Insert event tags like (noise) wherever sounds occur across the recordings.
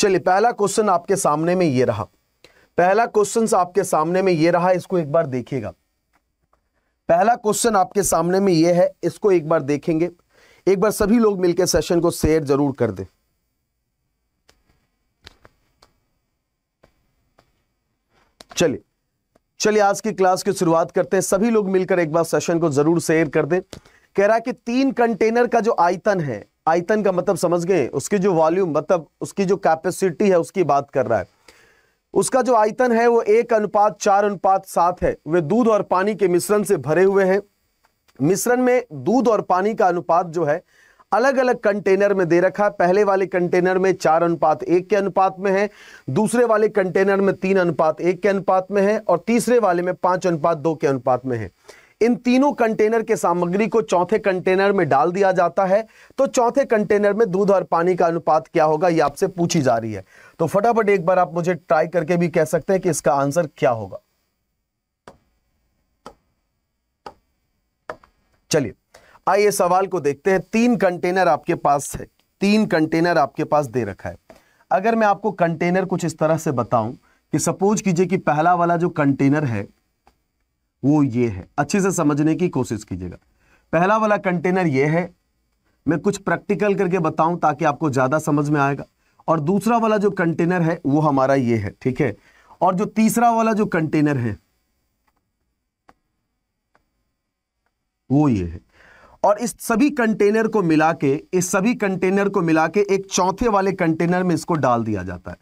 चलिए पहला क्वेश्चन आपके सामने में ये रहा पहला क्वेश्चन आपके सामने में ये रहा इसको एक बार देखिएगा पहला क्वेश्चन आपके सामने में ये है इसको एक बार देखेंगे एक बार सभी लोग मिलकर सेशन को शेयर जरूर कर दें चलिए चलिए आज की क्लास की शुरुआत करते हैं सभी लोग मिलकर एक बार सेशन को जरूर शेयर कर दें कह रहा है कि तीन कंटेनर का जो आयतन है आयतन का मतलब समझ गए उसकी जो वॉल्यूम मतलब उसकी जो कैपेसिटी है उसकी बात कर रहा है उसका जो आयतन है वो एक अनुपात चार अनुपात सात है वे दूध और पानी के मिश्रण से भरे हुए हैं मिश्रण में दूध और पानी का अनुपात जो है अलग अलग कंटेनर में दे रखा है पहले वाले कंटेनर में चार अनुपात एक के अनुपात में है दूसरे वाले कंटेनर में तीन अनुपात एक के अनुपात में है और तीसरे वाले में पांच अनुपात दो के अनुपात में है इन तीनों कंटेनर के सामग्री को चौथे कंटेनर में डाल दिया जाता है तो चौथे कंटेनर में दूध और पानी का अनुपात क्या होगा यह आपसे पूछी जा रही है तो फटाफट एक बार आप मुझे ट्राई करके भी कह सकते हैं कि इसका आंसर क्या होगा चलिए आइए सवाल को देखते हैं तीन कंटेनर आपके पास है तीन कंटेनर आपके पास दे रखा है अगर मैं आपको कंटेनर कुछ इस तरह से बताऊं कि सपोज कीजिए कि पहला वाला जो कंटेनर है वो ये है अच्छे से समझने की कोशिश कीजिएगा पहला वाला कंटेनर ये है मैं कुछ प्रैक्टिकल करके बताऊं ताकि आपको ज़्यादा समझ में आएगा और दूसरा वाला जो कंटेनर है वो हमारा ये है ठीक है और जो तीसरा वाला जो कंटेनर है वो ये है और इस सभी कंटेनर को मिला के इस सभी कंटेनर को मिला के एक चौथे वाले कंटेनर में इसको डाल दिया जाता है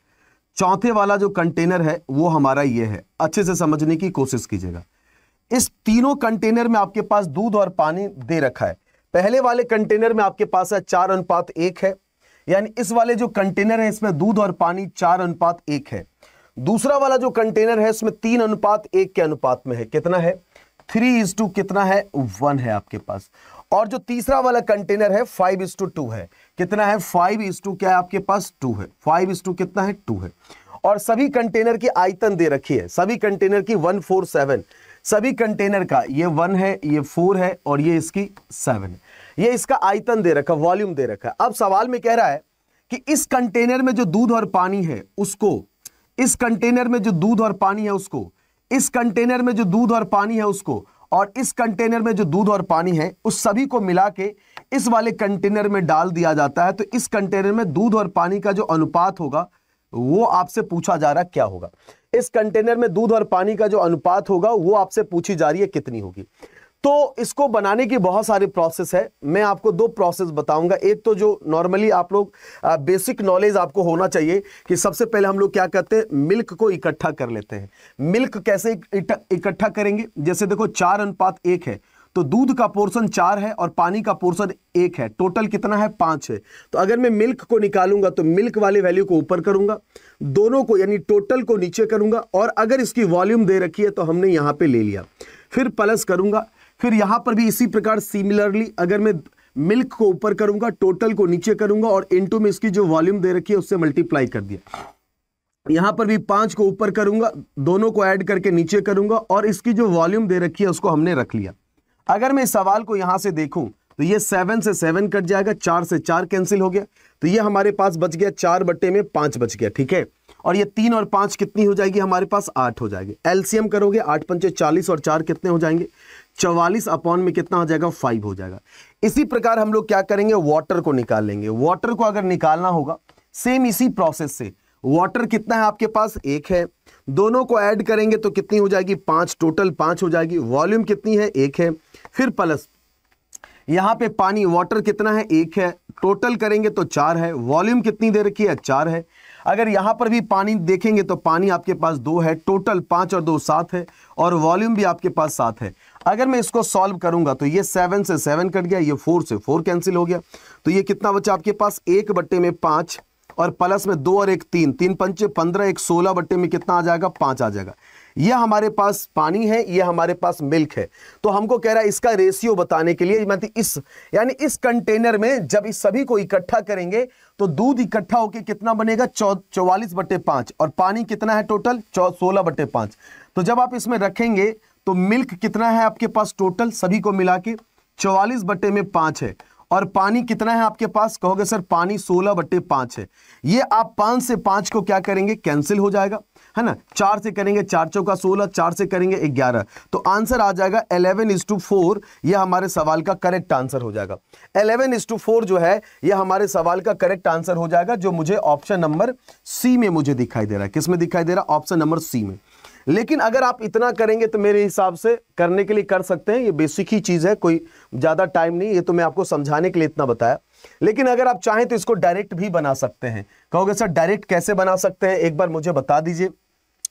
चौथे वाला जो कंटेनर है वो हमारा ये है अच्छे से समझने की कोशिश कीजिएगा इस तीनों कंटेनर में आपके पास दूध और पानी दे रखा है पहले वाले कंटेनर में आपके पास है चार अनुपात एक है यानी इस वाले जो कंटेनर है इसमें दूध और पानी चार अनुपात एक है दूसरा वाला जो कंटेनर है इसमें तीन अनुपात एक के अनुपात में है कितना है थ्री इज टू कितना है वन है आपके पास और जो तीसरा वाला कंटेनर है फाइव इज टू टू है कितना है फाइव इज टू क्या है आपके पास टू है फाइव इज टू कितना है टू है और सभी कंटेनर की आयतन दे रखी है सभी कंटेनर की वन फोर सेवन सभी कंटेनर का ये वन है ये फोर है और ये इसकी सेवन है ये इसका आयतन दे रखा वॉल्यूम दे रखा अब सवाल में कह रहा है कि इस कंटेनर में जो दूध और पानी है उसको इस कंटेनर में जो दूध और पानी है उसको इस कंटेनर में जो दूध और पानी है उसको और इस कंटेनर में जो दूध और पानी है उस सभी को मिला के इस वाले कंटेनर में डाल दिया जाता है तो इस कंटेनर में दूध और पानी का जो अनुपात होगा वो आपसे पूछा जा रहा क्या होगा इस कंटेनर में दूध और पानी का जो अनुपात होगा वो आपसे पूछी जा रही है कितनी होगी तो इसको बनाने की बहुत सारी प्रोसेस है मैं आपको दो प्रोसेस बताऊंगा एक तो जो नॉर्मली आप लोग बेसिक नॉलेज आपको होना चाहिए कि सबसे पहले हम लोग क्या करते हैं मिल्क को इकट्ठा कर लेते हैं मिल्क कैसे इकट्ठा करेंगे जैसे देखो चार अनुपात एक है तो दूध का पोर्शन चार है और पानी का पोर्शन एक है टोटल कितना है पांच है तो अगर मैं मिल्क को निकालूंगा तो मिल्क वाले वैल्यू को ऊपर करूंगा दोनों को यानी टोटल को नीचे करूंगा और अगर इसकी वॉल्यूम दे रखी है तो हमने यहां पे ले लिया फिर प्लस करूंगा फिर यहां पर भी इसी प्रकार सिमिलरली अगर मैं मिल्क को ऊपर करूंगा टोटल को नीचे करूंगा और इंटू में इसकी जो वॉल्यूम दे रखी है उससे मल्टीप्लाई कर दिया यहां पर भी पांच को ऊपर करूंगा दोनों को ऐड करके नीचे करूंगा और इसकी जो वॉल्यूम दे रखी है उसको हमने रख लिया अगर मैं इस सवाल को यहां से देखूं तो ये सेवन से सेवन कट जाएगा चार से चार कैंसिल हो गया तो ये हमारे पास बच गया चार बट्टे में पांच बच गया ठीक है और ये तीन और पांच कितनी हो जाएगी हमारे पास आठ हो जाएगी एलसीएम करोगे आठ पंचे चालीस और चार कितने हो जाएंगे चौवालीस अपॉन में कितना हो जाएगा फाइव हो जाएगा इसी प्रकार हम लोग क्या करेंगे वाटर को निकाल लेंगे वाटर को अगर निकालना होगा सेम इसी प्रोसेस से वाटर कितना है आपके पास एक है दोनों को ऐड करेंगे तो कितनी हो जाएगी पाँच टोटल पाँच हो जाएगी वॉल्यूम कितनी है एक है फिर प्लस यहाँ पे पानी वाटर कितना है एक है टोटल करेंगे तो चार है वॉल्यूम कितनी दे रखी है चार है अगर यहां पर भी पानी देखेंगे तो पानी आपके पास दो है टोटल पांच और दो सात है और वॉल्यूम भी आपके पास सात है अगर मैं इसको सॉल्व करूंगा तो ये सेवन से सेवन कट गया ये फोर से फोर कैंसिल हो गया तो ये कितना बचा आपके पास एक बट्टे में पाँच और प्लस में दो और एक तीन तीन पंचे पंद्रह एक सोलह बट्टे में कितना आ जाएगा पांच आ जाएगा यह हमारे पास पानी है यह हमारे पास मिल्क है तो हमको कह रहा है इसका रेशियो बताने के लिए मतलब इस यानी इस कंटेनर में जब इस सभी को इकट्ठा करेंगे तो दूध इकट्ठा होकर कितना बनेगा चौवालीस बट्टे पांच और पानी कितना है टोटल सोलह बट्टे पांच तो जब आप इसमें रखेंगे तो मिल्क कितना है आपके पास टोटल सभी को मिला के चौवालीस बट्टे में पांच है और पानी कितना है आपके पास कहोगे सर पानी सोलह बट्टे पांच है ये आप पांच से पांच को क्या करेंगे कैंसिल हो जाएगा है ना चार से करेंगे चार चौका सोलह चार से करेंगे ग्यारह तो आंसर आ जाएगा इलेवन इज टू फोर यह हमारे सवाल का करेक्ट आंसर हो जाएगा इलेवन इज टू फोर जो है यह हमारे सवाल का करेक्ट आंसर हो जाएगा जो मुझे ऑप्शन नंबर सी में मुझे दिखाई दे रहा है किसमें दिखाई दे रहा है ऑप्शन नंबर सी में लेकिन अगर आप इतना करेंगे तो मेरे हिसाब से करने के लिए कर सकते हैं ये बेसिक ही चीज़ है कोई ज़्यादा टाइम नहीं ये तो मैं आपको समझाने के लिए इतना बताया लेकिन अगर आप चाहें तो इसको डायरेक्ट भी बना सकते हैं कहोगे सर डायरेक्ट कैसे बना सकते हैं एक बार मुझे बता दीजिए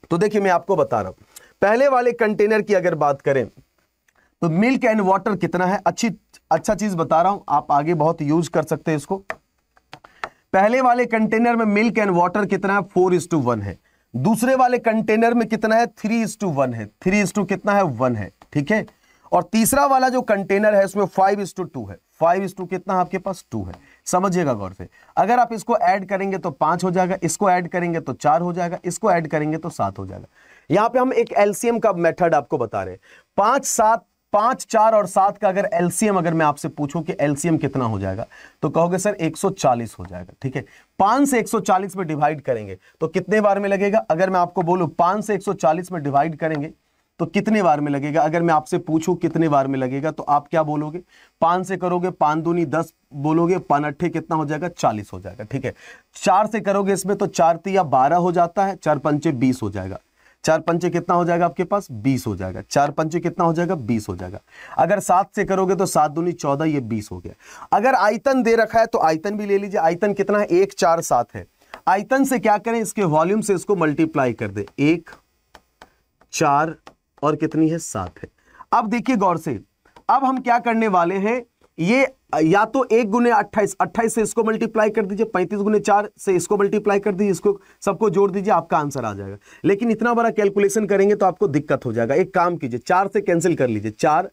तो देखिए मैं आपको बता रहा हूँ पहले वाले कंटेनर की अगर बात करें तो मिल्क एंड वाटर कितना है अच्छी अच्छा चीज़ बता रहा हूं आप आगे बहुत यूज कर सकते हैं इसको पहले वाले कंटेनर में मिल्क एंड वाटर कितना है फोर इज टू वन है दूसरे वाले कंटेनर में कितना है थ्री इज टू वन है थ्री इज टू कितना है वन है ठीक है और तीसरा वाला जो कंटेनर है उसमें फाइव इज टू टू है फाइव इज टू कितना आपके पास टू है समझिएगा गौर से अगर आप इसको ऐड करेंगे तो पांच हो जाएगा इसको ऐड करेंगे तो चार हो जाएगा इसको ऐड करेंगे तो सात हो जाएगा यहां पे हम एक एलसीएम का मेथड आपको बता रहे हैं पांच सात पांच चार और सात का अगर एलसीएम अगर मैं आपसे पूछूं कि एलसीएम कितना हो जाएगा तो कहोगे सर 140 हो जाएगा ठीक है पांच से 140 में डिवाइड करेंगे तो कितने बार में लगेगा अगर मैं आपको बोलूं पांच से 140 में डिवाइड करेंगे तो कितने बार में लगेगा अगर मैं आपसे पूछूं कितने बार में लगेगा तो आप क्या बोलोगे पांच से करोगे पान दूनी दस बोलोगे पान अट्ठे कितना हो जाएगा चालीस हो जाएगा ठीक है चार से करोगे इसमें तो चार तीया बारह हो जाता है चार पंचे बीस हो जाएगा चार पंचे कितना हो जाएगा आपके पास बीस हो जाएगा चार पंचे कितना हो जाएगा बीस हो जाएगा अगर सात से करोगे तो सात दूनी चौदह ये बीस हो गया अगर आयतन दे रखा है तो आयतन भी ले लीजिए आयतन कितना है एक चार सात है आयतन से क्या करें इसके वॉल्यूम से इसको मल्टीप्लाई कर दे एक चार और कितनी है सात है अब देखिए गौर से अब हम क्या करने वाले हैं ये या तो एक गुने अट्ठाईस अट्ठाईस से इसको मल्टीप्लाई कर दीजिए पैंतीस गुने चार से इसको मल्टीप्लाई कर दीजिए इसको सबको जोड़ दीजिए आपका आंसर आ जाएगा लेकिन इतना बड़ा कैलकुलेशन करेंगे तो आपको दिक्कत हो जाएगा एक काम कीजिए चार से कैंसिल कर लीजिए चार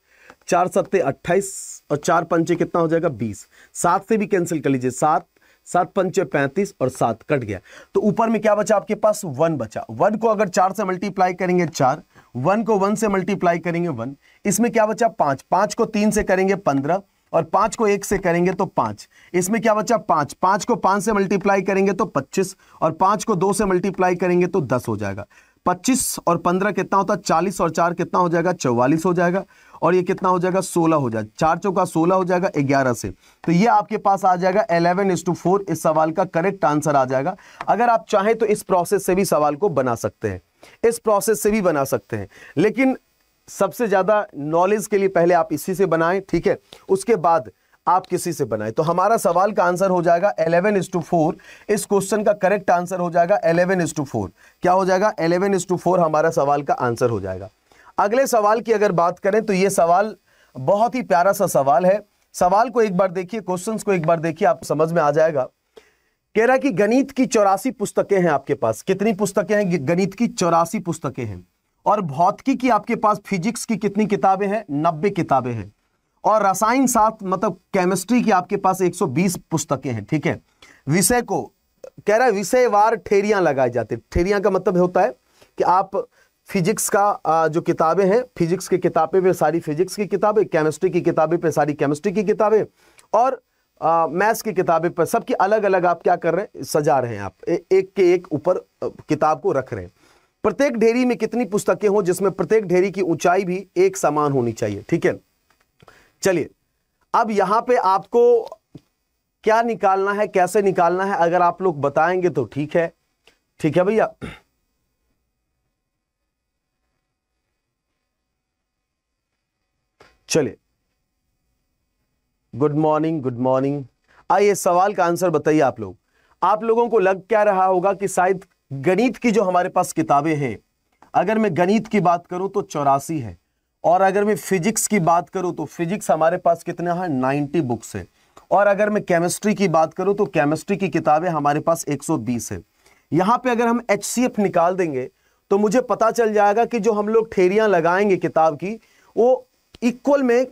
चार सत्ते अट्ठाईस और चार पंचे कितना हो जाएगा बीस सात से भी कैंसिल कर लीजिए सात सात पंचे पैंतीस और सात कट गया तो ऊपर में क्या बचा आपके पास वन बचा वन को अगर चार से मल्टीप्लाई करेंगे चार वन को वन से मल्टीप्लाई करेंगे वन इसमें क्या बचा पाँच पाँच को तीन से करेंगे पंद्रह और पांच को एक से करेंगे तो पांच इसमें क्या बचा पांच पांच को पांच से मल्टीप्लाई करेंगे तो पच्चीस और पांच को दो से मल्टीप्लाई करेंगे तो दस हो जाएगा पच्चीस और पंद्रह कितना होता है चालीस और चार कितना हो जाएगा चौवालीस हो जाएगा और ये कितना हो जाएगा सोलह हो जाएगा चार चौका सोलह हो जाएगा ग्यारह से तो ये आपके पास आ जाएगा एलेवन इस टू फोर इस सवाल का करेक्ट आंसर आ जाएगा अगर आप चाहें तो इस प्रोसेस से भी सवाल को बना सकते हैं इस प्रोसेस से भी बना सकते हैं लेकिन सबसे ज़्यादा नॉलेज के लिए पहले आप इसी से बनाएं ठीक है उसके बाद आप किसी से बनाएं तो हमारा सवाल का आंसर हो जाएगा एलेवन इज टू फोर इस क्वेश्चन का करेक्ट आंसर हो जाएगा एलेवन इज टू फोर क्या हो जाएगा एलेवन इज टू फोर हमारा सवाल का आंसर हो जाएगा अगले सवाल की अगर बात करें तो यह सवाल बहुत ही प्यारा सा सवाल है सवाल को एक बार देखिए क्वेश्चंस को एक बार देखिए आप समझ में आ जाएगा कह रहा है कि गणित की चौरासी पुस्तकें हैं आपके पास कितनी पुस्तकें हैं गणित की चौरासी पुस्तकें हैं और भौतिकी की आपके पास फिजिक्स की कितनी किताबें हैं नब्बे किताबें हैं और रसायन साथ मतलब केमिस्ट्री की आपके पास 120 पुस्तकें हैं ठीक है विषय को कह रहा है विषयवार ठेरियां लगाए जाते ठेरिया का मतलब होता है कि आप फिजिक्स का जो किताबें हैं फिजिक्स की किताबें पे सारी फिजिक्स की किताबें केमिस्ट्री की किताबें पे सारी केमिस्ट्री की किताबें और मैथ्स की किताबें पर सबकी अलग अलग आप क्या कर रहे हैं सजा रहे हैं आप ए, एक के एक ऊपर किताब को रख रहे हैं प्रत्येक ढेरी में कितनी पुस्तकें हों जिसमें प्रत्येक ढेरी की ऊंचाई भी एक समान होनी चाहिए ठीक है चलिए अब यहां पे आपको क्या निकालना है कैसे निकालना है अगर आप लोग बताएंगे तो ठीक है ठीक है भैया चलिए गुड मॉर्निंग गुड मॉर्निंग आइए सवाल का आंसर बताइए आप लोग आप लोगों को लग क्या रहा होगा कि शायद गणित की जो हमारे पास किताबें हैं अगर मैं गणित की बात करूं तो चौरासी है और अगर मैं फिजिक्स की बात करूं तो फिजिक्स हमारे पास कितने हैं नाइन्टी बुक्स है और अगर मैं केमिस्ट्री की बात करूं तो केमिस्ट्री की किताबें हमारे पास 120 है यहां पे अगर हम एच निकाल देंगे तो मुझे पता चल जाएगा कि जो हम लोग ठेरियां लगाएंगे किताब की वो इक्वल में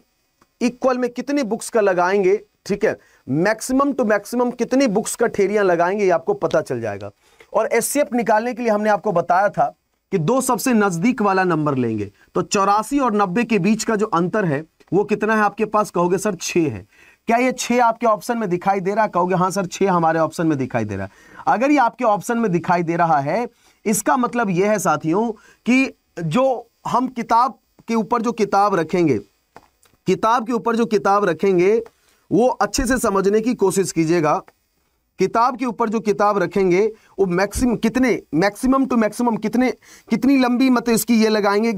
इक्वल में कितनी बुक्स का लगाएंगे ठीक है मैक्सिमम टू मैक्सिमम कितनी बुक्स का ठेरियां लगाएंगे ये आपको पता चल जाएगा और एस निकालने के लिए हमने आपको बताया था कि दो सबसे नज़दीक वाला नंबर लेंगे तो चौरासी और नब्बे के बीच का जो अंतर है वो कितना है आपके पास कहोगे सर छे है क्या ये छे आपके ऑप्शन में दिखाई दे रहा है कहोगे हाँ सर छे हमारे ऑप्शन में दिखाई दे रहा है अगर ये आपके ऑप्शन में दिखाई दे रहा है इसका मतलब ये है साथियों कि जो हम किताब के ऊपर जो किताब रखेंगे किताब के ऊपर जो किताब रखेंगे वो अच्छे से समझने की कोशिश कीजिएगा किताब के ऊपर जो किताब रखेंगे वो मैक्सिम कितने मैक्सिमम टू मैक्सिमम कितने कितनी लंबी मतलब इसकी ये लगाएंगे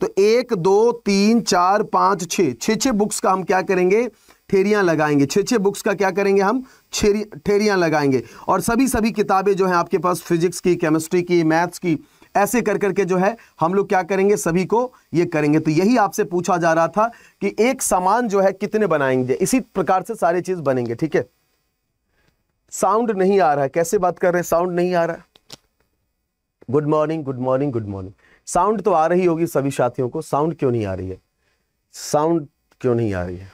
तो एक दो तीन चार पाँच छ छ छ बुक्स का हम क्या करेंगे ठेरियां लगाएंगे छ छ बुक्स का क्या करेंगे हम छेरिया ठेरियां लगाएंगे और सभी सभी किताबें जो हैं आपके पास फिजिक्स की केमिस्ट्री की मैथ्स की ऐसे कर करके जो है हम लोग क्या करेंगे सभी को ये करेंगे तो यही आपसे पूछा जा रहा था कि एक समान जो है कितने बनाएंगे इसी प्रकार से सारी चीज़ बनेंगे ठीक है साउंड नहीं आ रहा है कैसे बात कर रहे हैं साउंड नहीं आ रहा good morning good morning good morning sound तो आ रही होगी सभी साथियों को साउंड क्यों नहीं आ रही है साउंड क्यों नहीं आ रही है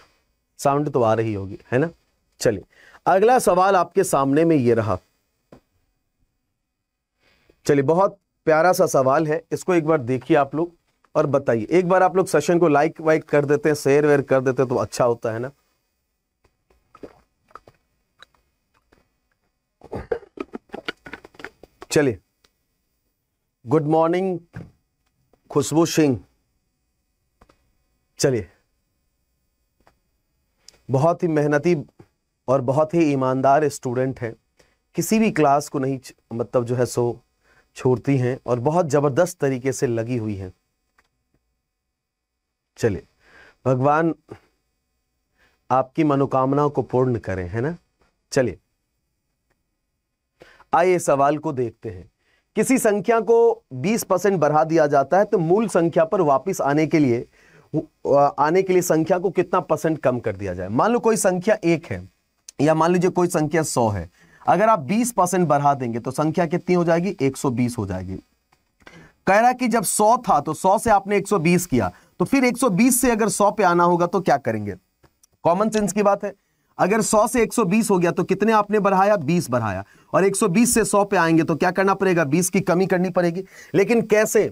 साउंड तो आ रही होगी है ना चलिए अगला सवाल आपके सामने में ये रहा चलिए बहुत प्यारा सा सवाल है इसको एक बार देखिए आप लोग और बताइए एक बार आप लोग सेशन को लाइक वाइक कर देते हैं शेयर वेयर कर देते हैं तो अच्छा होता है ना चलिए गुड मॉर्निंग खुशबू सिंह चलिए बहुत ही मेहनती और बहुत ही ईमानदार स्टूडेंट हैं किसी भी क्लास को नहीं मतलब जो है सो छोड़ती हैं और बहुत ज़बरदस्त तरीके से लगी हुई हैं चलिए भगवान आपकी मनोकामनाओं को पूर्ण करें है ना चलिए आइए सवाल को देखते हैं किसी संख्या को 20 परसेंट बढ़ा दिया जाता है तो मूल संख्या पर वापस आने के लिए आने के लिए संख्या को कितना परसेंट कम कर दिया जाए मान लो कोई संख्या एक है या मान लीजिए कोई संख्या सौ है अगर आप बीस परसेंट बढ़ा देंगे तो संख्या कितनी हो जाएगी एक सौ बीस हो जाएगी कह रहा कि जब सौ था तो सौ से आपने एक सौ बीस किया तो फिर एक सौ बीस से अगर सौ पे आना होगा तो क्या करेंगे कॉमन सेंस की बात है अगर 100 से 120 हो गया तो कितने आपने बढ़ाया 20 बढ़ाया और 120 से 100 पे आएंगे तो क्या करना पड़ेगा 20 की कमी करनी पड़ेगी लेकिन कैसे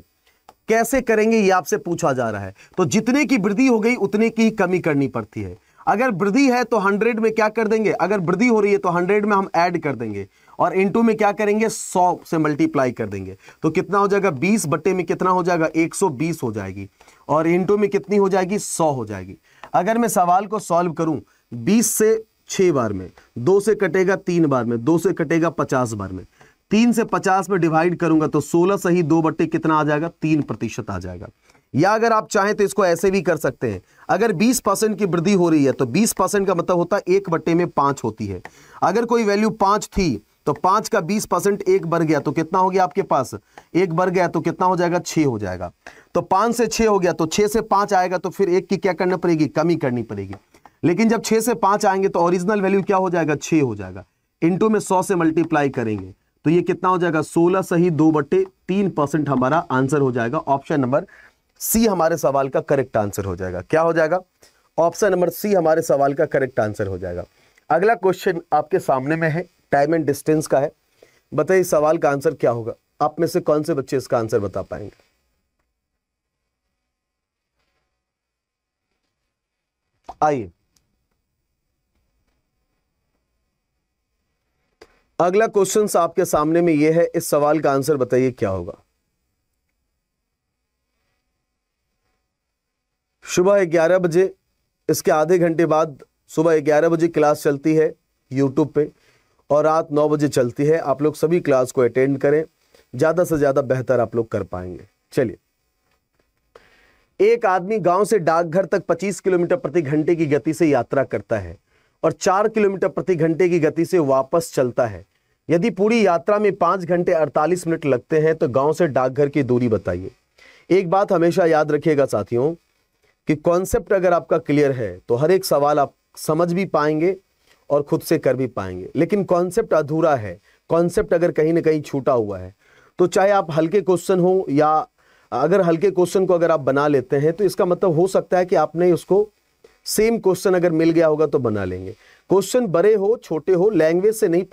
कैसे करेंगे ये आपसे पूछा जा रहा है तो जितने की वृद्धि हो गई उतने की कमी करनी पड़ती है अगर वृद्धि है तो हंड्रेड में क्या कर देंगे अगर वृद्धि हो रही है तो हंड्रेड में हम ऐड कर देंगे और इनटू में क्या करेंगे 100 से मल्टीप्लाई कर देंगे तो कितना हो जाएगा 20 बट्टे में कितना हो जाएगा 120 हो जाएगी और इनटू में कितनी हो जाएगी 100 हो जाएगी अगर मैं सवाल को सॉल्व करूं 20 से छह बार में दो से कटेगा तीन बार में दो से कटेगा पचास बार में तीन से पचास में डिवाइड करूंगा तो सोलह सही दो बट्टे कितना आ जाएगा तीन प्रतिशत आ जाएगा या अगर आप चाहें तो इसको ऐसे भी कर सकते हैं अगर 20 परसेंट की वृद्धि हो रही है तो 20 परसेंट का मतलब होता है एक बट्टे में पांच होती है अगर कोई वैल्यू पांच थी तो पांच का बीस परसेंट एक बढ़ गया तो कितना हो गया आपके पास एक बढ़ गया तो कितना हो जाएगा छः हो जाएगा तो पांच से छः हो गया तो छः से पांच आएगा तो फिर एक की क्या करना पड़ेगी कमी करनी पड़ेगी लेकिन जब छह से पांच आएंगे तो ओरिजिनल वैल्यू क्या हो जाएगा छे हो जाएगा इंटू में सौ से मल्टीप्लाई करेंगे तो ये कितना हो जाएगा सोलह सही दो बटे तीन परसेंट हमारा आंसर हो जाएगा ऑप्शन नंबर सी हमारे सवाल का करेक्ट आंसर हो जाएगा क्या हो जाएगा ऑप्शन नंबर सी हमारे सवाल का करेक्ट आंसर हो जाएगा अगला क्वेश्चन आपके सामने में है टाइम एंड डिस्टेंस का है बताइए सवाल का आंसर क्या होगा आप में से कौन से बच्चे इसका आंसर बता पाएंगे आइए अगला क्वेश्चन आपके सामने में ये है इस सवाल का आंसर बताइए क्या होगा सुबह ग्यारह बजे इसके आधे घंटे बाद सुबह ग्यारह बजे क्लास चलती है यूट्यूब पे और रात नौ बजे चलती है आप लोग सभी क्लास को अटेंड करें ज़्यादा से ज़्यादा बेहतर आप लोग कर पाएंगे चलिए एक आदमी गांव से डाकघर तक 25 किलोमीटर प्रति घंटे की गति से यात्रा करता है और चार किलोमीटर प्रति घंटे की गति से वापस चलता है यदि पूरी यात्रा में पांच घंटे अड़तालीस मिनट लगते हैं तो गांव से डाकघर की दूरी बताइए एक बात हमेशा याद रखिएगा साथियों कि कॉन्सेप्ट अगर आपका क्लियर है तो हर एक सवाल आप समझ भी पाएंगे और खुद से कर भी पाएंगे लेकिन कॉन्सेप्ट अधूरा है कॉन्सेप्ट अगर कहीं ना कहीं छूटा हुआ है तो चाहे आप हल्के क्वेश्चन हो या अगर हल्के क्वेश्चन को अगर आप बना लेते हैं तो इसका मतलब हो सकता है कि आपने उसको सेम क्वेश्चन अगर मिल गया होगा तो बना लेंगे क्वेश्चन बड़े हो छोटे हो लैंग्वेज से नहीं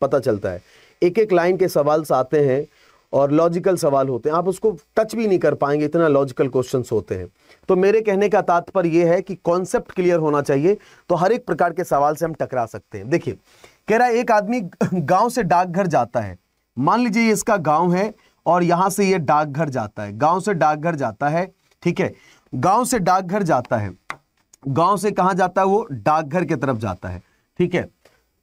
पता चलता है एक एक लाइन के सवाल आते हैं और लॉजिकल सवाल होते हैं आप उसको टच भी नहीं कर पाएंगे इतना लॉजिकल क्वेश्चन होते हैं तो मेरे कहने का तात्पर्य यह है कि कॉन्सेप्ट क्लियर होना चाहिए तो हर एक प्रकार के सवाल से हम टकरा सकते हैं देखिए कह रहा है एक आदमी गांव से डाकघर जाता है मान लीजिए इसका गांव है और यहां से ये डाकघर जाता है गांव से डाकघर जाता है ठीक है गांव से डाकघर जाता है गांव से कहा जाता है वो डाकघर की तरफ जाता है ठीक है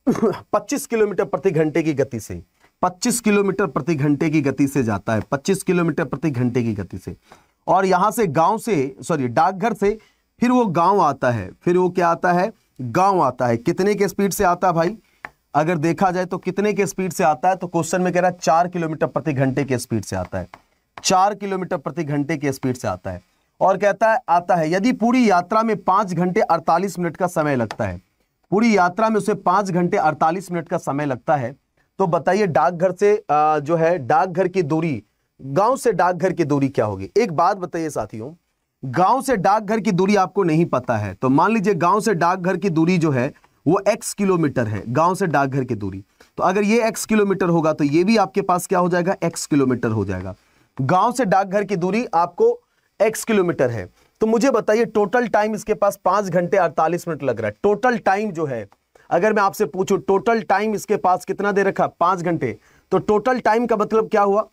25 किलोमीटर प्रति घंटे की गति से 25 किलोमीटर प्रति घंटे की गति से जाता है 25 किलोमीटर प्रति घंटे की गति से और यहाँ से गांव से सॉरी डाकघर से फिर वो गांव आता है फिर वो क्या आता है गांव आता है कितने के स्पीड से आता है भाई अगर देखा जाए तो कितने के स्पीड से आता है तो क्वेश्चन में कह रहा है चार किलोमीटर प्रति घंटे के स्पीड से आता है चार किलोमीटर प्रति घंटे के स्पीड से आता है और कहता है आता है यदि पूरी यात्रा में पाँच घंटे अड़तालीस मिनट का समय लगता है पूरी यात्रा में उसे पांच घंटे अड़तालीस मिनट का समय लगता है तो बताइए डाकघर से जो है डाकघर की दूरी गांव से डाकघर की दूरी क्या होगी एक बात बताइए साथियों गांव से डाकघर की दूरी आपको नहीं पता है तो मान लीजिए गांव से डाकघर की दूरी जो है वो एक्स किलोमीटर है गांव से डाकघर की दूरी तो अगर ये एक्स किलोमीटर होगा तो ये भी आपके पास क्या हो जाएगा एक्स किलोमीटर हो जाएगा गांव से डाकघर की दूरी आपको एक्स किलोमीटर है तो मुझे बताइए टोटल टाइम इसके पास पांच घंटे अड़तालीस मिनट लग रहा है टोटल टाइम जो है अगर मैं आपसे पूछू टोटल टाइम इसके पास कितना दे रखा पांच घंटे तो टोटल टाइम का मतलब क्या हुआ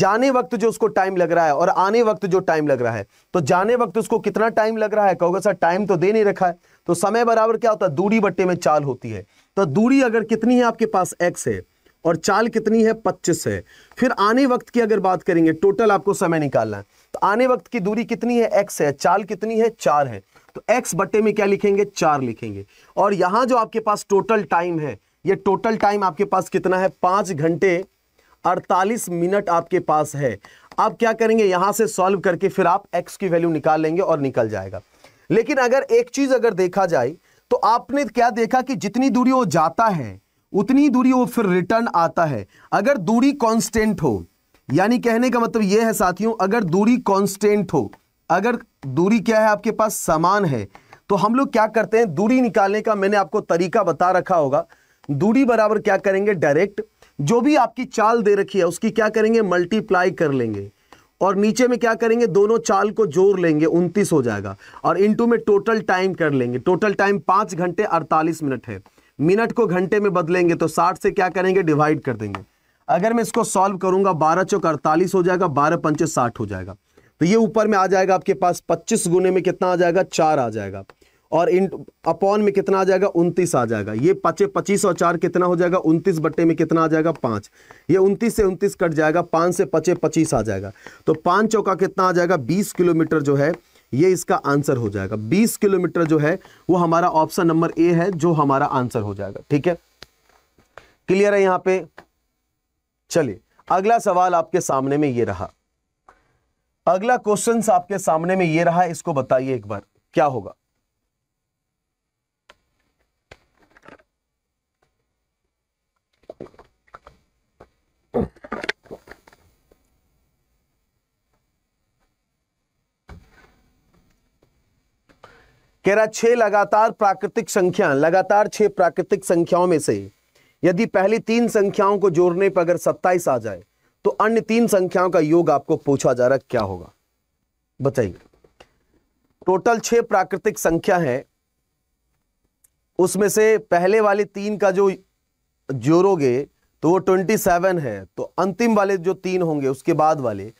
जाने वक्त जो उसको टाइम लग रहा है और आने वक्त जो टाइम लग रहा है तो जाने वक्त उसको कितना टाइम लग रहा है कहोगे सर टाइम तो दे नहीं रखा है तो समय बराबर क्या होता है दूरी बट्टे में चाल होती है तो दूरी अगर कितनी है आपके पास एक्स है और चाल कितनी है पच्चीस है फिर आने वक्त की अगर बात करेंगे टोटल आपको समय निकालना है तो आने वक्त की दूरी कितनी है एक्स है चाल कितनी है चार है तो एक्स बट्टे में क्या लिखेंगे चार लिखेंगे और यहां जो आपके पास टोटल टाइम है ये टोटल टाइम आपके पास कितना है पांच घंटे अड़तालीस मिनट आपके पास है आप क्या करेंगे यहां से सॉल्व करके फिर आप एक्स की वैल्यू निकाल लेंगे और निकल जाएगा लेकिन अगर एक चीज अगर देखा जाए तो आपने क्या देखा कि जितनी दूरी वो जाता है उतनी दूरी वो फिर रिटर्न आता है अगर दूरी कांस्टेंट हो यानी कहने का मतलब यह है साथियों अगर दूरी कॉन्स्टेंट हो अगर दूरी क्या है आपके पास समान है तो हम लोग क्या करते हैं दूरी निकालने का मैंने आपको तरीका बता रखा होगा दूरी बराबर क्या करेंगे डायरेक्ट जो भी आपकी चाल दे रखी है उसकी क्या करेंगे मल्टीप्लाई कर लेंगे और नीचे में क्या करेंगे दोनों चाल को जोड़ लेंगे उनतीस हो जाएगा और इंटू में टोटल टाइम कर लेंगे टोटल टाइम पांच घंटे अड़तालीस मिनट है मिनट को घंटे में बदलेंगे तो साठ से क्या करेंगे डिवाइड कर देंगे अगर मैं इसको सॉल्व करूंगा बारह चौक अड़तालीस हो जाएगा बारह पंचे साठ हो जाएगा तो ये ऊपर में आ जाएगा आपके पास पच्चीस गुने में कितना आ जाएगा चार आ जाएगा और इन अपॉन में कितना आ जाएगा उनतीस आ जाएगा ये पचे पच्चीस और चार कितना हो जाएगा उनतीस बट्टे में कितना आ जाएगा पाँच ये उनतीस से उनतीस कट जाएगा पाँच से पचे पच्चीस आ जाएगा तो पाँच चौका कितना आ जाएगा बीस किलोमीटर जो है ये इसका आंसर हो जाएगा बीस किलोमीटर जो है वो हमारा ऑप्शन नंबर ए है जो हमारा आंसर हो जाएगा ठीक है क्लियर है यहाँ पे चलिए अगला सवाल आपके सामने में ये रहा अगला क्वेश्चन आपके सामने में ये रहा इसको बताइए एक बार क्या होगा कह रहा छह लगातार प्राकृतिक संख्या लगातार छह प्राकृतिक संख्याओं में से यदि पहली तीन संख्याओं को जोड़ने पर अगर सत्ताईस आ जाए तो अन्य तीन संख्याओं का योग आपको पूछा जा रहा क्या होगा बताइए टोटल छह प्राकृतिक संख्या है उसमें से पहले वाले तीन का जो जोड़ोगे तो वो ट्वेंटी सेवन है तो अंतिम वाले जो तीन होंगे उसके बाद वाले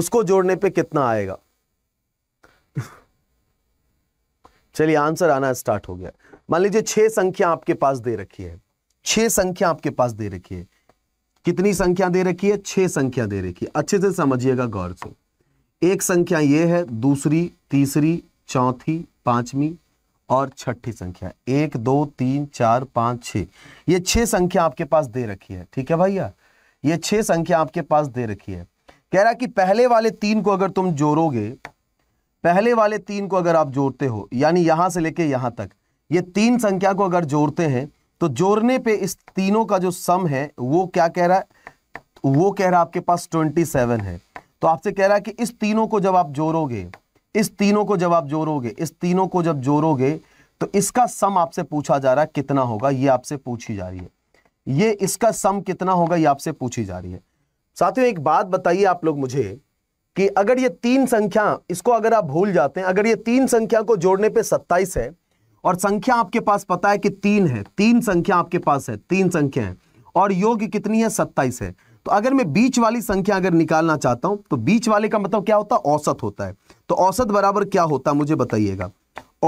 उसको जोड़ने पे कितना आएगा (laughs) चलिए आंसर आना स्टार्ट हो गया मान लीजिए छह संख्या आपके पास दे रखी है छह संख्या आपके पास दे रखी है कितनी संख्या दे रखी है छह संख्या दे रखी है अच्छे से समझिएगा गौर से एक संख्या ये है दूसरी तीसरी चौथी पांचवी और छठी संख्या एक दो तीन चार पांच छ ये छह संख्या आपके पास दे रखी है ठीक है भैया ये छह संख्या आपके पास दे रखी है कह रहा कि पहले वाले तीन को अगर तुम जोड़ोगे पहले वाले तीन को अगर आप जोड़ते हो यानी यहां से लेके यहां तक ये तीन संख्या को अगर जोड़ते हैं तो जोड़ने पे इस तीनों का जो सम है वो क्या कह रहा है वो कह रहा है आपके पास ट्वेंटी सेवन है तो आपसे कह रहा है कि इस तीनों को जब आप जोड़ोगे इस तीनों को जब आप जोड़ोगे इस तीनों को जब जोड़ोगे तो इसका सम आपसे पूछा जा रहा है कितना होगा ये आपसे पूछी जा रही है ये इसका सम कितना होगा ये आपसे पूछी जा रही है साथियों एक बात बताइए आप लोग मुझे कि अगर ये तीन संख्या इसको अगर आप भूल जाते हैं अगर ये तीन संख्या को जोड़ने पे 27 है और संख्या आपके पास पता है कि तीन है तीन संख्या आपके पास है तीन संख्या है और योग कितनी है सत्ताईस है तो अगर मैं बीच वाली संख्या अगर निकालना चाहता हूं तो बीच वाले का मतलब क्या होता औसत होता है तो औसत बराबर क्या होता मुझे बताइएगा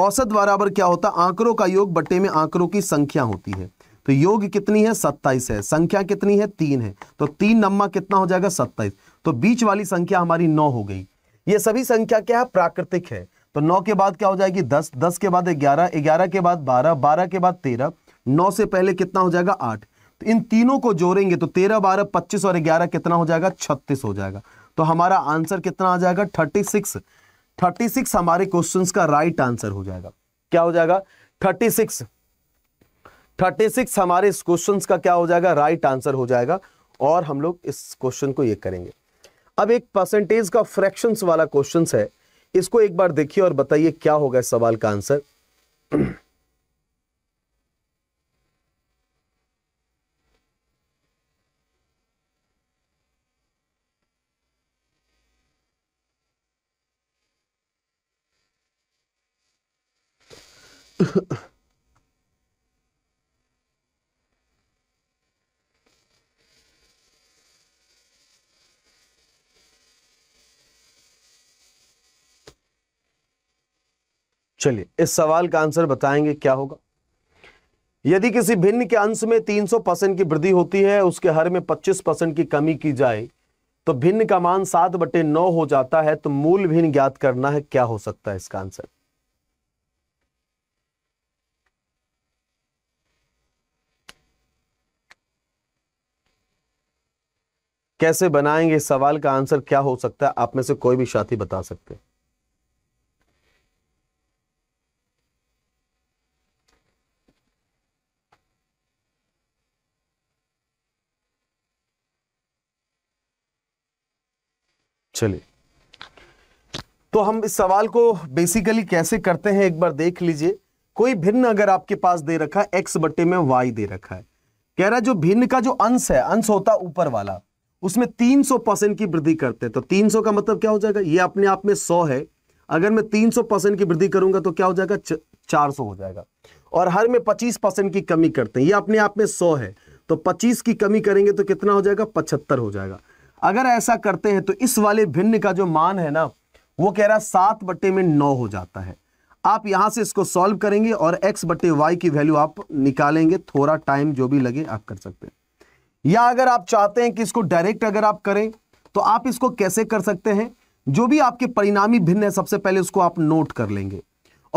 औसत बराबर क्या होता है आंकड़ों का योग बटे में आंकड़ों की संख्या होती है तो योग कितनी है सत्ताईस है संख्या कितनी है तीन है तो तीन नम्मा कितना हो जाएगा सत्ताईस तो बीच वाली संख्या हमारी नौ हो गई ये सभी संख्या क्या है प्राकृतिक है तो नौ के बाद क्या हो जाएगी दस दस के बाद ग्यारह ग्यारह के बाद बारह बारह के बाद तेरह नौ से पहले कितना हो जाएगा आठ तो इन तीनों को जोड़ेंगे तो तेरह बारह पच्चीस और ग्यारह कितना हो जाएगा छत्तीस हो जाएगा तो हमारा आंसर कितना आ जाएगा थर्टी सिक्स थर्टी सिक्स हमारे क्वेश्चन का राइट आंसर हो जाएगा क्या हो जाएगा थर्टी सिक्स थर्टी सिक्स हमारे इस क्वेश्चन का क्या हो जाएगा राइट आंसर हो जाएगा और हम लोग इस क्वेश्चन को ये करेंगे अब एक परसेंटेज का फ्रैक्शंस वाला क्वेश्चन है इसको एक बार देखिए और बताइए क्या होगा इस सवाल का आंसर चलिए इस सवाल का आंसर बताएंगे क्या होगा यदि किसी भिन्न के अंश में 300 परसेंट की वृद्धि होती है उसके हर में 25 परसेंट की कमी की जाए तो भिन्न का मान सात बटे नौ हो जाता है तो मूल भिन्न ज्ञात करना है क्या हो सकता है इसका आंसर कैसे बनाएंगे सवाल का आंसर क्या हो सकता है आप में से कोई भी साथी बता सकते हैं चलिए तो हम इस सवाल को बेसिकली कैसे करते हैं एक बार देख लीजिए कोई भिन्न अगर आपके पास दे रखा है एक्स बटे में वाई दे रखा है कह रहा है जो भिन्न का जो अंश है अंश होता ऊपर वाला उसमें 300 परसेंट की वृद्धि करते हैं तो 300 का मतलब क्या हो जाएगा ये अपने आप में 100 है अगर मैं 300 परसेंट की वृद्धि करूंगा तो क्या हो जाएगा चार सौ हो जाएगा और हर में 25 परसेंट की कमी करते हैं ये अपने आप में 100 है तो 25 की कमी करेंगे तो कितना हो जाएगा 75 हो जाएगा अगर ऐसा करते हैं तो इस वाले भिन्न का जो मान है ना वो कह रहा है सात बट्टे में नौ हो जाता है आप यहां से इसको सॉल्व करेंगे और x बटे वाई की वैल्यू आप निकालेंगे थोड़ा टाइम जो भी लगे आप कर सकते हैं या अगर आप चाहते हैं कि इसको डायरेक्ट अगर आप करें तो आप इसको कैसे कर सकते हैं जो भी आपके परिणामी भिन्न है सबसे पहले उसको आप नोट कर लेंगे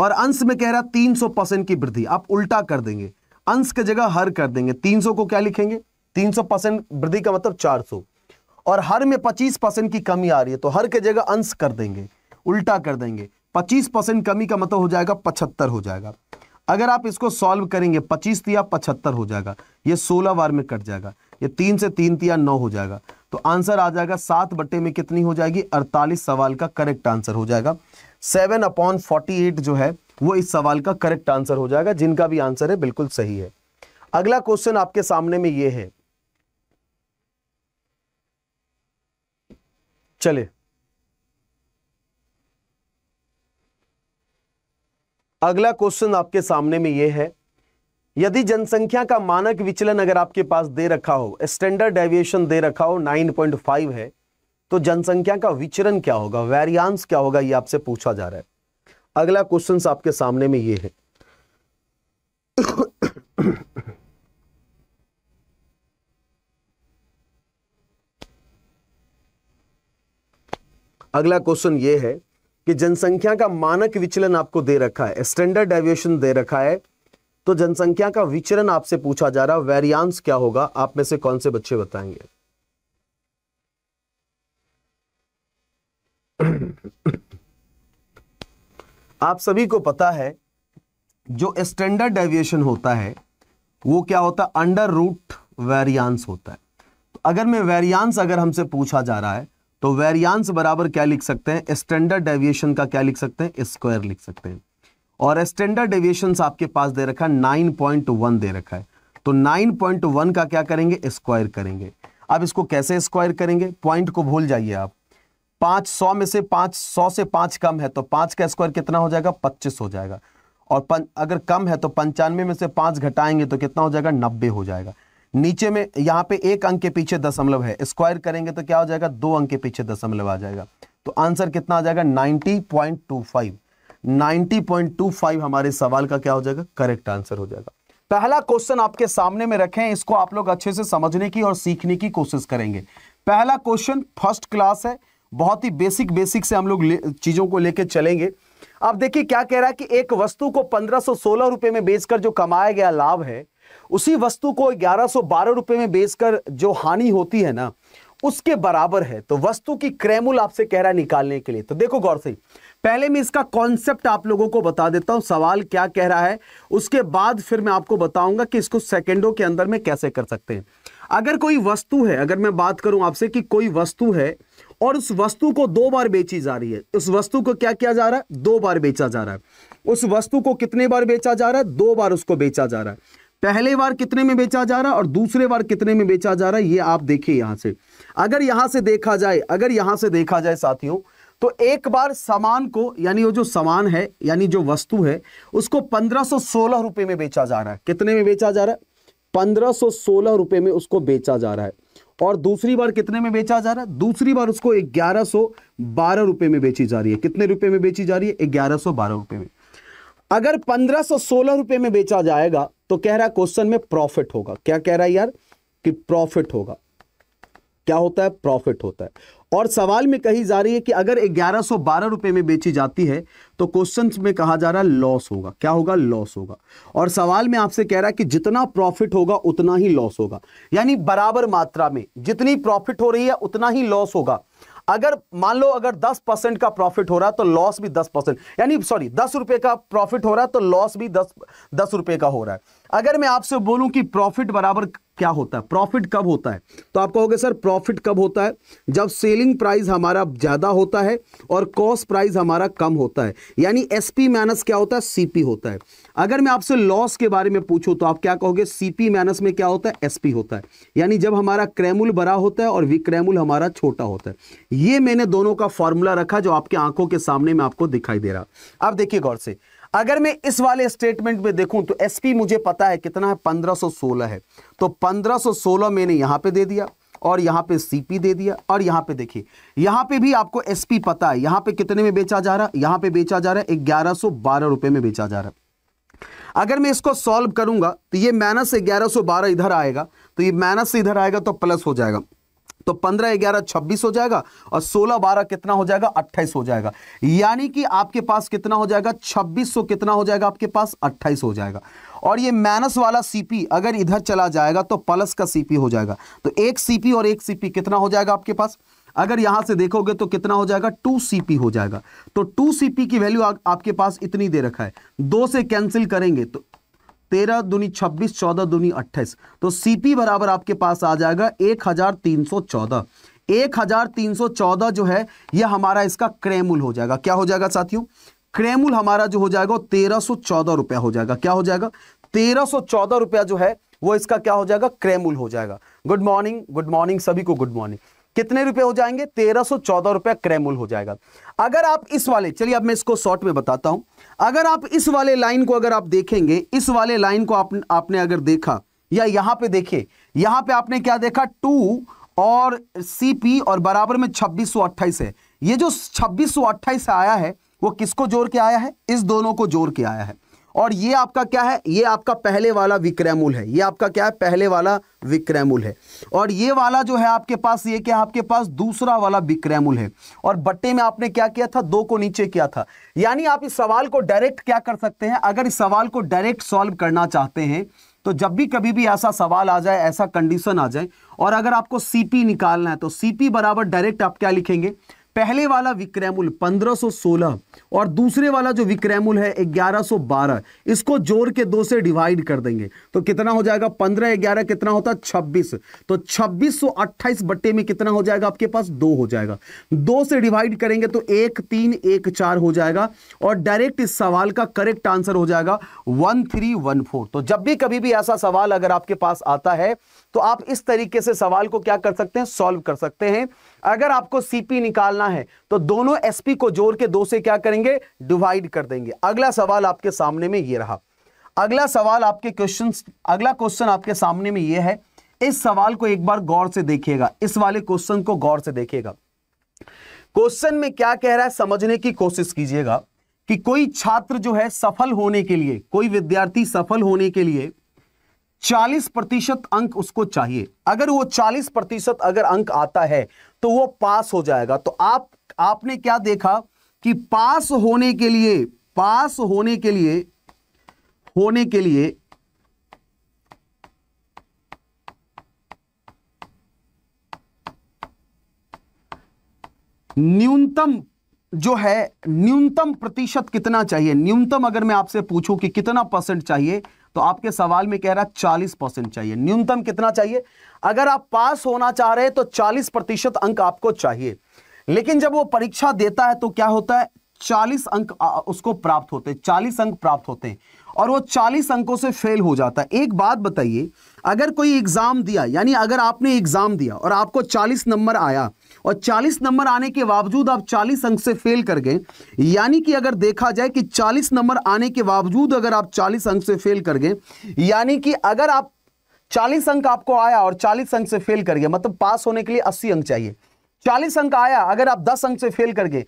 और अंश में कह रहा तीन सौ परसेंट की वृद्धि आप उल्टा कर देंगे अंश की जगह हर कर देंगे तीन सौ को क्या लिखेंगे तीन सौ परसेंट वृद्धि का मतलब चार सौ और हर में पच्चीस परसेंट की कमी आ रही है तो हर के जगह अंश कर देंगे उल्टा कर देंगे पच्चीस परसेंट कमी का मतलब हो जाएगा पचहत्तर हो जाएगा अगर आप इसको सॉल्व करेंगे पच्चीस तिया पचहत्तर हो जाएगा ये सोलह बार में कट जाएगा ये तीन से तीन तिया नौ हो जाएगा तो आंसर आ जाएगा सात बट्टे में कितनी हो जाएगी अड़तालीस सवाल का करेक्ट आंसर हो जाएगा सेवन अपॉन फोर्टी एट जो है वो इस सवाल का करेक्ट आंसर हो जाएगा जिनका भी आंसर है बिल्कुल सही है अगला क्वेश्चन आपके सामने में ये है चले अगला क्वेश्चन आपके सामने में यह है यदि जनसंख्या का मानक विचलन अगर आपके पास दे रखा हो स्टैंडर्ड डेविएशन दे रखा हो 9.5 है तो जनसंख्या का विचरण क्या होगा वेरियांस क्या होगा यह आपसे पूछा जा रहा है अगला क्वेश्चन आपके सामने में यह है अगला क्वेश्चन ये है कि जनसंख्या का मानक विचलन आपको दे रखा है स्टैंडर्ड डेविएशन दे रखा है तो जनसंख्या का विचलन आपसे पूछा जा रहा है वेरियांस क्या होगा आप में से कौन से बच्चे बताएंगे आप सभी को पता है जो स्टैंडर्ड डेविएशन होता है वो क्या होता है अंडर रूट वेरियांस होता है तो अगर मैं वेरियांस अगर हमसे पूछा जा रहा है तो वेरियांस बराबर क्या लिख सकते हैं स्टैंडर्ड डेविएशन का क्या लिख सकते हैं स्क्वायर लिख सकते हैं और स्टैंडर्ड डेविएशन आपके पास दे रखा है नाइन पॉइंट वन दे रखा है तो नाइन पॉइंट वन का क्या करेंगे स्क्वायर करेंगे अब इसको कैसे स्क्वायर करेंगे पॉइंट को भूल जाइए आप पांच सौ में से पांच सौ से पांच कम है तो पांच का स्क्वायर कितना हो जाएगा पच्चीस हो जाएगा और अगर कम है तो पंचानवे में से पांच घटाएंगे तो कितना हो जाएगा नब्बे हो जाएगा नीचे में यहाँ पे एक अंक के पीछे दशमलव है स्क्वायर करेंगे तो क्या हो जाएगा दो अंक के पीछे दशमलव आ जाएगा तो आंसर कितना आ जाएगा 90.25 90.25 हमारे सवाल का क्या हो जाएगा करेक्ट आंसर हो जाएगा पहला क्वेश्चन आपके सामने में रखें इसको आप लोग अच्छे से समझने की और सीखने की कोशिश करेंगे पहला क्वेश्चन फर्स्ट क्लास है बहुत ही बेसिक बेसिक से हम लोग चीजों को लेकर चलेंगे अब देखिए क्या कह रहा है कि एक वस्तु को पंद्रह सो सोलह रुपए में बेचकर जो कमाया गया लाभ है उसी वस्तु को ग्यारह सौ बारह रुपए में बेचकर जो हानि होती है ना उसके बराबर है तो वस्तु की क्रयमूल आपसे कह रहा है निकालने के लिए तो देखो गौर से पहले मैं इसका कॉन्सेप्ट आप लोगों को बता देता हूं सवाल क्या कह रहा है उसके बाद फिर मैं आपको बताऊंगा कि इसको सेकेंडों के अंदर में कैसे कर सकते हैं अगर कोई वस्तु है अगर मैं बात करूं आपसे कि कोई वस्तु है और उस वस्तु को दो बार बेची जा रही है उस वस्तु को क्या किया जा रहा है दो बार बेचा जा रहा है उस वस्तु को कितने बार बेचा जा रहा है दो बार उसको बेचा जा रहा है पहले बार कितने में बेचा जा रहा है और दूसरे बार कितने में बेचा जा रहा है ये आप देखिए यहां से अगर यहां से देखा जाए अगर यहां से देखा जाए साथियों तो एक बार सामान को यानी वो जो सामान है यानी जो वस्तु है उसको पंद्रह सोलह रुपए में बेचा जा रहा है कितने में बेचा जा रहा है पंद्रह सोलह रुपए में उसको बेचा जा रहा है और दूसरी बार कितने में बेचा जा रहा है दूसरी बार उसको ग्यारह सो बारह रुपए में बेची जा रही है कितने रुपए में बेची जा रही है ग्यारह सो बारह रुपए में अगर पंद्रह सो सोलह रुपए में बेचा जाएगा तो कह रहा है क्वेश्चन में प्रॉफिट होगा क्या कह रहा है यार कि प्रॉफिट होगा क्या होता है प्रॉफिट होता है और सवाल में कही जा रही है कि अगर ग्यारह सौ बारह रुपए में बेची जाती है तो क्वेश्चन में कहा जा रहा है लॉस होगा क्या होगा लॉस होगा और सवाल में आपसे कह रहा है कि जितना प्रॉफिट होगा उतना ही लॉस होगा यानी बराबर मात्रा में जितनी प्रॉफिट हो रही है उतना ही लॉस होगा अगर मान लो अगर 10 परसेंट का प्रॉफिट हो रहा है तो लॉस भी 10 परसेंट यानी सॉरी दस रुपए का प्रॉफिट हो रहा है तो लॉस भी दस दस रुपए का हो रहा है अगर मैं आपसे बोलूं कि प्रॉफिट बराबर क्या होता है प्रॉफिट कब होता है तो आप कहोगे सर प्रॉफिट कब होता है जब सेलिंग प्राइस हमारा ज़्यादा होता है और कॉस्ट प्राइस हमारा कम होता है यानी एसपी माइनस क्या होता है सीपी होता है अगर मैं आपसे लॉस के बारे में पूछूं तो आप क्या कहोगे सीपी माइनस में क्या होता है एसपी होता है यानी जब हमारा क्रैमुल बड़ा होता है और विक्रैमुल हमारा छोटा होता है ये मैंने दोनों का फॉर्मूला रखा जो आपके आंखों के सामने में आपको दिखाई दे रहा आप देखिए गौर से अगर मैं इस वाले स्टेटमेंट में देखूं तो पी मुझे पता है कितना है 1516 है तो 1516 मैंने यहां पे दे दिया और यहां पे सीपी दे दिया और यहां पे देखिए यहां पे भी आपको पी पता है यहां पे कितने में बेचा जा रहा है यहां पे बेचा जा रहा है ग्यारह बारह रुपए में बेचा जा रहा है अगर मैं इसको सॉल्व करूंगा तो ये माइनस ग्यारह बारह इधर आएगा तो ये माइनस इधर आएगा तो प्लस हो जाएगा तो पंद्रह ग्यारह छब्बीस हो जाएगा और सोलह बारह कितना हो जाएगा अट्ठाईस हो जाएगा यानी कि आपके पास कितना हो जाएगा छब्बीस सौ कितना हो जाएगा आपके पास अट्ठाइस हो जाएगा और ये माइनस वाला सीपी अगर इधर चला जाएगा तो प्लस का सीपी हो जाएगा तो एक सीपी और एक सीपी कितना हो जाएगा आपके पास अगर यहां से देखोगे तो कितना हो जाएगा टू सीपी हो जाएगा तो टू सीपी की वैल्यू आपके पास इतनी दे रखा है दो से कैंसिल करेंगे तो तेरह दूनी छब्बीस चौदह दूनी अट्ठाईस तो सीपी बराबर आपके पास आ जाएगा एक हजार तीन सौ चौदह एक हजार तीन सौ चौदह जो है यह हमारा इसका क्रेमुल हो जाएगा क्या हो जाएगा साथियों क्रेमुल हमारा जो हो जाएगा तेरह सौ चौदह रुपया हो जाएगा क्या हो जाएगा तेरह सौ चौदह रुपया जो है वो इसका क्या हो जाएगा क्रेमुल हो जाएगा गुड मॉर्निंग गुड मॉर्निंग सभी को गुड मॉर्निंग कितने रुपए हो जाएंगे तेरह सौ चौदह रुपया क्रेमुल हो जाएगा अगर आप इस वाले चलिए अब मैं इसको शॉर्ट में बताता हूं अगर आप इस वाले लाइन को अगर आप देखेंगे इस वाले लाइन को आप, आपने अगर देखा या यहां पे देखे यहां पे आपने क्या देखा टू और सीपी और बराबर में छब्बीस है ये जो छब्बीस आया है वो किसको जोड़ के आया है इस दोनों को जोड़ के आया है और ये आपका क्या है ये आपका पहले वाला विक्रय मूल है ये आपका क्या है पहले वाला विक्रय मूल है और ये वाला जो है आपके पास ये क्या आपके पास दूसरा वाला विक्रय मूल है और बट्टे में आपने क्या किया था दो को नीचे किया था यानी आप इस सवाल को डायरेक्ट क्या कर सकते हैं अगर इस सवाल को डायरेक्ट सॉल्व करना चाहते हैं तो जब भी कभी भी ऐसा सवाल आ जाए ऐसा कंडीशन आ जाए और अगर आपको सीपी निकालना है तो सीपी बराबर डायरेक्ट आप क्या लिखेंगे पहले वाला विक्रयमूल 1516 और दूसरे वाला जो विक्रयमूल है 1112 इसको जोड़ के दो से डिवाइड कर देंगे तो कितना हो जाएगा 15 11 कितना होता 26 तो 2628 बट्टे में कितना हो जाएगा आपके पास दो हो जाएगा दो से डिवाइड करेंगे तो एक तीन एक चार हो जाएगा और डायरेक्ट इस सवाल का करेक्ट आंसर हो जाएगा वन थ्री वन फोर तो जब भी कभी भी ऐसा सवाल अगर आपके पास आता है तो आप इस तरीके से सवाल को क्या कर सकते हैं सॉल्व कर सकते हैं अगर आपको सीपी निकालना है तो दोनों एसपी को जोड़ के दो से क्या करेंगे डिवाइड कर देंगे अगला सवाल आपके सामने में ये रहा अगला सवाल आपके क्वेश्चन अगला क्वेश्चन आपके सामने में ये है इस सवाल को एक बार गौर से देखिएगा इस वाले क्वेश्चन को गौर से देखिएगा क्वेश्चन में क्या कह रहा है समझने की कोशिश कीजिएगा कि कोई छात्र जो है सफल होने के लिए कोई विद्यार्थी सफल होने के लिए 40 प्रतिशत अंक उसको चाहिए अगर वो 40 प्रतिशत अगर अंक आता है तो वो पास हो जाएगा तो आप आपने क्या देखा कि पास होने के लिए पास होने के लिए होने के लिए न्यूनतम जो है न्यूनतम प्रतिशत कितना चाहिए न्यूनतम अगर मैं आपसे पूछूं कि कितना परसेंट चाहिए तो आपके सवाल में कह रहा है चालीस परसेंट चाहिए न्यूनतम कितना चाहिए अगर आप पास होना चाह रहे हैं तो चालीस प्रतिशत अंक आपको चाहिए लेकिन जब वो परीक्षा देता है तो क्या होता है चालीस अंक उसको प्राप्त होते हैं चालीस अंक प्राप्त होते हैं और वो चालीस अंकों से फेल हो जाता है एक बात बताइए अगर कोई एग्जाम दिया यानी अगर आपने एग्जाम दिया और आपको चालीस नंबर आया और 40 नंबर आने के बावजूद आप 40 अंक से फेल कर गए यानी कि अगर देखा जाए कि 40 नंबर आने के बावजूद अगर आप 40 अंक से फेल कर गए यानी कि अगर आप 40 अंक आपको आया और 40 अंक से फेल कर गए मतलब पास होने के लिए 80 अंक चाहिए 40 अंक आया अगर आप 10 अंक से फेल कर गए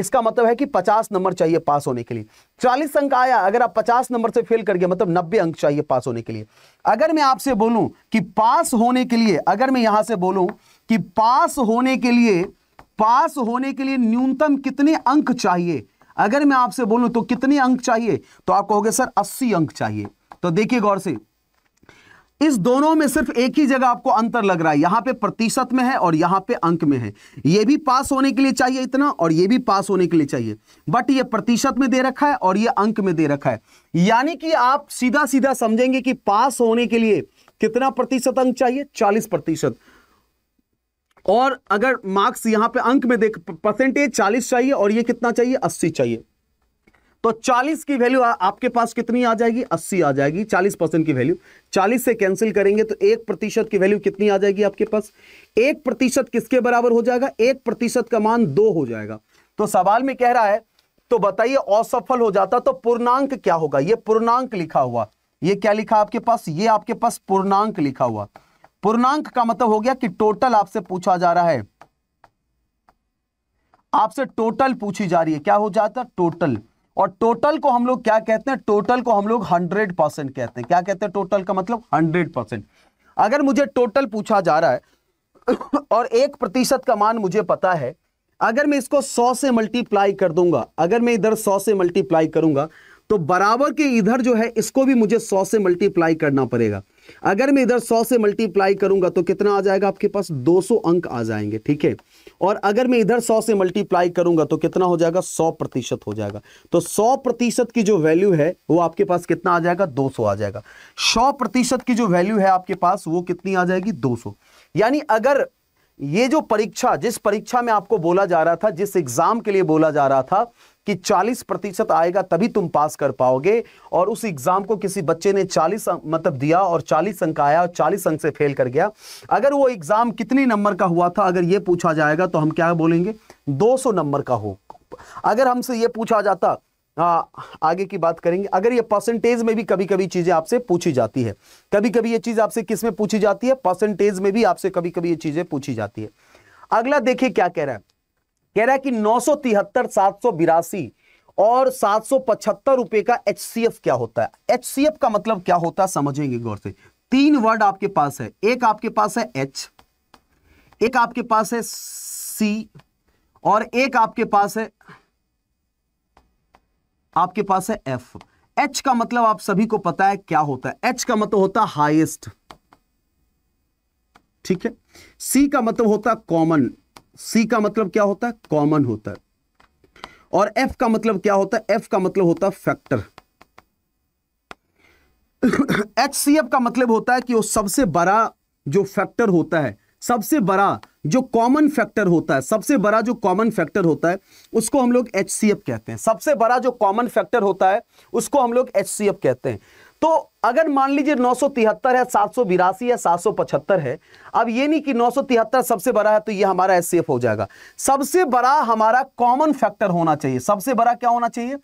इसका मतलब है कि 50 नंबर चाहिए पास होने के लिए 40 अंक आया अगर आप 50 नंबर से फेल कर गए मतलब 90 अंक चाहिए पास होने के लिए अगर मैं आपसे बोलूं कि पास होने के लिए अगर मैं यहां से बोलूं कि पास होने के लिए पास होने के लिए न्यूनतम कितने अंक चाहिए अगर मैं आपसे बोलूं तो कितने अंक चाहिए तो आप कहोगे सर 80 अंक चाहिए तो देखिए गौर से इस दोनों में सिर्फ एक ही जगह आपको अंतर लग रहा है यहां पे प्रतिशत में है और यहां पे अंक में है ये भी पास होने के लिए चाहिए इतना और ये भी पास होने के लिए चाहिए बट ये प्रतिशत में दे रखा है और ये अंक में दे रखा है यानी कि आप सीधा सीधा समझेंगे कि पास होने के लिए कितना प्रतिशत अंक चाहिए चालीस प्रतिशत और अगर मार्क्स यहां पे अंक में देख परसेंटेज चालीस चाहिए और ये कितना चाहिए अस्सी चाहिए तो चालीस की वैल्यू आपके पास कितनी आ जाएगी अस्सी आ जाएगी चालीस परसेंट की वैल्यू चालीस से कैंसिल करेंगे तो एक प्रतिशत की वैल्यू कितनी आ जाएगी आपके पास एक प्रतिशत किसके बराबर हो जाएगा एक प्रतिशत का मान दो हो जाएगा तो सवाल में कह रहा है तो बताइए असफल हो जाता तो पूर्णांक क्या होगा यह पूर्णांक लिखा हुआ यह क्या लिखा आपके पास ये आपके पास पूर्णांक लिखा हुआ पूर्णांक का मतलब हो गया कि टोटल आपसे पूछा जा रहा है आपसे टोटल पूछी जा रही है क्या हो जाता है टोटल और टोटल को हम लोग क्या कहते हैं टोटल को हम लोग हंड्रेड परसेंट कहते हैं क्या कहते हैं टोटल का मतलब हंड्रेड परसेंट अगर मुझे टोटल पूछा जा रहा है (coughs) और एक प्रतिशत का मान मुझे पता है अगर मैं इसको सौ से मल्टीप्लाई कर दूंगा अगर मैं इधर सौ से मल्टीप्लाई करूंगा तो बराबर के इधर जो है इसको भी मुझे सौ से मल्टीप्लाई करना पड़ेगा अगर मैं इधर 100 से मल्टीप्लाई करूंगा तो कितना आ जाएगा आपके पास 200 अंक आ जाएंगे ठीक है और अगर मैं इधर 100 से मल्टीप्लाई करूंगा तो कितना हो जाएगा 100 प्रतिशत हो जाएगा तो 100 प्रतिशत की जो वैल्यू है वो आपके पास कितना आ जाएगा 200 आ जाएगा 100 प्रतिशत की जो वैल्यू है आपके पास वो कितनी आ जाएगी दो यानी अगर ये जो परीक्षा जिस परीक्षा में आपको बोला जा रहा था जिस एग्जाम के लिए बोला जा रहा था कि 40 प्रतिशत आएगा तभी तुम पास कर पाओगे और उस एग्जाम को किसी बच्चे ने 40 मतलब दिया और 40 अंक आया और 40 अंक से फेल कर गया अगर वो एग्जाम कितनी नंबर का हुआ था अगर ये पूछा जाएगा तो हम क्या बोलेंगे 200 नंबर का हो अगर हमसे ये पूछा जाता आ, आगे की बात करेंगे अगर ये परसेंटेज में भी कभी कभी चीज़ें आपसे पूछी जाती है कभी कभी ये चीज़ आपसे किस में पूछी जाती है परसेंटेज में भी आपसे कभी कभी ये चीज़ें पूछी जाती है अगला देखिए क्या कह रहा है कह रहा है कि नौ सौ तिहत्तर सात सौ बिरासी और सात सौ पचहत्तर रुपए का एच क्या होता है एच का मतलब क्या होता है समझेंगे गौर से तीन वर्ड आपके पास है एक आपके पास है एच एक आपके पास है सी और एक आपके पास है आपके पास है एफ एच का मतलब आप सभी को पता है क्या होता है एच का मतलब होता है हाइएस्ट ठीक है सी का मतलब होता है कॉमन सी का मतलब क्या होता है कॉमन होता है और एफ का मतलब क्या होता है एफ का मतलब होता है फैक्टर एच सी एफ का मतलब होता है कि वो सबसे बड़ा जो फैक्टर होता है सबसे बड़ा जो कॉमन फैक्टर होता है सबसे बड़ा जो कॉमन फैक्टर होता है उसको हम लोग एच कहते हैं सबसे बड़ा जो कॉमन फैक्टर होता है उसको हम लोग एच कहते हैं तो अगर मान लीजिए नौ है सात सौ बिरासी है सात है अब ये नहीं कि नौ सबसे बड़ा है तो ये हमारा एस हो जाएगा सबसे बड़ा हमारा कॉमन फैक्टर होना चाहिए सबसे बड़ा क्या होना चाहिए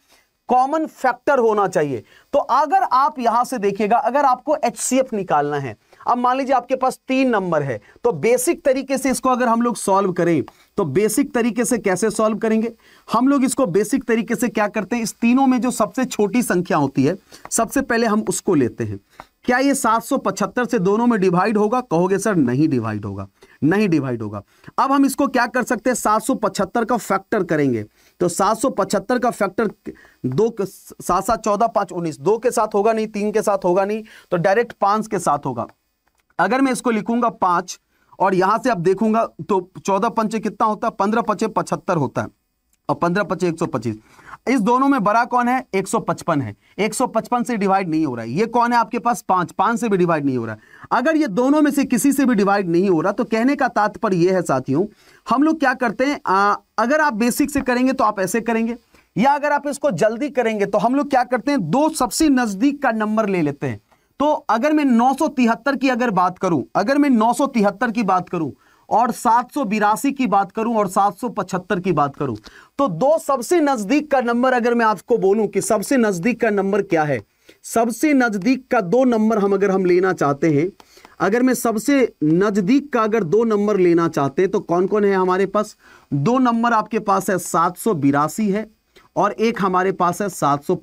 कॉमन फैक्टर होना चाहिए तो अगर आप यहां से देखिएगा अगर आपको एच निकालना है अब मान लीजिए आपके पास तीन नंबर है तो बेसिक तरीके से इसको अगर हम लोग सॉल्व करें तो बेसिक तरीके से कैसे सॉल्व करेंगे हम लोग इसको बेसिक तरीके से क्या करते हैं इस तीनों में जो सबसे छोटी संख्या होती है सबसे पहले हम उसको लेते हैं क्या ये 775 से दोनों में डिवाइड होगा कहोगे सर नहीं डिवाइड होगा नहीं डिवाइड होगा अब हम इसको क्या कर सकते हैं 775 का फैक्टर करेंगे तो 775 का फैक्टर दो सात सात चौदह पाँच उन्नीस दो के साथ होगा नहीं तीन के साथ होगा नहीं तो डायरेक्ट पांच के साथ होगा अगर मैं इसको लिखूंगा पांच और यहां से आप देखूंगा तो चौदह पंचे कितना होता है पंद्रह पचे पचहत्तर होता है और पंद्रह पचे एक सौ पच्चीस इस दोनों में बड़ा कौन है 155 है 155 से डिवाइड नहीं हो रहा है ये कौन है आपके पास पांच पांच से भी डिवाइड नहीं हो रहा है अगर ये दोनों में से किसी से भी डिवाइड नहीं हो रहा तो कहने का तात्पर्य ये है साथियों हम लोग क्या करते हैं आ, अगर आप बेसिक से करेंगे तो आप ऐसे करेंगे या अगर आप इसको जल्दी करेंगे तो हम लोग क्या करते हैं दो सबसे नजदीक का नंबर ले लेते हैं तो अगर मैं नौ की अगर बात करूं अगर मैं नौ की बात करूं और सात की बात करूं और सात की बात करूं तो दो सबसे नजदीक का नंबर अगर मैं आपको बोलूं कि सबसे नजदीक का नंबर क्या है सबसे नजदीक का दो नंबर हम अगर हम लेना चाहते हैं अगर मैं सबसे नजदीक का अगर दो नंबर लेना चाहते हैं तो कौन कौन है हमारे पास दो नंबर आपके पास है सात है और एक हमारे पास है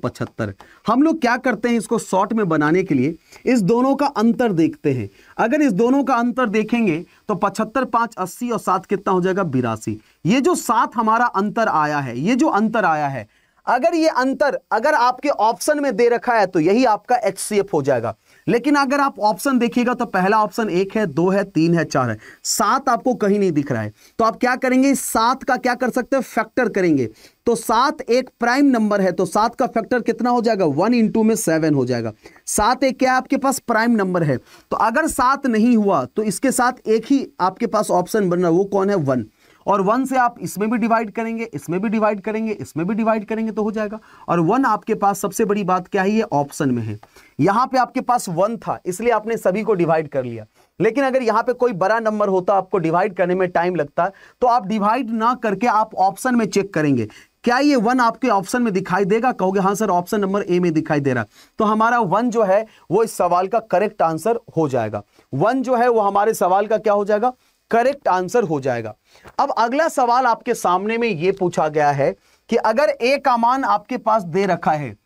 पचहत्तर हम लोग क्या करते हैं इसको शॉर्ट में बनाने के लिए इस दोनों का अंतर देखते हैं अगर इस दोनों का अंतर देखेंगे तो पचहत्तर पांच अस्सी और सात कितना हो जाएगा बिरासी ये जो सात हमारा अंतर आया है ये जो अंतर आया है अगर ये अंतर अगर आपके ऑप्शन में दे रखा है तो यही आपका एच हो जाएगा लेकिन अगर आप ऑप्शन देखिएगा तो पहला ऑप्शन एक है दो है तीन है चार है सात आपको कहीं नहीं दिख रहा है तो आप क्या करेंगे सात का क्या कर सकते हैं फैक्टर करेंगे तो सात एक प्राइम नंबर है तो सात का फैक्टर कितना हो जाएगा वन इंटू में सेवन हो जाएगा सात एक क्या आपके पास प्राइम नंबर है तो अगर सात नहीं हुआ तो इसके साथ एक ही आपके पास ऑप्शन बन रहा है वो कौन है वन और वन से आप इसमें भी डिवाइड करेंगे इसमें भी डिवाइड करेंगे इसमें भी डिवाइड करेंगे तो हो जाएगा और वन आपके पास सबसे बड़ी बात क्या है ये ऑप्शन में है यहां पे आपके पास वन था इसलिए आपने सभी को डिवाइड कर लिया लेकिन अगर यहां पे कोई बड़ा नंबर होता आपको डिवाइड करने में टाइम लगता तो आप डिवाइड ना करके आप ऑप्शन में चेक करेंगे क्या ये वन आपके ऑप्शन में दिखाई देगा कहोगे हाँ सर ऑप्शन नंबर ए में दिखाई दे रहा तो हमारा वन जो है वो इस सवाल का करेक्ट आंसर हो जाएगा वन जो है वो हमारे सवाल का क्या हो जाएगा करेक्ट आंसर हो जाएगा अब अगला सवाल आपके सामने में ये पूछा गया है कि अगर ए का मान आपके पास दे रखा है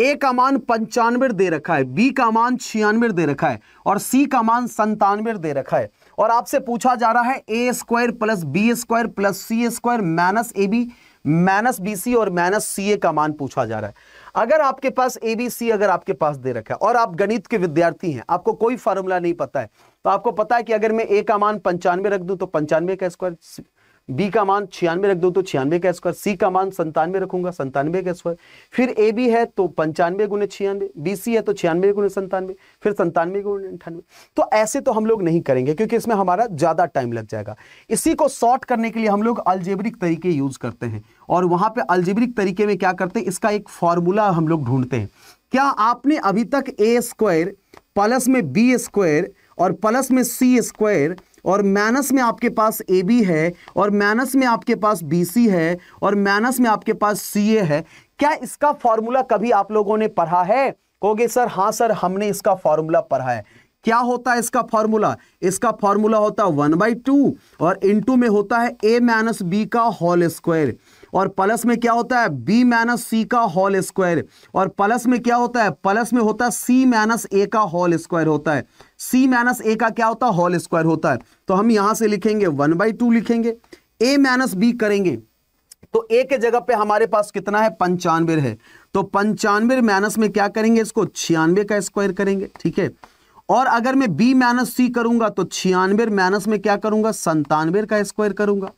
ए का मान पंचानवे दे रखा है बी का मान छियानवे दे रखा है और सी का मान संतानवे दे रखा है और आपसे पूछा जा रहा है A square plus B square plus C square minus A B minus B C और माइनस सी ए का मान पूछा जा रहा है अगर आपके पास ए बी सी अगर आपके पास दे रखा है और आप गणित के विद्यार्थी हैं आपको कोई फार्मूला नहीं पता है तो आपको पता है कि अगर मैं ए का मान पंचानवे रख दूं तो पंचानवे का स्क्वायर बी का मान छियानवे रख दो तो छियानवे का स्क्वायर सी का मान संतानवे रखूंगा संतानवे का स्क्वायर फिर ए बी है तो पंचानवे गुने छियानवे बी सी है तो छियानवे गुने संतानवे फिर संतानवे गुने अंठानवे तो ऐसे तो हम लोग नहीं करेंगे क्योंकि इसमें हमारा ज़्यादा टाइम लग जाएगा इसी को सॉर्ट करने के लिए हम लोग अल्जेबरिक तरीके यूज़ करते हैं और वहां पर अल्जेबरिक तरीके में क्या करते हैं इसका एक फॉर्मूला हम लोग ढूंढते हैं क्या आपने अभी तक ए स्क्वायर प्लस में बी स्क्वायर और प्लस में सी स्क्वायर और माइनस में आपके पास ए बी है और माइनस में आपके पास बी सी है और माइनस में आपके पास सी ए है क्या इसका फॉर्मूला कभी आप लोगों ने पढ़ा है कहोगे सर हाँ सर हमने इसका फॉर्मूला पढ़ा है क्या होता है इसका फॉर्मूला इसका फॉर्मूला होता है वन बाई टू और टू में होता है ए माइनस बी का होल स्क्वायर और प्लस में क्या होता है बी माइनस सी का होल स्क्वायर और प्लस में क्या होता है प्लस में होता है सी माइनस ए का होल स्क्वायर होता है सी माइनस ए का क्या होता है होल स्क्वायर होता है तो हम यहां से लिखेंगे वन बाई टू लिखेंगे ए माइनस बी करेंगे तो ए के जगह पे हमारे पास कितना है पंचानवे है तो पंचानवे माइनस में क्या करेंगे इसको छियानवे का स्क्वायर करेंगे ठीक है और अगर मैं बी माइनस सी करूंगा तो छियानवे माइनस में क्या करूंगा संतानवे का स्क्वायर करूंगा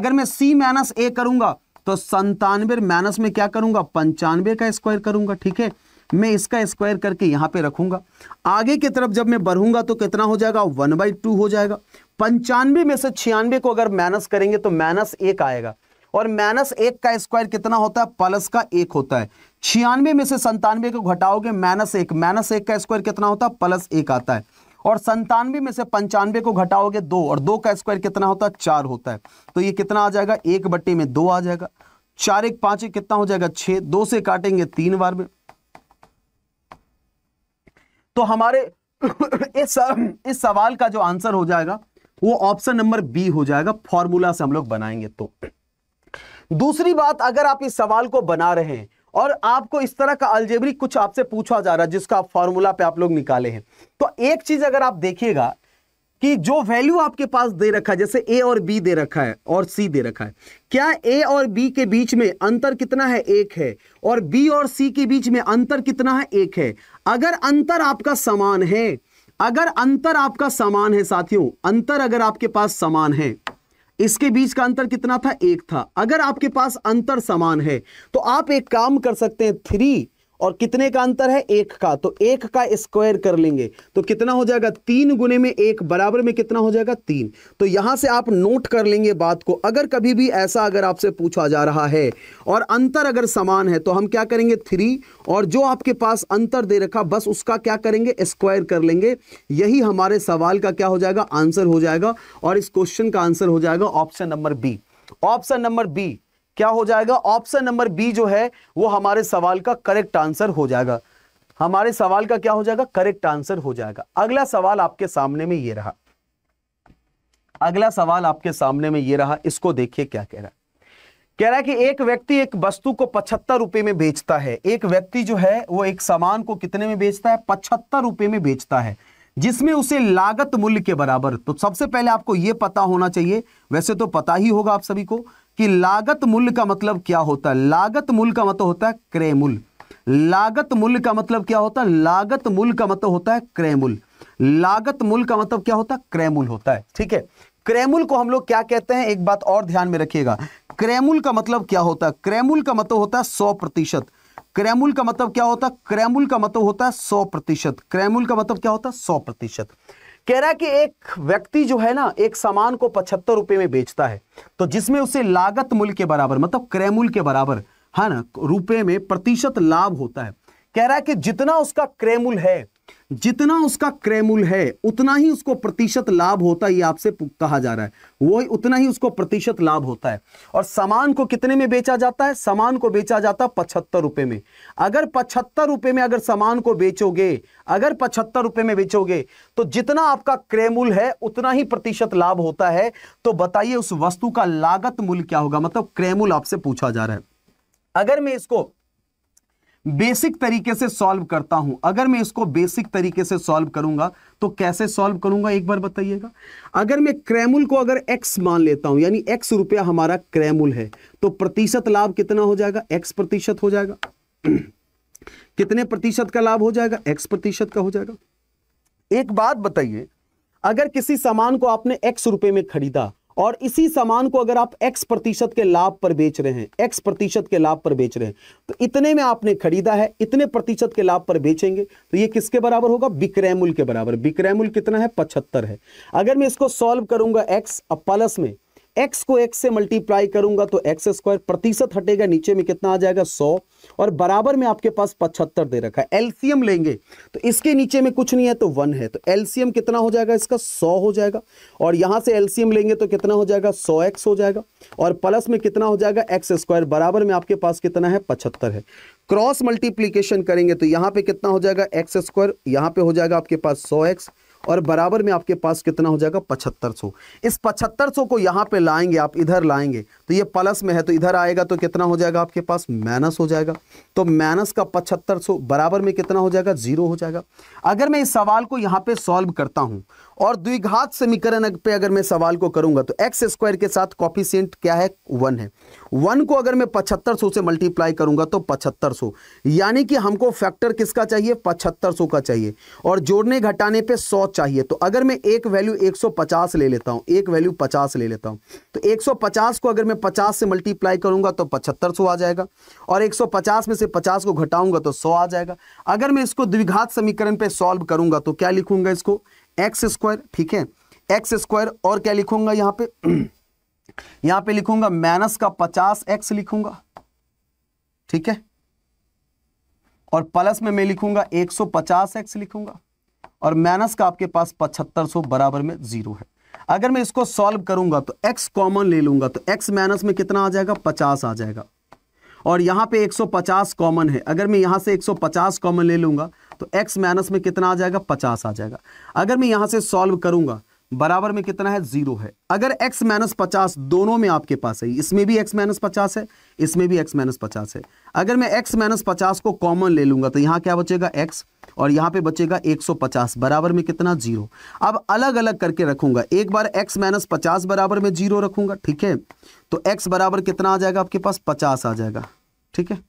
अगर मैं सी माइनस ए करूंगा तो संतानवे माइनस में क्या करूंगा पंचानवे का स्क्वायर करूंगा ठीक है मैं इसका स्क्वायर करके यहां पे रखूंगा आगे की तरफ जब मैं बढ़ूंगा तो कितना हो जाएगा वन बाई टू हो जाएगा पंचानवे में से छियानवे को अगर माइनस करेंगे तो माइनस एक आएगा और माइनस एक का स्क्वायर कितना होता है प्लस का एक होता है छियानवे में से संतानवे को घटाओगे माइनस एक माइनस एक का स्क्वायर कितना होता है प्लस एक आता है और संतानवे में से पंचानवे को घटाओगे दो और दो का स्क्वायर कितना होता है चार होता है तो ये कितना आ जाएगा एक बट्टे में दो आ जाएगा चार एक पांच एक कितना हो जाएगा छह दो से काटेंगे तीन बार में तो हमारे (coughs) इस इस सवाल का जो आंसर हो जाएगा वो ऑप्शन नंबर बी हो जाएगा फॉर्मूला से हम लोग बनाएंगे तो दूसरी बात अगर आप इस सवाल को बना रहे हैं और आपको इस तरह का अलजेबरी कुछ आपसे पूछा जा रहा है जिसका आप फॉर्मूला पे आप लोग निकाले हैं तो एक चीज अगर आप देखिएगा कि जो वैल्यू आपके पास दे रखा है जैसे ए और बी दे रखा है और सी दे रखा है क्या ए और बी के बीच में अंतर कितना है एक है और बी और सी के बीच में अंतर कितना है एक है अगर अंतर आपका समान है अगर अंतर आपका समान है साथियों अंतर अगर आपके पास समान है इसके बीच का अंतर कितना था एक था अगर आपके पास अंतर समान है तो आप एक काम कर सकते हैं थ्री और कितने का अंतर है एक का तो एक का स्क्वायर कर लेंगे तो कितना हो जाएगा तीन गुने में एक बराबर में कितना हो जाएगा तीन तो यहां से आप नोट कर लेंगे बात को अगर कभी भी ऐसा अगर आपसे पूछा जा रहा है और अंतर अगर समान है तो हम क्या करेंगे थ्री और जो आपके पास अंतर दे रखा बस उसका क्या करेंगे स्क्वायर कर लेंगे यही हमारे सवाल का क्या हो जाएगा आंसर हो जाएगा और इस क्वेश्चन का आंसर हो जाएगा option number B option number B क्या हो जाएगा ऑप्शन नंबर बी जो है वो हमारे सवाल का करेक्ट आंसर हो जाएगा हमारे सवाल का क्या हो जाएगा करेक्ट आंसर हो जाएगा अगला सवाल आपके सामने में ये रहा अगला सवाल आपके सामने में ये रहा इसको देखिए क्या कह रहा है कह रहा है कि एक व्यक्ति एक वस्तु को पचहत्तर रुपए में बेचता है एक व्यक्ति जो है वो एक सामान को कितने में बेचता है पचहत्तर रुपए में बेचता है जिसमें उसे लागत मूल्य के बराबर तो सबसे पहले आपको यह पता होना चाहिए वैसे तो पता ही होगा आप सभी को कि लागत मूल्य का मतलब क्या होता है लागत मूल्य का मतलब होता है क्रय मूल्य लागत मूल्य का मतलब क्या होता है लागत मूल्य का मतलब होता है क्रय मूल्य लागत मूल्य का मतलब क्या होता है क्रय मूल्य होता है ठीक है क्रैमुल को हम लोग क्या कहते हैं एक बात और ध्यान में रखिएगा क्रैमुल का मतलब क्या होता है क्रैमुल का मतलब होता है सौ प्रतिशत क्रैमुल का मतलब क्या होता है क्रैमुल का मतलब होता है सौ प्रतिशत क्रैमुल का मतलब क्या होता है सौ प्रतिशत कह रहा है कि एक व्यक्ति जो है ना एक सामान को पचहत्तर रुपए में बेचता है तो जिसमें उसे लागत मूल्य के बराबर मतलब क्रयमूल्य के बराबर है ना रुपए में प्रतिशत लाभ होता है कह रहा है कि जितना उसका क्रयमूल्य है जितना उसका क्रयमूल है उतना ही उसको प्रतिशत लाभ होता ये आपसे कहा जा रहा है वो उतना ही उसको प्रतिशत लाभ होता है और सामान को कितने में बेचा जाता है सामान को बेचा जाता है पचहत्तर रुपए में अगर पचहत्तर रुपए में अगर सामान को बेचोगे अगर पचहत्तर रुपए में बेचोगे तो जितना आपका क्रयमूल है उतना ही प्रतिशत लाभ होता है तो बताइए उस वस्तु का लागत मूल्य क्या होगा मतलब क्रयमूल आपसे पूछा जा रहा है अगर मैं इसको बेसिक तरीके से सॉल्व करता हूं अगर मैं इसको बेसिक तरीके से सॉल्व करूंगा तो कैसे सॉल्व करूंगा एक बार बताइएगा अगर मैं क्रेमुल को अगर एक्स मान लेता हूं यानी एक्स रुपया हमारा क्रेमुल है तो प्रतिशत लाभ कितना हो जाएगा एक्स प्रतिशत हो जाएगा (clears throat) कितने प्रतिशत का लाभ हो जाएगा एक्स प्रतिशत का हो जाएगा एक बात बताइए अगर किसी सामान को आपने एक्स रुपए में खरीदा और इसी सामान को अगर आप एक्स प्रतिशत के लाभ पर बेच रहे हैं एक्स प्रतिशत के लाभ पर बेच रहे हैं तो इतने में आपने खरीदा है इतने प्रतिशत के लाभ पर बेचेंगे तो ये किसके बराबर होगा विक्रय मूल्य के बराबर विक्रय मूल्य कितना है पचहत्तर है अगर मैं इसको सॉल्व करूंगा एक्स प्लस में एक्स को एक्स से मल्टीप्लाई करूंगा तो एक्स स्क्वायर प्रतिशत हटेगा नीचे में कितना आ जाएगा सौ और बराबर में आपके पास पचहत्तर दे रखा है एल्सियम लेंगे तो इसके नीचे में कुछ नहीं है तो वन है तो एल्सियम कितना हो जाएगा इसका सौ हो जाएगा और यहां से एल्सियम लेंगे तो कितना हो जाएगा सौ एक्स हो जाएगा और प्लस में कितना हो जाएगा एक्स स्क्वायर बराबर में आपके पास कितना है पचहत्तर है क्रॉस मल्टीप्लीकेशन करेंगे तो यहां पे कितना हो जाएगा एक्स स्क्वायर यहां पे हो जाएगा आपके पास सौ एक्स और बराबर में आपके पास कितना हो जाएगा पचहत्तर सौ इस पचहत्तर सौ को यहाँ पे लाएंगे आप इधर लाएंगे तो ये प्लस में है तो इधर आएगा तो कितना हो जाएगा आपके पास माइनस हो जाएगा तो माइनस का पचहत्तर सौ बराबर में कितना हो जाएगा जीरो हो जाएगा अगर मैं इस सवाल को यहाँ पे सॉल्व करता हूँ और द्विघात समीकरण पे अगर मैं सवाल को करूंगा तो एक्स स्क्वायर के साथ कॉफिशियंट क्या है वन है वन को अगर मैं पचहत्तर सौ से मल्टीप्लाई करूंगा तो पचहत्तर सौ यानी कि हमको फैक्टर किसका चाहिए पचहत्तर सौ का चाहिए और जोड़ने घटाने पे सौ चाहिए तो अगर मैं एक वैल्यू एक सौ पचास ले लेता हूँ एक वैल्यू पचास ले लेता हूँ तो एक सौ पचास को अगर मैं पचास से मल्टीप्लाई करूंगा तो पचहत्तर सौ आ जाएगा और एक सौ पचास में से पचास को घटाऊंगा तो सौ आ जाएगा अगर मैं इसको द्विघात समीकरण पर सॉल्व करूंगा तो क्या लिखूंगा इसको एक्स स्क्वायर ठीक है एक्स स्क्वायर और क्या लिखूंगा यहां पे (clears throat) यहां पे लिखूंगा माइनस का पचास एक्स लिखूंगा ठीक है और प्लस में मैं लिखूंगा एक सौ पचास एक्स लिखूंगा और माइनस का आपके पास पचहत्तर सौ बराबर में जीरो है अगर मैं इसको सॉल्व करूंगा तो एक्स कॉमन ले लूंगा तो एक्स माइनस में कितना आ जाएगा पचास आ जाएगा और यहां पे 150 कॉमन है अगर मैं यहां से 150 कॉमन ले लूंगा तो x माइनस में कितना आ जाएगा पचास आ जाएगा अगर मैं यहां से सॉल्व करूंगा बराबर में कितना है जीरो है अगर x माइनस पचास दोनों में आपके पास है इसमें भी x माइनस पचास है इसमें भी x माइनस पचास है अगर मैं x माइनस पचास को कॉमन ले लूंगा तो यहाँ क्या बचेगा x और यहाँ पे बचेगा 150 बराबर में कितना जीरो अब अलग अलग करके रखूंगा एक बार x माइनस पचास बराबर में जीरो रखूंगा ठीक है तो x बराबर कितना आ जाएगा आपके पास पचास आ जाएगा ठीक है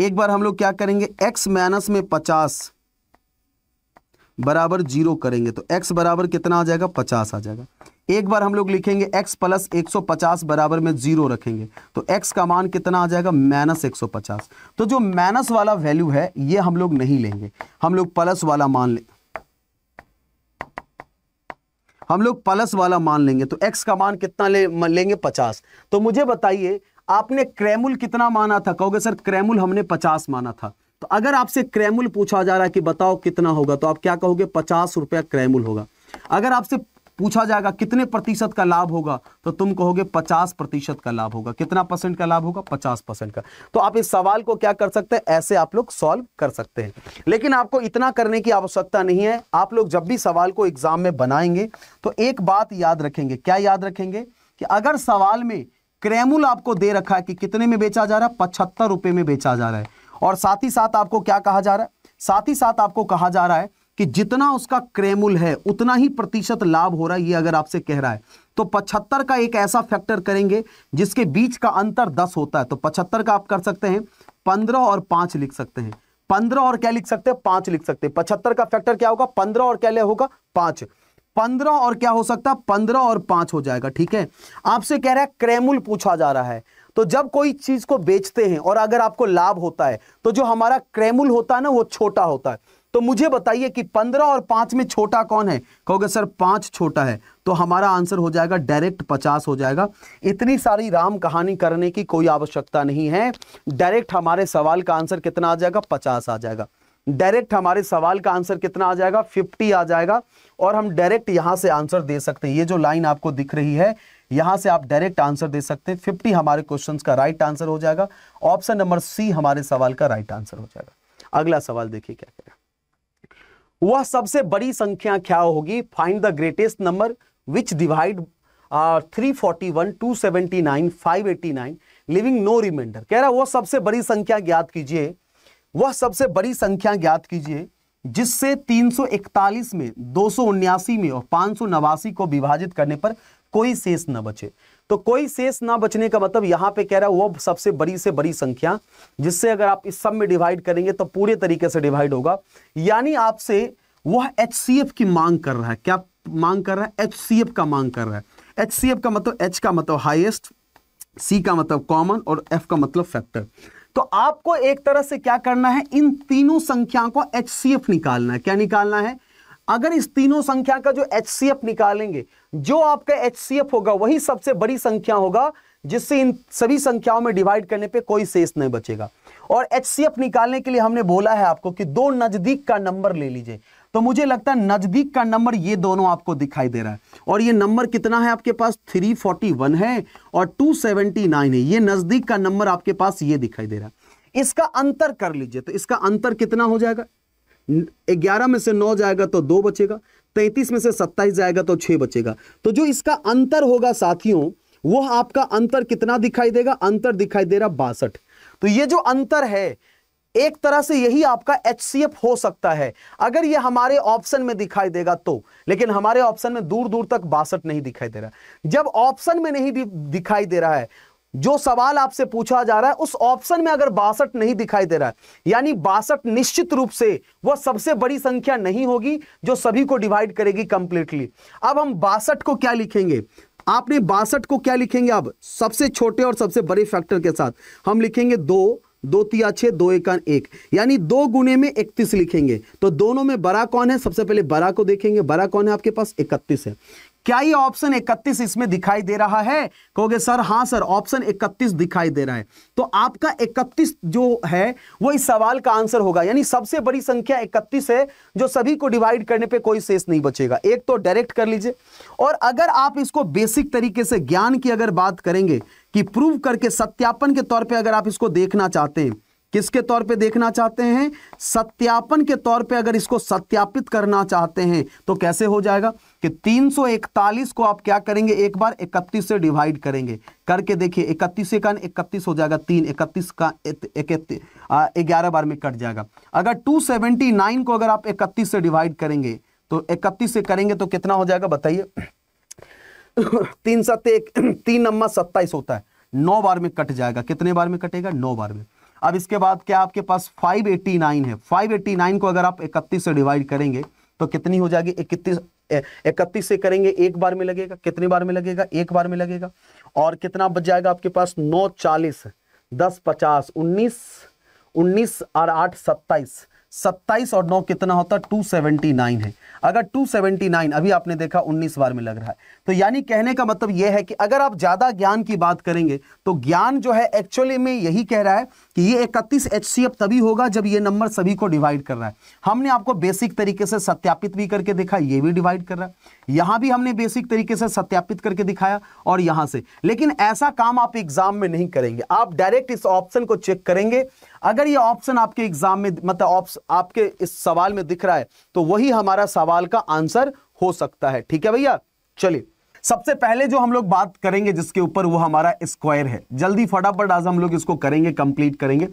एक बार हम लोग क्या करेंगे x माइनस में पचास बराबर जीरो करेंगे तो x बराबर कितना आ जाएगा पचास आ जाएगा एक बार हम लोग लिखेंगे x प्लस एक बराबर में जीरो रखेंगे तो x का मान कितना आ जाएगा माइनस एक तो जो माइनस वाला वैल्यू है ये हम लोग नहीं लेंगे हम लोग प्लस वाला मान लें हम लोग प्लस वाला मान लेंगे तो x का मान कितना ले लेंगे 50 तो मुझे बताइए आपने क्रेमुल कितना माना था कहोगे सर क्रेमुल हमने पचास माना था तो अगर आपसे क्रेमुल पूछा जा रहा है कि बताओ कितना होगा तो आप क्या कहोगे पचास रुपया क्रेमुल होगा अगर आपसे पूछा जाएगा कितने प्रतिशत का लाभ होगा तो तुम कहोगे पचास प्रतिशत का लाभ होगा कितना परसेंट का लाभ होगा पचास परसेंट का तो आप इस सवाल को क्या कर सकते हैं ऐसे आप लोग सॉल्व कर सकते हैं लेकिन आपको इतना करने की आवश्यकता नहीं है आप लोग जब भी सवाल को एग्जाम में बनाएंगे तो एक बात याद रखेंगे क्या याद रखेंगे कि अगर सवाल में क्रेमुल आपको दे रखा है कि कितने में बेचा जा रहा है पचहत्तर रुपए में बेचा जा रहा है और साथ ही साथ आपको क्या कहा जा रहा है साथ ही साथ आपको कहा जा रहा है कि जितना उसका क्रेमुल है उतना ही प्रतिशत लाभ हो रहा है ये अगर आपसे कह रहा है तो पचहत्तर का एक ऐसा फैक्टर करेंगे जिसके बीच का अंतर दस होता है तो पचहत्तर का आप कर सकते हैं पंद्रह और पांच लिख सकते हैं पंद्रह और क्या लिख सकते हैं पांच लिख सकते हैं पचहत्तर का फैक्टर क्या होगा पंद्रह और क्या होगा पांच पंद्रह और क्या हो सकता है पंद्रह और पांच हो जाएगा ठीक है आपसे कह रहा है क्रेमुल पूछा जा रहा है तो जब कोई चीज को बेचते हैं और अगर आपको लाभ होता है तो जो हमारा क्रेमुल होता है ना वो छोटा होता है तो मुझे बताइए कि पंद्रह और पांच में छोटा कौन है कहोगे सर पांच छोटा है तो हमारा आंसर हो जाएगा डायरेक्ट पचास हो जाएगा इतनी सारी राम कहानी करने की कोई आवश्यकता नहीं है डायरेक्ट हमारे सवाल का आंसर कितना आ जाएगा पचास आ जाएगा डायरेक्ट हमारे सवाल का आंसर कितना आ जाएगा फिफ्टी आ जाएगा और हम डायरेक्ट यहां से आंसर दे सकते हैं ये जो लाइन आपको दिख रही है यहां से आप डायरेक्ट आंसर दे सकते हैं फिफ्टी हमारे क्वेश्चन का राइट आंसर हो जाएगा ऑप्शन नंबर सी हमारे सवाल का राइट आंसर हो जाएगा अगला सवाल देखिए क्या कह करेगा वह सबसे बड़ी संख्या क्या होगी find the greatest number which divide three forty one two seventy nine five eighty nine leaving no remainder कह रहा है वह सबसे बड़ी संख्या ज्ञात कीजिए वह सबसे बड़ी संख्या ज्ञात कीजिए जिससे 341 में दो में और पांच को विभाजित करने पर कोई शेष न बचे तो कोई शेष ना बचने का मतलब यहां पे कह रहा है वो सबसे बड़ी से बड़ी संख्या जिससे अगर आप इस सब में डिवाइड करेंगे तो पूरे तरीके से डिवाइड होगा यानी आपसे वह एच की मांग कर रहा है क्या मांग कर रहा है एच का मांग कर रहा है एच का मतलब एच का मतलब हाइएस्ट सी का मतलब कॉमन और एफ का मतलब फैक्टर तो आपको एक तरह से क्या करना है इन तीनों संख्या को एच निकालना है क्या निकालना है अगर इस तीनों संख्या का जो एच निकालेंगे जो आपका एच होगा वही सबसे बड़ी संख्या होगा जिससे इन सभी संख्याओं में डिवाइड करने पे कोई शेष नहीं बचेगा और एच निकालने के लिए हमने बोला है आपको कि दो नजदीक का नंबर ले लीजिए तो मुझे लगता है नजदीक का नंबर ये दोनों आपको दिखाई दे रहा है और ये नंबर कितना है आपके पास 341 है और 279 है ये नजदीक का नंबर आपके पास ये दिखाई दे रहा है इसका अंतर कर लीजिए तो इसका अंतर कितना हो जाएगा ग्यारह में से नौ जाएगा तो दो बचेगा तैतीस में से सत्ताईस जाएगा तो छह बचेगा तो जो इसका अंतर होगा साथियों वह आपका अंतर कितना दिखाई देगा अंतर दिखाई दे रहा बासठ तो ये जो अंतर है एक तरह से यही आपका एच हो सकता है अगर ये हमारे ऑप्शन में दिखाई देगा तो लेकिन हमारे ऑप्शन में दूर दूर तक बासठ नहीं दिखाई दे रहा जब ऑप्शन में नहीं दिखाई दे रहा है जो सवाल आपसे पूछा जा रहा है उस ऑप्शन में अगर बासठ नहीं दिखाई दे रहा है यानी बासठ निश्चित रूप से वह सबसे बड़ी संख्या नहीं होगी जो सभी को डिवाइड करेगी कंप्लीटली अब हम बासठ को क्या लिखेंगे आपने बासठ को क्या लिखेंगे अब सबसे छोटे और सबसे बड़े फैक्टर के साथ हम लिखेंगे दो दो तिया छः दो एकान एक यानी दो गुने में इकतीस लिखेंगे तो दोनों में बड़ा कौन है सबसे पहले बड़ा को देखेंगे बड़ा कौन है आपके पास इकतीस है क्या ये ऑप्शन 31 इसमें दिखाई दे रहा है कहोगे सर हाँ सर ऑप्शन 31 दिखाई दे रहा है तो आपका 31 जो है वो इस सवाल का आंसर होगा यानी सबसे बड़ी संख्या 31 है जो सभी को डिवाइड करने पे कोई शेष नहीं बचेगा एक तो डायरेक्ट कर लीजिए और अगर आप इसको बेसिक तरीके से ज्ञान की अगर बात करेंगे कि प्रूव करके सत्यापन के तौर पर अगर आप इसको देखना चाहते हैं किसके तौर पे देखना चाहते हैं सत्यापन के तौर पे अगर इसको सत्यापित करना चाहते हैं तो कैसे हो जाएगा कि 341 को आप क्या करेंगे एक बार 31 से डिवाइड करेंगे करके देखिए इकतीस से कान इकतीस हो जाएगा तीन इकतीस का ग्यारह बार में कट जाएगा अगर 279 को अगर आप इकतीस से डिवाइड करेंगे तो इकतीस से करेंगे तो कितना हो जाएगा बताइए (coughs) तीन सत्य (coughs) तीन नंबर सत्ताईस होता है नौ बार में कट जाएगा कितने बार में कटेगा नौ बार में अब इसके बाद क्या आपके पास 589 है 589 को अगर आप 31 से डिवाइड करेंगे तो कितनी हो जाएगी इकतीस इकतीस से करेंगे एक बार में लगेगा कितनी बार में लगेगा एक बार में लगेगा और कितना बच जाएगा आपके पास नौ चालीस दस पचास उन्नीस उन्नीस और आठ सत्ताईस सत्ताईस और नौ कितना होता है 279 है अगर 279 अभी आपने देखा 19 बार में लग रहा है तो यानी कहने का मतलब यह है कि अगर आप ज़्यादा ज्ञान की बात करेंगे तो ज्ञान जो है एक्चुअली में यही कह रहा है कि ये इकतीस एच तभी होगा जब ये नंबर सभी को डिवाइड कर रहा है हमने आपको बेसिक तरीके से सत्यापित भी करके देखा ये भी डिवाइड कर रहा है यहां भी हमने बेसिक तरीके से सत्यापित करके दिखाया और यहां से लेकिन ऐसा काम आप एग्जाम में नहीं करेंगे आप डायरेक्ट इस ऑप्शन को चेक करेंगे अगर ये ऑप्शन आपके एग्जाम में मतलब आपके इस सवाल में दिख रहा है तो वही हमारा सवाल का आंसर हो सकता है ठीक है भैया चलिए सबसे पहले जो हम लोग बात करेंगे जिसके ऊपर वो हमारा स्क्वायर है जल्दी फटाफट आज हम लोग इसको करेंगे कंप्लीट करेंगे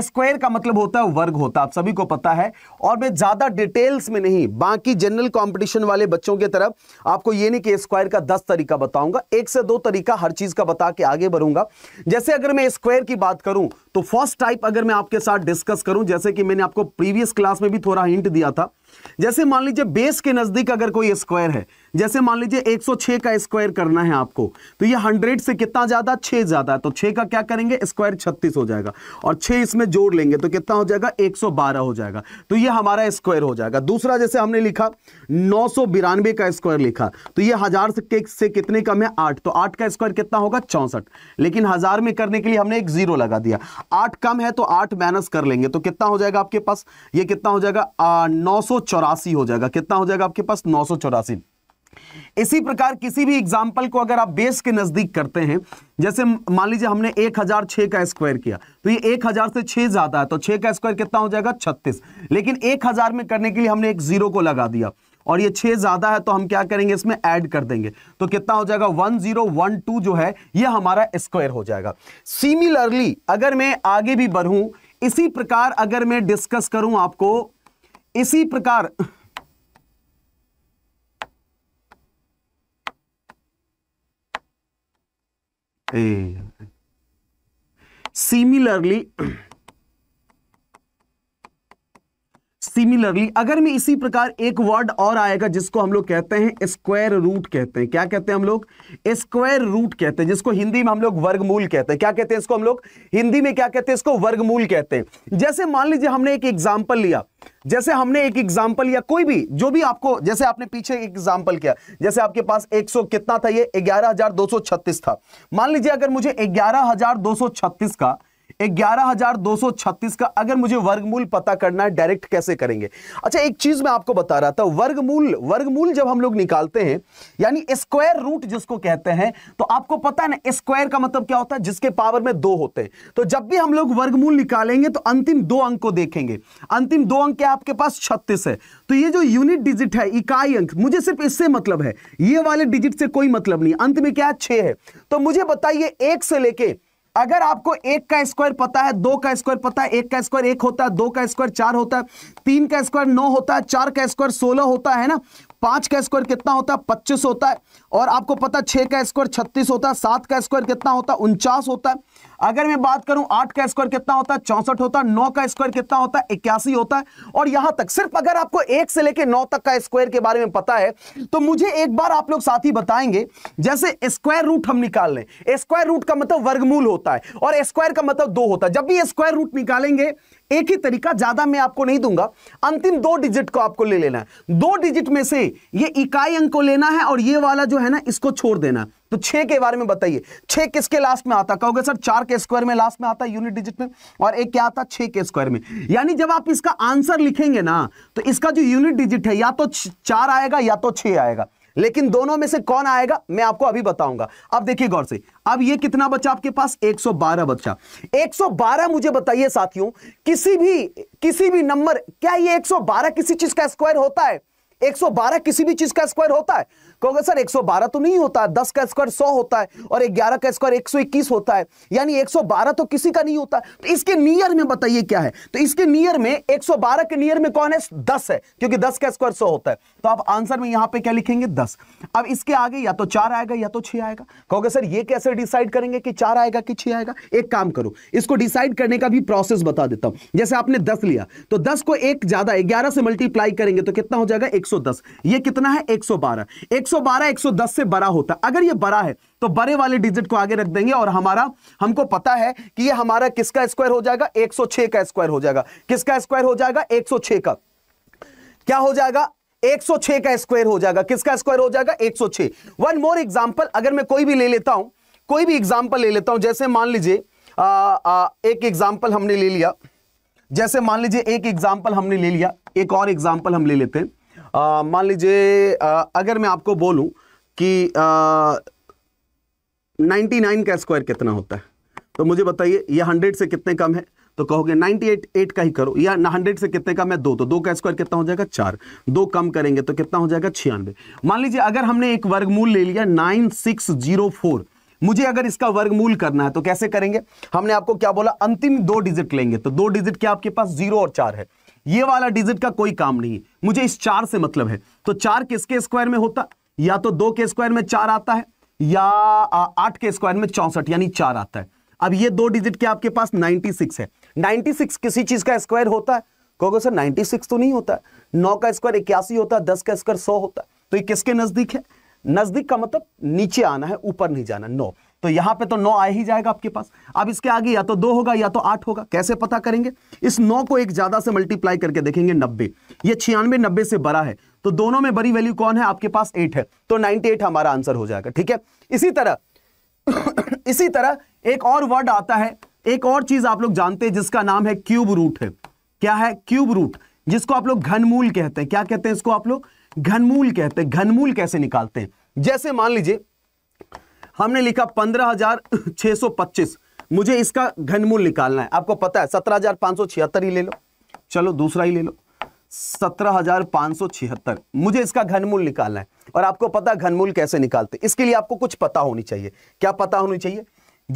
स्क्वायर का मतलब होता है वर्ग होता है आप सभी को पता है और मैं ज्यादा डिटेल्स में नहीं बाकी जनरल कॉम्पिटिशन वाले बच्चों की तरफ आपको ये नहीं कि स्क्वायर का दस तरीका बताऊंगा एक से दो तरीका हर चीज का बता के आगे बढ़ूंगा जैसे अगर मैं स्क्वायर की बात करूं तो फर्स्ट टाइप अगर मैं आपके साथ डिस्कस करूं जैसे कि मैंने आपको प्रीवियस क्लास में भी थोड़ा हिंट दिया था जैसे मान लीजिए बेस के नजदीक अगर कोई स्क्वायर है जैसे मान लीजिए 106 का स्क्वायर करना है आपको तो ये 100 से कितना ज़्यादा 6 ज़्यादा है तो 6 का क्या करेंगे स्क्वायर 36 हो जाएगा और 6 इसमें जोड़ लेंगे तो कितना हो जाएगा 112 हो जाएगा तो ये हमारा स्क्वायर हो जाएगा दूसरा जैसे हमने लिखा नौ का स्क्वायर लिखा तो ये हज़ार से, से कितने कम है आठ तो आठ का स्क्वायर कितना होगा चौंसठ लेकिन हज़ार में करने के लिए हमने एक ज़ीरो लगा दिया आठ कम है तो आठ माइनस कर लेंगे तो कितना हो जाएगा आपके पास ये कितना हो जाएगा नौ हो जाएगा कितना हो जाएगा आपके पास नौ इसी प्रकार किसी भी एग्जाम्पल को अगर आप बेस के नज़दीक करते हैं जैसे मान लीजिए हमने एक हजार छः का स्क्वायर किया तो ये एक हजार से छह ज़्यादा है तो छः का स्क्वायर कितना हो जाएगा छत्तीस लेकिन एक हजार में करने के लिए हमने एक जीरो को लगा दिया और ये छह ज़्यादा है तो हम क्या करेंगे इसमें ऐड कर देंगे तो कितना हो जाएगा वन जीरो वन टू जो है ये हमारा स्क्वायर हो जाएगा सिमिलरली अगर मैं आगे भी बढ़ूं इसी प्रकार अगर मैं डिस्कस करूं आपको इसी प्रकार Eh, similarly, सिमिलरली अगर में इसी प्रकार एक वर्ड और आएगा जिसको हम लोग कहते हैं स्क्वायर रूट कहते हैं क्या कहते हैं हम लोग स्क्वायर रूट कहते हैं जिसको हिंदी में हम लोग वर्गमूल कहते हैं क्या कहते हैं इसको हम लोग हिंदी में क्या कहते हैं इसको वर्गमूल कहते हैं जैसे मान लीजिए हमने एक एग्जाम्पल लिया जैसे हमने एक एग्जाम्पल लिया कोई भी जो भी आपको जैसे आपने पीछे एक एग्जाम्पल किया जैसे आपके पास सौ कितना था ये छत्तीस था मान लीजिए अगर मुझे छत्तीस का 11,236 का अगर मुझे वर्गमूल पता करना है डायरेक्ट कैसे करेंगे अच्छा एक चीज मैं आपको बता रहा था वर्गमूल वर्गमूल जब हम लोग निकालते हैं यानी स्क्वायर रूट जिसको कहते हैं तो आपको पता है ना स्क्वायर का मतलब क्या होता है जिसके पावर में दो होते हैं तो जब भी हम लोग वर्गमूल निकालेंगे तो अंतिम दो अंक को देखेंगे अंतिम दो अंक क्या आपके पास छत्तीस है तो ये जो यूनिट डिजिट है इकाई अंक मुझे सिर्फ इससे मतलब है ये वाले डिजिट से कोई मतलब नहीं अंत में क्या छे है तो मुझे बताइए एक से लेके अगर आपको एक का स्क्वायर पता है दो का स्क्वायर पता है एक का स्क्वायर एक होता है दो का स्क्वायर चार होता है तीन का स्क्वायर नौ होता है चार का स्क्वायर सोलह होता है ना पांच का स्क्वायर कितना होता है पच्चीस होता है और आपको पता छह का स्क्वायर छत्तीस होता है सात का स्क्वायर कितना होता है उनचास होता है अगर मैं बात करूं आठ का स्क्वायर कितना होता है चौसठ होता है नौ का स्क्वायर कितना होता है इक्यासी होता है और यहां तक सिर्फ अगर आपको एक से लेकर नौ तक का स्क्वायर के बारे में पता है तो मुझे एक बार आप लोग साथ ही बताएंगे जैसे स्क्वायर रूट हम निकाल लें स्क्वायर रूट का मतलब वर्गमूल होता है और स्क्वायर का मतलब दो होता है जब भी स्क्वायर रूट निकालेंगे एक ही तरीका ज्यादा मैं आपको नहीं दूंगा अंतिम दो डिजिट को आपको ले लेना है दो डिजिट में से ये इकाई अंक को लेना है और ये वाला जो है ना इसको छोड़ देना तो छे के बारे में बताइए छ किसके लास्ट में आता कहोगे सर चार के स्क्वायर में लास्ट में आता है यूनिट डिजिट में और एक क्या आता छह के स्क्वायर में यानी जब आप इसका आंसर लिखेंगे ना तो इसका जो यूनिट डिजिट है या तो चार आएगा या तो छ आएगा लेकिन दोनों में से कौन आएगा मैं आपको अभी बताऊंगा अब देखिए गौर से अब ये कितना बचा आपके पास 112 बचा 112 मुझे बताइए साथियों किसी भी किसी भी नंबर क्या ये 112 किसी चीज का स्क्वायर होता है 112 किसी भी चीज का स्क्वायर होता है कहोगे सर 112 तो नहीं होता 10 का स्क्वायर 100 होता है और 11 का स्क्वायर 121 होता है यानी 112 तो किसी का नहीं होता तो इसके नियर में बताइए क्या है तो इसके नियर में 112 के नियर में कौन है 10 है क्योंकि 10 का स्क्वायर 100 होता है तो आप आंसर में यहां पे क्या लिखेंगे 10 अब इसके आगे या तो चार आएगा या तो 6 आएगा कहोगे सर ये कैसे डिसाइड करेंगे कि चार आएगा कि छह आएगा एक काम करो इसको डिसाइड करने का भी प्रोसेस बता देता हूं जैसे आपने दस लिया तो दस को एक ज्यादा ग्यारह से मल्टीप्लाई करेंगे तो कितना हो जाएगा एक ये कितना है एक 112 110 से बड़ा होता है अगर ये बड़ा है तो बड़े वाले डिजिट को आगे रख देंगे और हमारा हमको पता है कि ये हमारा किसका स्क्वायर हो जाएगा 106 का स्क्वायर हो जाएगा किसका स्क्वायर हो जाएगा 106 का क्या हो जाएगा 106 का स्क्वायर हो जाएगा किसका स्क्वायर हो जाएगा एक वन मोर एग्जाम्पल अगर मैं कोई भी ले लेता हूं कोई भी एग्जाम्पल ले लेता हूं जैसे मान लीजिए एक एग्जाम्पल हमने ले लिया जैसे मान लीजिए एक एग्जाम्पल हमने ले लिया एक और एग्जाम्पल हम ले लेते हैं मान लीजिए अगर मैं आपको बोलूं कि नाइन्टी नाइन का स्क्वायर कितना होता है तो मुझे बताइए यह हंड्रेड से कितने कम है तो कहोगे 98 8 का ही करो या 100 से कितने कम है दो तो दो का स्क्वायर कितना हो जाएगा चार दो कम करेंगे तो कितना हो जाएगा छियानवे मान लीजिए अगर हमने एक वर्गमूल ले लिया फोर मुझे अगर इसका वर्गमूल करना है तो कैसे करेंगे हमने आपको क्या बोला अंतिम दो डिजिट लेंगे तो दो डिजिट क्या आपके पास जीरो और चार है ये वाला डिजिट का कोई काम नहीं है मुझे इस चार से मतलब है तो चार किसके स्क्वायर में होता या तो दो के स्क्वायर में चार आता है या आठ के स्क्वायर में चौसठ यानी चार आता है अब ये दो डिजिट के आपके पास 96 है 96 किसी चीज का स्क्वायर होता है कहोगे सर 96 तो नहीं होता नौ का स्क्वायर इक्यासी होता है दस का स्क्वायर सौ होता है तो ये किसके नजदीक है नजदीक का मतलब नीचे आना है ऊपर नहीं जाना नौ तो यहां पे तो नौ आ ही जाएगा आपके पास अब इसके आगे या तो दो होगा या तो आठ होगा कैसे पता करेंगे इस नौ को एक ज्यादा से मल्टीप्लाई करके देखेंगे नब्बे ये छियानवे नब्बे से बड़ा है तो दोनों में बड़ी वैल्यू कौन है आपके पास एट है तो नाइनटी हमारा आंसर हो जाएगा ठीक है इसी तरह (coughs) इसी तरह एक और वर्ड आता है एक और चीज आप लोग जानते हैं जिसका नाम है क्यूब रूट है क्या है क्यूब रूट जिसको आप लोग घनमूल कहते हैं क्या कहते हैं इसको आप लोग घनमूल कहते हैं घनमूल कैसे निकालते हैं जैसे मान लीजिए हमने लिखा पंद्रह हजार छह सौ पच्चीस मुझे इसका घनमूल निकालना है आपको पता है सत्रह हजार पांच सौ छिहत्तर ही ले लो चलो दूसरा ही ले लो सत्रह हजार पांच सौ छिहत्तर मुझे इसका घनमूल निकालना है और आपको पता है घनमूल कैसे निकालते इसके लिए आपको कुछ पता होनी चाहिए क्या पता होनी चाहिए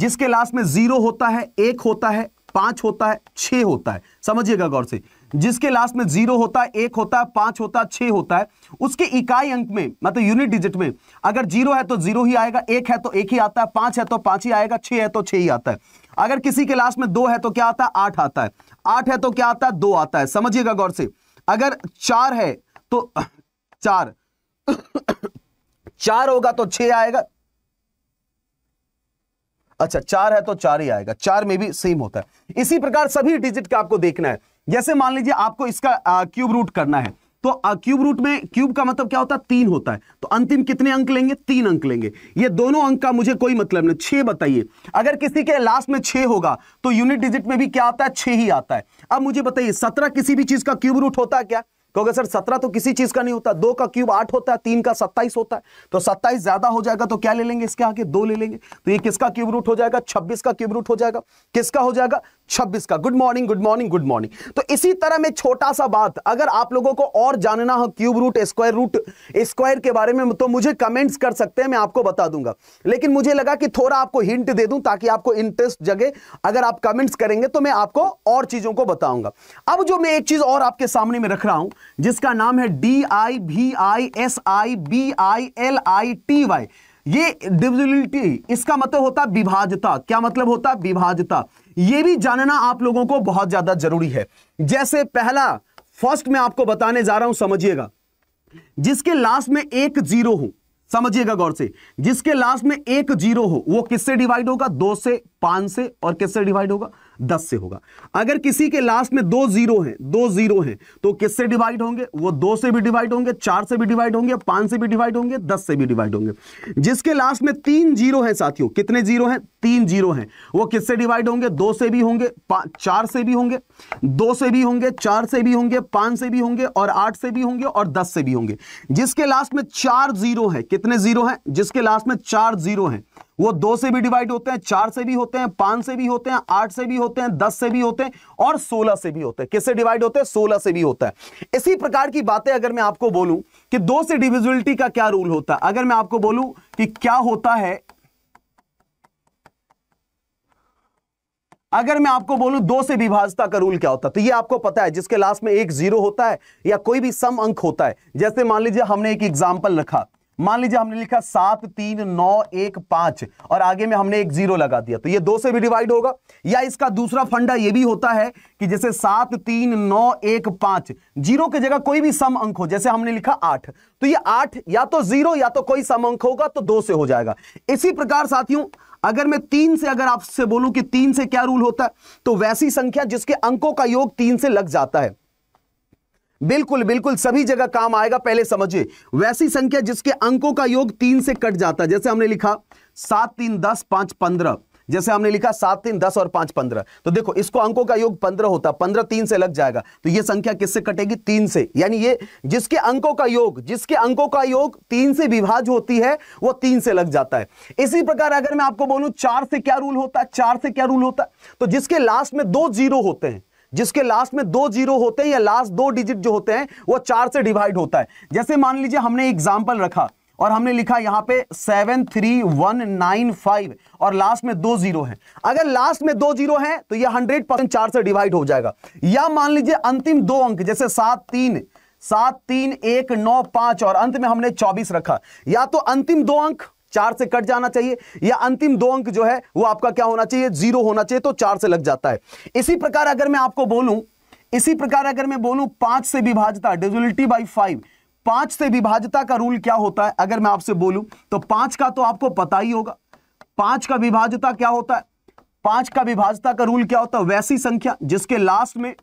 जिसके लास्ट में जीरो होता है एक होता है पांच होता है छह होता है समझिएगा गौर से जिसके लास्ट में जीरो होता है एक होता है पांच होता है छह होता है उसके इकाई अंक में मतलब यूनिट डिजिट में अगर जीरो है तो जीरो ही आएगा एक है तो एक ही आता है पांच है तो पांच ही आएगा छह है तो छह ही आता है अगर किसी के लास्ट में दो है तो क्या आता है आठ आता है आठ है तो क्या आता है दो आता है समझिएगा गौर से अगर चार है तो (coughs) चार (coughs) चार होगा तो छह आएगा अच्छा चार है तो चार ही आएगा चार में भी सेम होता है इसी प्रकार सभी डिजिट का आपको देखना है जैसे मान लीजिए आपको इसका क्यूब रूट करना है तो क्यूब रूट में क्यूब का मतलब क्या होता है तीन होता है तो अंतिम कितने अंक लेंगे तीन अंक लेंगे ये दोनों अंक का मुझे कोई मतलब नहीं छह बताइए अगर किसी के लास्ट में छह होगा तो यूनिट डिजिट में भी क्या आता है छह ही आता है अब मुझे बताइए सत्रह किसी भी चीज का क्यूब रूट होता है क्या क्योंकि सर सत्रह तो किसी चीज का नहीं होता दो का क्यूब आठ होता है तीन का सत्ताईस होता है तो सत्ताईस ज्यादा हो जाएगा तो क्या ले लेंगे इसके आगे दो ले लेंगे तो ये किसका क्यूब रूट हो जाएगा छब्बीस का क्यूब रूट हो जाएगा किसका हो जाएगा 26 का good morning good morning good morning तो इसी तरह में छोटा सा बात अगर आप लोगों को और जानना हो cube root square root square के बारे में तो मुझे कमेंट्स कर सकते हैं मैं आपको बता दूंगा लेकिन मुझे लगा कि थोड़ा आपको हिंट दे दूं ताकि आपको इंटरेस्ट जगे अगर आप कमेंट्स करेंगे तो मैं आपको और चीजों को बताऊंगा अब जो मैं एक चीज और आपके सामने में रख रहा हूं जिसका नाम है D I V I S I B I L I T Y ये डिविजिबिलिटी इसका मतलब होता विभाजता क्या मतलब होता विभाजता ये भी जानना आप लोगों को बहुत ज्यादा जरूरी है जैसे पहला फर्स्ट में आपको बताने जा रहा हूं समझिएगा जिसके लास्ट में एक जीरो हो समझिएगा गौर से जिसके लास्ट में एक जीरो हो वो किससे डिवाइड होगा दो से पांच से और किससे डिवाइड होगा दस से होगा अगर किसी के लास्ट में दो जीरो हैं दो जीरो हैं तो किससे डिवाइड होंगे वो दो से भी डिवाइड होंगे चार से भी डिवाइड होंगे पांच से भी डिवाइड होंगे दस से भी डिवाइड होंगे जिसके लास्ट में तीन जीरो हैं साथियों कितने जीरो हैं तीन जीरो हैं वो किससे डिवाइड होंगे दो से भी होंगे चार से भी होंगे दो से भी होंगे चार से भी होंगे पांच से भी होंगे और आठ से भी होंगे और दस से भी होंगे जिसके लास्ट में चार जीरो है कितने जीरो हैं जिसके लास्ट में चार जीरो हैं वो दो से भी डिवाइड होते हैं चार से भी होते हैं पांच से भी होते हैं आठ से भी होते हैं दस से भी होते हैं और सोलह से भी होते हैं किससे डिवाइड होते हैं सोलह से भी होता है इसी प्रकार की बातें अगर मैं आपको बोलूं कि दो से डिविजिबिलिटी का क्या रूल होता है अगर मैं आपको बोलूं कि क्या होता है अगर मैं आपको बोलूं दो से विभाजता का रूल क्या होता है तो ये आपको पता है जिसके लास्ट में एक जीरो होता है या कोई भी सम अंक होता है जैसे मान लीजिए हमने एक एग्जाम्पल रखा मान लीजिए हमने लिखा सात तीन नौ एक पांच और आगे में हमने एक जीरो लगा दिया तो ये दो से भी डिवाइड होगा या इसका दूसरा फंडा ये भी होता है कि जैसे सात तीन नौ एक पांच जीरो की जगह कोई भी सम अंक हो जैसे हमने लिखा आठ तो ये आठ या तो जीरो या तो कोई सम अंक होगा तो दो से हो जाएगा इसी प्रकार साथियों अगर मैं तीन से अगर आपसे बोलूं कि तीन से क्या रूल होता है तो वैसी संख्या जिसके अंकों का योग तीन से लग जाता है बिल्कुल बिल्कुल सभी जगह काम आएगा पहले समझिए वैसी संख्या जिसके अंकों का योग तीन से कट जाता है जैसे हमने लिखा सात तीन दस पांच पंद्रह जैसे हमने लिखा सात तीन दस और पांच पंद्रह तो देखो इसको अंकों का योग पंद्रह होता है पंद्रह तीन से लग जाएगा तो ये संख्या किससे कटेगी तीन से यानी ये जिसके अंकों का योग जिसके अंकों का योग तीन से विभाज होती है वो तीन से लग जाता है इसी प्रकार अगर मैं आपको बोलूं चार से क्या रूल होता है चार से क्या रूल होता है तो जिसके लास्ट में दो जीरो होते हैं जिसके लास्ट में दो जीरो होते हैं या लास्ट दो डिजिट जो होते हैं वो चार से डिवाइड होता है जैसे मान लीजिए हमने एग्जाम्पल रखा और हमने लिखा यहां पे seven three one nine five और लास्ट में दो जीरो हैं अगर लास्ट में दो जीरो हैं तो ये हंड्रेड परसेंट चार से डिवाइड हो जाएगा या मान लीजिए अंतिम दो अंक जैसे सात तीन सात तीन एक नौ पांच और अंत में हमने चौबीस रखा या तो अंतिम दो अंक चार से कट जाना चाहिए या अंतिम दो अंक जो है वो आपका क्या होना चाहिए जीरो होना चाहिए तो चार से लग जाता है इसी प्रकार अगर मैं आपको बोलूं इसी प्रकार अगर मैं बोलूं पांच से विभाजता डिजुलिटी बाई फाइव पांच से विभाजता का रूल क्या होता है अगर मैं आपसे बोलूं तो पांच का तो आपको पता ही होगा पांच का विभाजता क्या होता है पांच का विभाजता का रूल क्या होता है वैसी संख्या जिसके लास्ट में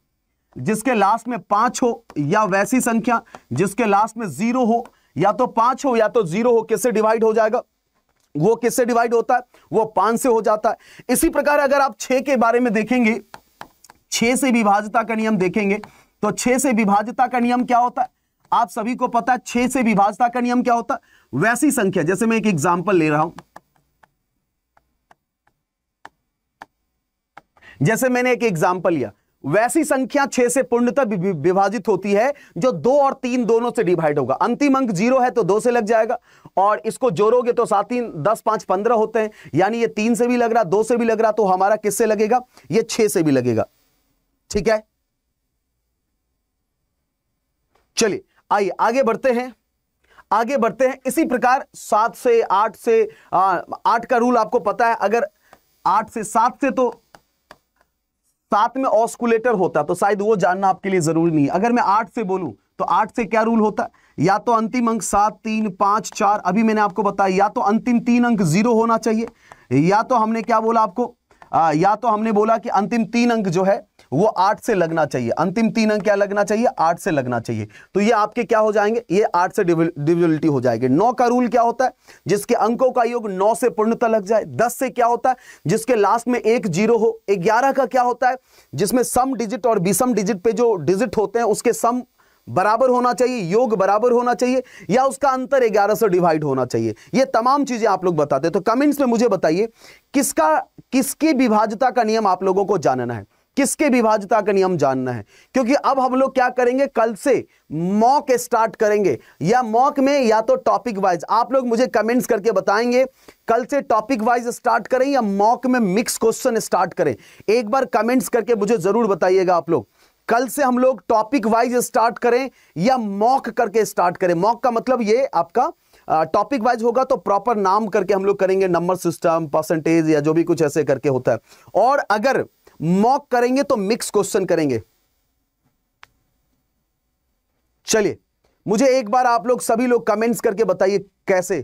जिसके लास्ट में पांच हो या वैसी संख्या जिसके लास्ट में जीरो हो या तो पांच हो या तो जीरो हो किससे डिवाइड हो जाएगा वो किससे डिवाइड होता है वो पांच से हो जाता है इसी प्रकार अगर आप छह के बारे में देखेंगे छह से विभाजता का नियम देखेंगे तो छह से विभाजता का नियम क्या होता है आप सभी को पता है छह से विभाजता का नियम क्या होता है वैसी संख्या जैसे मैं एक एग्जाम्पल ले रहा हूं जैसे मैंने एक एग्जाम्पल लिया वैसी संख्या छह से पूर्णतः विभाजित होती है जो दो और तीन दोनों से डिवाइड होगा अंतिम अंक जीरो है तो दो से लग जाएगा और इसको जोड़ोगे तो सात तीन दस पांच पंद्रह होते हैं यानी ये तीन से भी लग रहा दो से भी लग रहा तो हमारा किससे लगेगा ये छह से भी लगेगा ठीक है चलिए आइए आगे बढ़ते हैं आगे बढ़ते हैं इसी प्रकार सात से आठ से आठ का रूल आपको पता है अगर आठ से सात से तो साथ में ऑस्कुलेटर होता तो शायद वो जानना आपके लिए जरूरी नहीं है अगर मैं आठ से बोलूं तो आठ से क्या रूल होता है या तो अंतिम अंक सात तीन पांच चार अभी मैंने आपको बताया या तो अंतिम तीन अंक जीरो होना चाहिए या तो हमने क्या बोला आपको आ, या तो हमने बोला कि अंतिम तीन अंक जो है वो आठ से लगना चाहिए अंतिम तीन अंक क्या लगना चाहिए आठ से लगना चाहिए तो ये आपके क्या हो जाएंगे ये आठ से डिविजिबिलिटी हो जाएगी नौ का रूल क्या होता है जिसके अंकों का योग नौ से पूर्णता लग जाए दस से क्या होता है जिसके लास्ट में एक जीरो हो ग्यारह का क्या होता है जिसमें सम डिजिट और विषम डिजिट पे जो डिजिट होते हैं उसके सम बराबर होना चाहिए योग बराबर होना चाहिए या उसका अंतर ग्यारह से डिवाइड होना चाहिए ये तमाम चीजें आप लोग बताते हैं तो कमेंट्स में मुझे बताइए किसका किसकी विभाजता का नियम आप लोगों को जानना है किसके विभाजता का नियम जानना है क्योंकि अब हम लोग क्या करेंगे कल से मॉक स्टार्ट करेंगे या मॉक में या तो टॉपिक वाइज आप लोग मुझे कमेंट्स करके बताएंगे कल से टॉपिक वाइज स्टार्ट करें या मॉक में मिक्स क्वेश्चन स्टार्ट करें एक बार कमेंट्स करके मुझे जरूर बताइएगा आप लोग कल से हम लोग टॉपिक वाइज स्टार्ट करें या मॉक करके स्टार्ट करें मॉक का मतलब ये आपका टॉपिक वाइज होगा तो प्रॉपर नाम करके हम लोग करेंगे नंबर सिस्टम परसेंटेज या जो भी कुछ ऐसे करके होता है और अगर मॉक करेंगे तो मिक्स क्वेश्चन करेंगे चलिए मुझे एक बार आप लोग सभी लोग कमेंट्स करके बताइए कैसे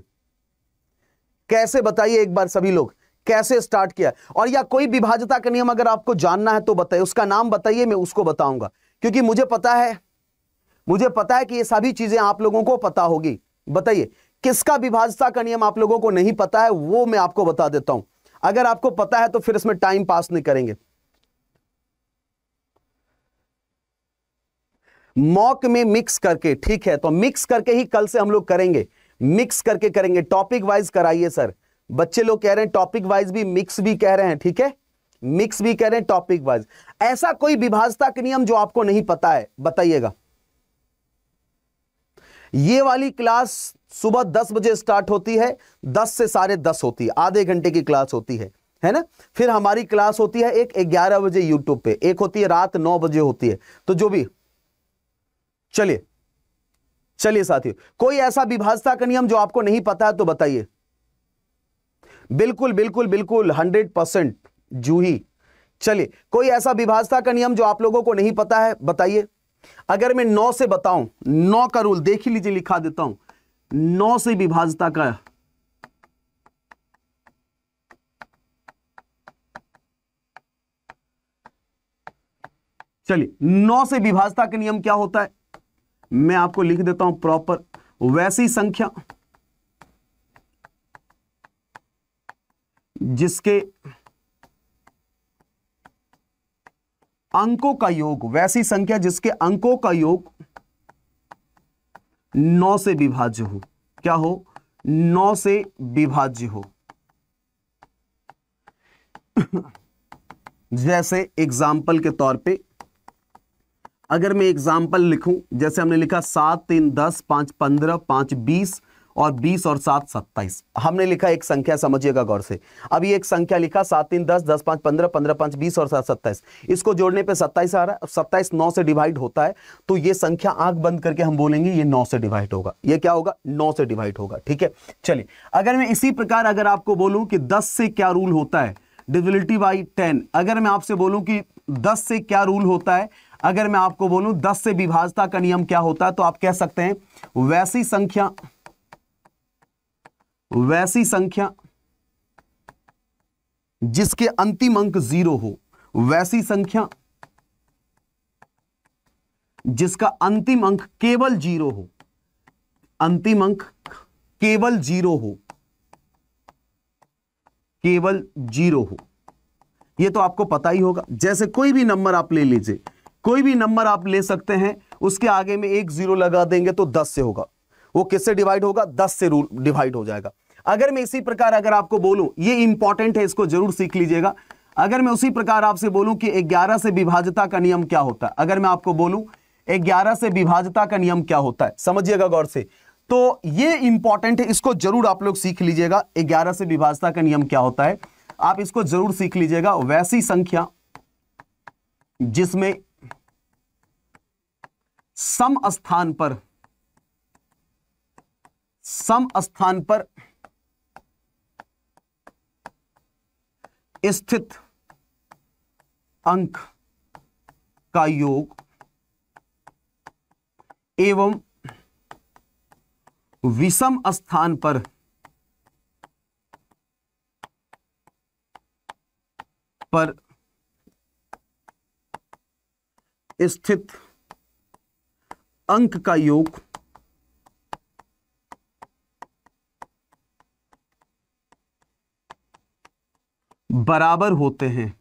कैसे बताइए एक बार सभी लोग कैसे स्टार्ट किया और या कोई विभाजता का नियम अगर आपको जानना है तो बताइए उसका नाम बताइए मैं उसको बताऊंगा क्योंकि मुझे पता है मुझे पता है कि ये सभी चीजें आप लोगों को पता होगी बताइए किसका विभाजता का नियम आप लोगों को नहीं पता है वो मैं आपको बता देता हूं अगर आपको पता है तो फिर इसमें टाइम पास नहीं करेंगे मॉक में मिक्स करके ठीक है तो मिक्स करके ही कल से हम लोग करेंगे मिक्स करके करेंगे टॉपिक वाइज कराइए सर बच्चे लोग कह रहे हैं टॉपिक वाइज भी मिक्स भी कह रहे हैं ठीक है मिक्स भी कह रहे हैं टॉपिक वाइज ऐसा कोई विभाजता का नियम जो आपको नहीं पता है बताइएगा ये वाली क्लास सुबह दस बजे स्टार्ट होती है दस से साढ़े दस होती है आधे घंटे की क्लास होती है है ना फिर हमारी क्लास होती है एक ग्यारह बजे यूट्यूब पे एक होती है रात नौ बजे होती है तो जो भी चलिए चलिए साथियों कोई ऐसा विभाजता का नियम जो आपको नहीं पता है तो बताइए बिल्कुल बिल्कुल बिल्कुल हंड्रेड परसेंट जूही चलिए कोई ऐसा विभाजता का नियम जो आप लोगों को नहीं पता है बताइए अगर मैं नौ से बताऊं नौ का रूल देख ही लीजिए लिखा देता हूं नौ से विभाजता का चलिए नौ से विभाजता का नियम क्या होता है मैं आपको लिख देता हूं प्रॉपर वैसी संख्या जिसके अंकों का योग वैसी संख्या जिसके अंकों का योग नौ से विभाज्य हो क्या हो नौ से विभाज्य हो जैसे एग्जाम्पल के तौर पे अगर मैं एग्जाम्पल लिखूं जैसे हमने लिखा सात तीन दस पांच पंद्रह पांच बीस और बीस और सात सत्ताईस हमने लिखा एक संख्या समझिएगा गौर से अभी एक संख्या लिखा सात तीन दस दस पांच पंद्रह पंद्रह पांच बीस और सात सत्ताईस इसको जोड़ने पे सत्ताईस आ रहा है सत्ताईस नौ से डिवाइड होता है तो ये संख्या आंख बंद करके हम बोलेंगे ये नौ से डिवाइड होगा ये क्या होगा नौ से डिवाइड होगा ठीक है चलिए अगर मैं इसी प्रकार अगर आपको बोलूं कि दस से क्या रूल होता है डिविलिटी बाई टेन अगर मैं आपसे बोलूं कि दस से क्या रूल होता है अगर मैं आपको बोलूं दस से विभाजता का नियम क्या होता है तो आप कह सकते हैं वैसी संख्या वैसी संख्या जिसके अंतिम अंक जीरो हो वैसी संख्या जिसका अंतिम अंक केवल जीरो हो अंतिम अंक केवल जीरो हो केवल जीरो हो यह तो आपको पता ही होगा जैसे कोई भी नंबर आप ले लीजिए कोई भी नंबर आप ले सकते हैं उसके आगे में एक जीरो लगा देंगे तो दस से होगा वो किससे डिवाइड होगा दस से रूल डिवाइड हो जाएगा अगर मैं इसी प्रकार अगर आपको बोलूं ये इंपॉर्टेंट है इसको जरूर सीख लीजिएगा अगर मैं उसी प्रकार आपसे बोलूं कि ग्यारह से विभाजता का नियम क्या होता है अगर मैं आपको बोलूं ग्यारह से विभाजता का नियम क्या होता है समझिएगा गौर से तो ये इंपॉर्टेंट है इसको जरूर आप लोग सीख लीजिएगा ग्यारह से विभाजता का नियम क्या होता है आप इसको जरूर सीख लीजिएगा वैसी संख्या जिसमें सम स्थान पर सम स्थान पर स्थित अंक का योग एवं विषम स्थान पर पर स्थित अंक का योग बराबर होते हैं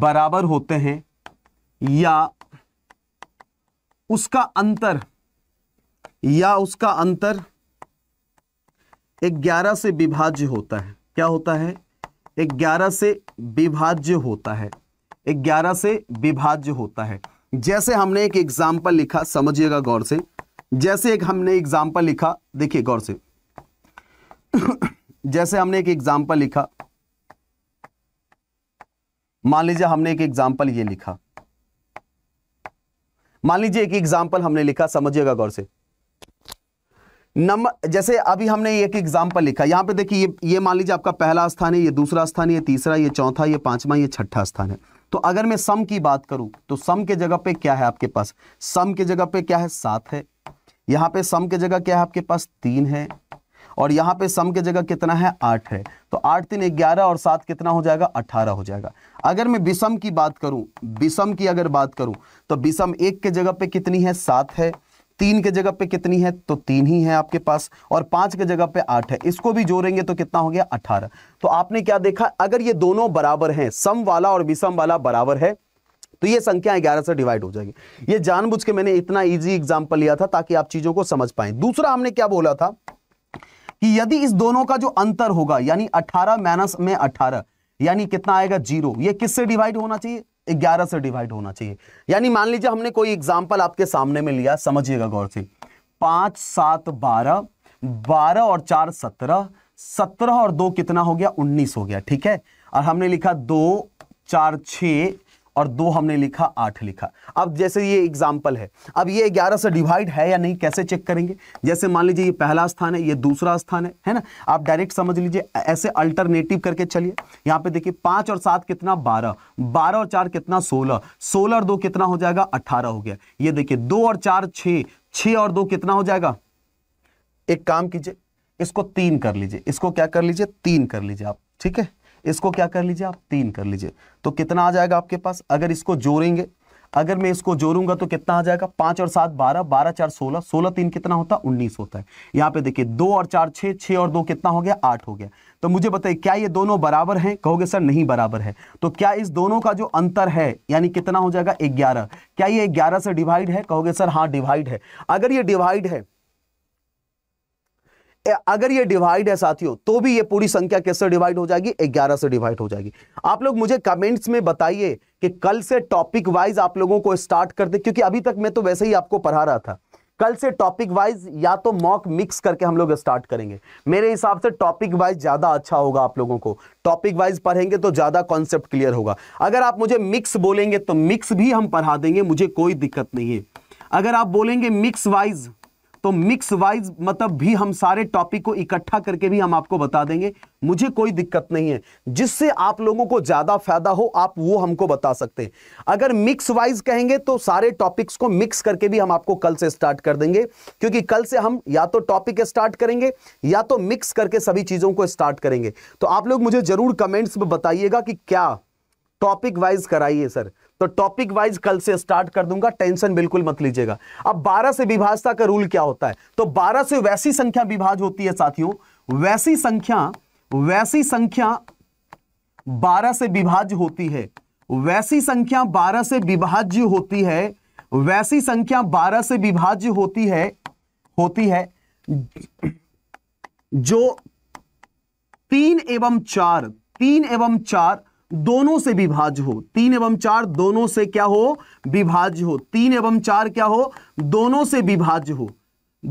बराबर होते हैं या उसका अंतर या उसका अंतर ग्यारह से विभाज्य होता है क्या होता है ग्यारह से विभाज्य होता है ग्यारह से विभाज्य होता है जैसे हमने एक एग्जाम्पल लिखा समझिएगा गौर से जैसे एक हमने एग्जाम्पल लिखा देखिए गौर से (coughs) जैसे हमने एक एग्जाम्पल लिखा मान लीजिए हमने एक एग्जाम्पल ये लिखा मान लीजिए एक एग्जाम्पल हमने लिखा समझिएगा गौर से नंबर जैसे अभी हमने एक एग्जाम्पल लिखा यहां पे देखिए ये ये मान लीजिए आपका पहला स्थान है ये दूसरा स्थान है ये तीसरा ये चौथा ये पांचवा ये छठा स्थान है तो अगर मैं सम की बात करूं तो सम के जगह पे क्या है आपके पास सम के जगह पे क्या है सात है यहां पे सम के जगह क्या है आपके पास तीन है और यहाँ पे सम के जगह कितना है आठ है तो आठ तीन ग्यारह और सात कितना हो जाएगा अठारह हो जाएगा अगर मैं विषम की बात करूं विषम की अगर बात करूं तो विषम एक के जगह पे कितनी है सात है तीन के जगह पे कितनी है तो तीन ही है आपके पास और पांच के जगह पे आठ है इसको भी जोड़ेंगे तो कितना हो गया अठारह तो आपने क्या देखा अगर ये दोनों बराबर हैं सम वाला और विषम वाला बराबर है तो ये संख्या ग्यारह से डिवाइड हो जाएगी ये जानबूझ के मैंने इतना इजी एग्जाम्पल लिया था ताकि आप चीजों को समझ पाए दूसरा हमने क्या बोला था कि यदि इस दोनों का जो अंतर होगा यानी 18 माइनस में 18 यानी कितना आएगा जीरो ये किससे डिवाइड होना चाहिए 11 से डिवाइड होना चाहिए यानी मान लीजिए हमने कोई एग्जाम्पल आपके सामने में लिया समझिएगा गौर से पांच सात बारह बारह और चार सत्रह सत्रह और दो कितना हो गया उन्नीस हो गया ठीक है और हमने लिखा दो चार छ और दो हमने लिखा आठ लिखा अब जैसे ये एग्जाम्पल है अब ये ग्यारह से डिवाइड है या नहीं कैसे चेक करेंगे जैसे मान लीजिए ये पहला स्थान है ये दूसरा स्थान है है ना आप डायरेक्ट समझ लीजिए ऐसे अल्टरनेटिव करके चलिए यहाँ पे देखिए पांच और सात कितना बारह बारह और चार कितना सोलह सोलह और दो कितना हो जाएगा अट्ठारह हो गया ये देखिए दो और चार छ छ और दो कितना हो जाएगा एक काम कीजिए इसको तीन कर लीजिए इसको क्या कर लीजिए तीन कर लीजिए आप ठीक है इसको क्या कर लीजिए आप तीन कर लीजिए तो कितना आ जाएगा आपके पास अगर इसको जोड़ेंगे अगर मैं इसको जोड़ूंगा तो कितना आ जाएगा पांच और सात बारह बारह चार सोलह सोलह तीन कितना होता है उन्नीस होता है यहाँ पे देखिए दो और चार छह छह और दो कितना हो गया आठ हो गया तो मुझे बताइए क्या ये दोनों बराबर हैं कहोगे सर नहीं बराबर है तो क्या इस दोनों का जो अंतर है यानी कितना हो जाएगा ग्यारह क्या ये ग्यारह से डिवाइड है कहोगे सर हाँ डिवाइड है अगर ये डिवाइड है अगर ये डिवाइड है साथियों तो भी ये पूरी संख्या कैसे डिवाइड हो जाएगी 11 से डिवाइड हो जाएगी आप लोग मुझे कमेंट्स में बताइए कि कल से टॉपिक वाइज आप लोगों को स्टार्ट कर दे क्योंकि अभी तक मैं तो वैसे ही आपको पढ़ा रहा था कल से टॉपिक वाइज या तो मॉक मिक्स करके हम लोग स्टार्ट करेंगे मेरे हिसाब से टॉपिक वाइज ज़्यादा अच्छा होगा आप लोगों को टॉपिक वाइज पढ़ेंगे तो ज़्यादा कॉन्सेप्ट क्लियर होगा अगर आप मुझे मिक्स बोलेंगे तो मिक्स भी हम पढ़ा देंगे मुझे कोई दिक्कत नहीं है अगर आप बोलेंगे मिक्स वाइज तो मिक्स वाइज मतलब भी हम सारे टॉपिक को इकट्ठा करके भी हम आपको बता देंगे मुझे कोई दिक्कत नहीं है जिससे आप लोगों को ज्यादा फायदा हो आप वो हमको बता सकते हैं अगर मिक्स वाइज कहेंगे तो सारे टॉपिक्स को मिक्स करके भी हम आपको कल से स्टार्ट कर देंगे क्योंकि कल से हम या तो टॉपिक स्टार्ट करेंगे या तो मिक्स करके सभी चीजों को स्टार्ट करेंगे तो आप लोग मुझे जरूर कमेंट्स में बताइएगा कि क्या टॉपिक वाइज कराइए सर तो टॉपिक वाइज कल से स्टार्ट कर दूंगा टेंशन बिल्कुल मत लीजिएगा अब 12 से विभाजता का रूल क्या होता है तो 12 से वैसी संख्या विभाज होती है साथियों वैसी संख्या वैसी संख्या 12 से विभाज होती है वैसी संख्या 12 से विभाज्य होती है वैसी संख्या 12 से विभाज्य होती है होती है जो तीन एवं चार तीन एवं चार दोनों से विभाज्य हो तीन एवं चार दोनों से क्या हो विभाज्य हो तीन एवं चार क्या हो दोनों से विभाज्य हो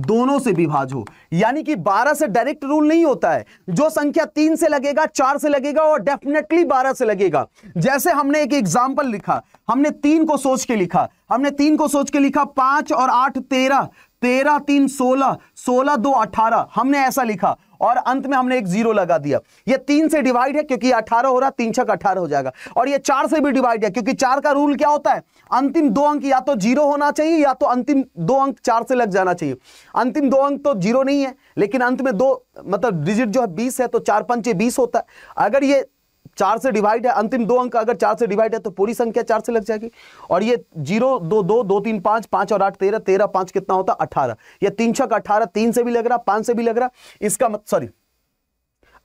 दोनों से विभाज हो यानी कि 12 से डायरेक्ट रूल नहीं होता है जो संख्या तीन से लगेगा चार से लगेगा और डेफिनेटली 12 से लगेगा जैसे हमने एक एग्जाम्पल लिखा हमने तीन को सोच के लिखा हमने तीन को सोच के लिखा पांच और आठ तेरह तेरह तीन सोलह सोलह दो अठारह हमने ऐसा लिखा और अंत में हमने एक जीरो लगा दिया ये तीन से डिवाइड है क्योंकि अठारह हो रहा तीन छक अठारह हो जाएगा और ये चार से भी डिवाइड है क्योंकि चार का रूल क्या होता है अंतिम दो अंक या तो जीरो होना चाहिए या तो अंतिम दो अंक चार से लग जाना चाहिए अंतिम दो अंक तो जीरो नहीं है लेकिन अंत में दो मतलब डिजिट जो है बीस है तो चार पंचे बीस होता है अगर ये चार से डिवाइड है अंतिम दो अंक अगर चार से डिवाइड है तो पूरी संख्या चार से लग जाएगी और ये जीरो दो दो दो तीन पांच पांच और आठ तेरह तेरह पांच कितना होता अठारह या तीन छक अठारह तीन से भी लग रहा पांच से भी लग रहा इसका मत सॉरी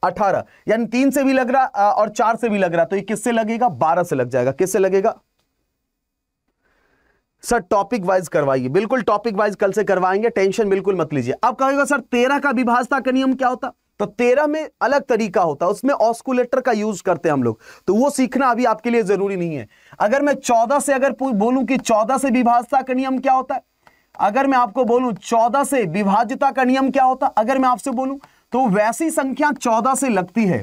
अठारह यानी तीन से भी लग रहा और चार से भी लग रहा तो ये किससे लगेगा बारह से लग जाएगा किससे लगेगा सर टॉपिक वाइज करवाइए बिल्कुल टॉपिक वाइज कल से करवाएंगे टेंशन बिल्कुल मत लीजिए अब कहेगा सर तेरह का विभाजता का नियम क्या होता तो तेरह में अलग तरीका होता है उसमें ऑस्कुलेटर का यूज करते हैं हम लोग तो वो सीखना अभी आपके लिए जरूरी नहीं है अगर मैं चौदह से अगर बोलूं कि चौदह से विभाजता का नियम क्या होता है अगर मैं आपको बोलूं चौदह से विभाज्यता का नियम क्या होता अगर मैं आपसे बोलूं तो वैसी संख्या चौदह से लगती है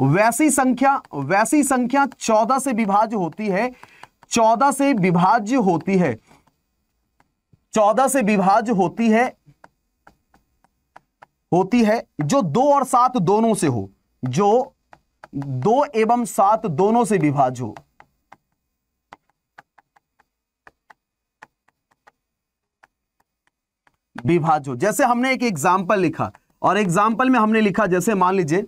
वैसी संख्या वैसी संख्या चौदह से विभाज्य होती है चौदह से विभाज्य होती है चौदह से विभाज्य होती है होती है जो दो और सात दोनों से हो जो दो एवं सात दोनों से विभाज हो विभाज हो जैसे हमने एक एग्जाम्पल लिखा और एग्जाम्पल में हमने लिखा जैसे मान लीजिए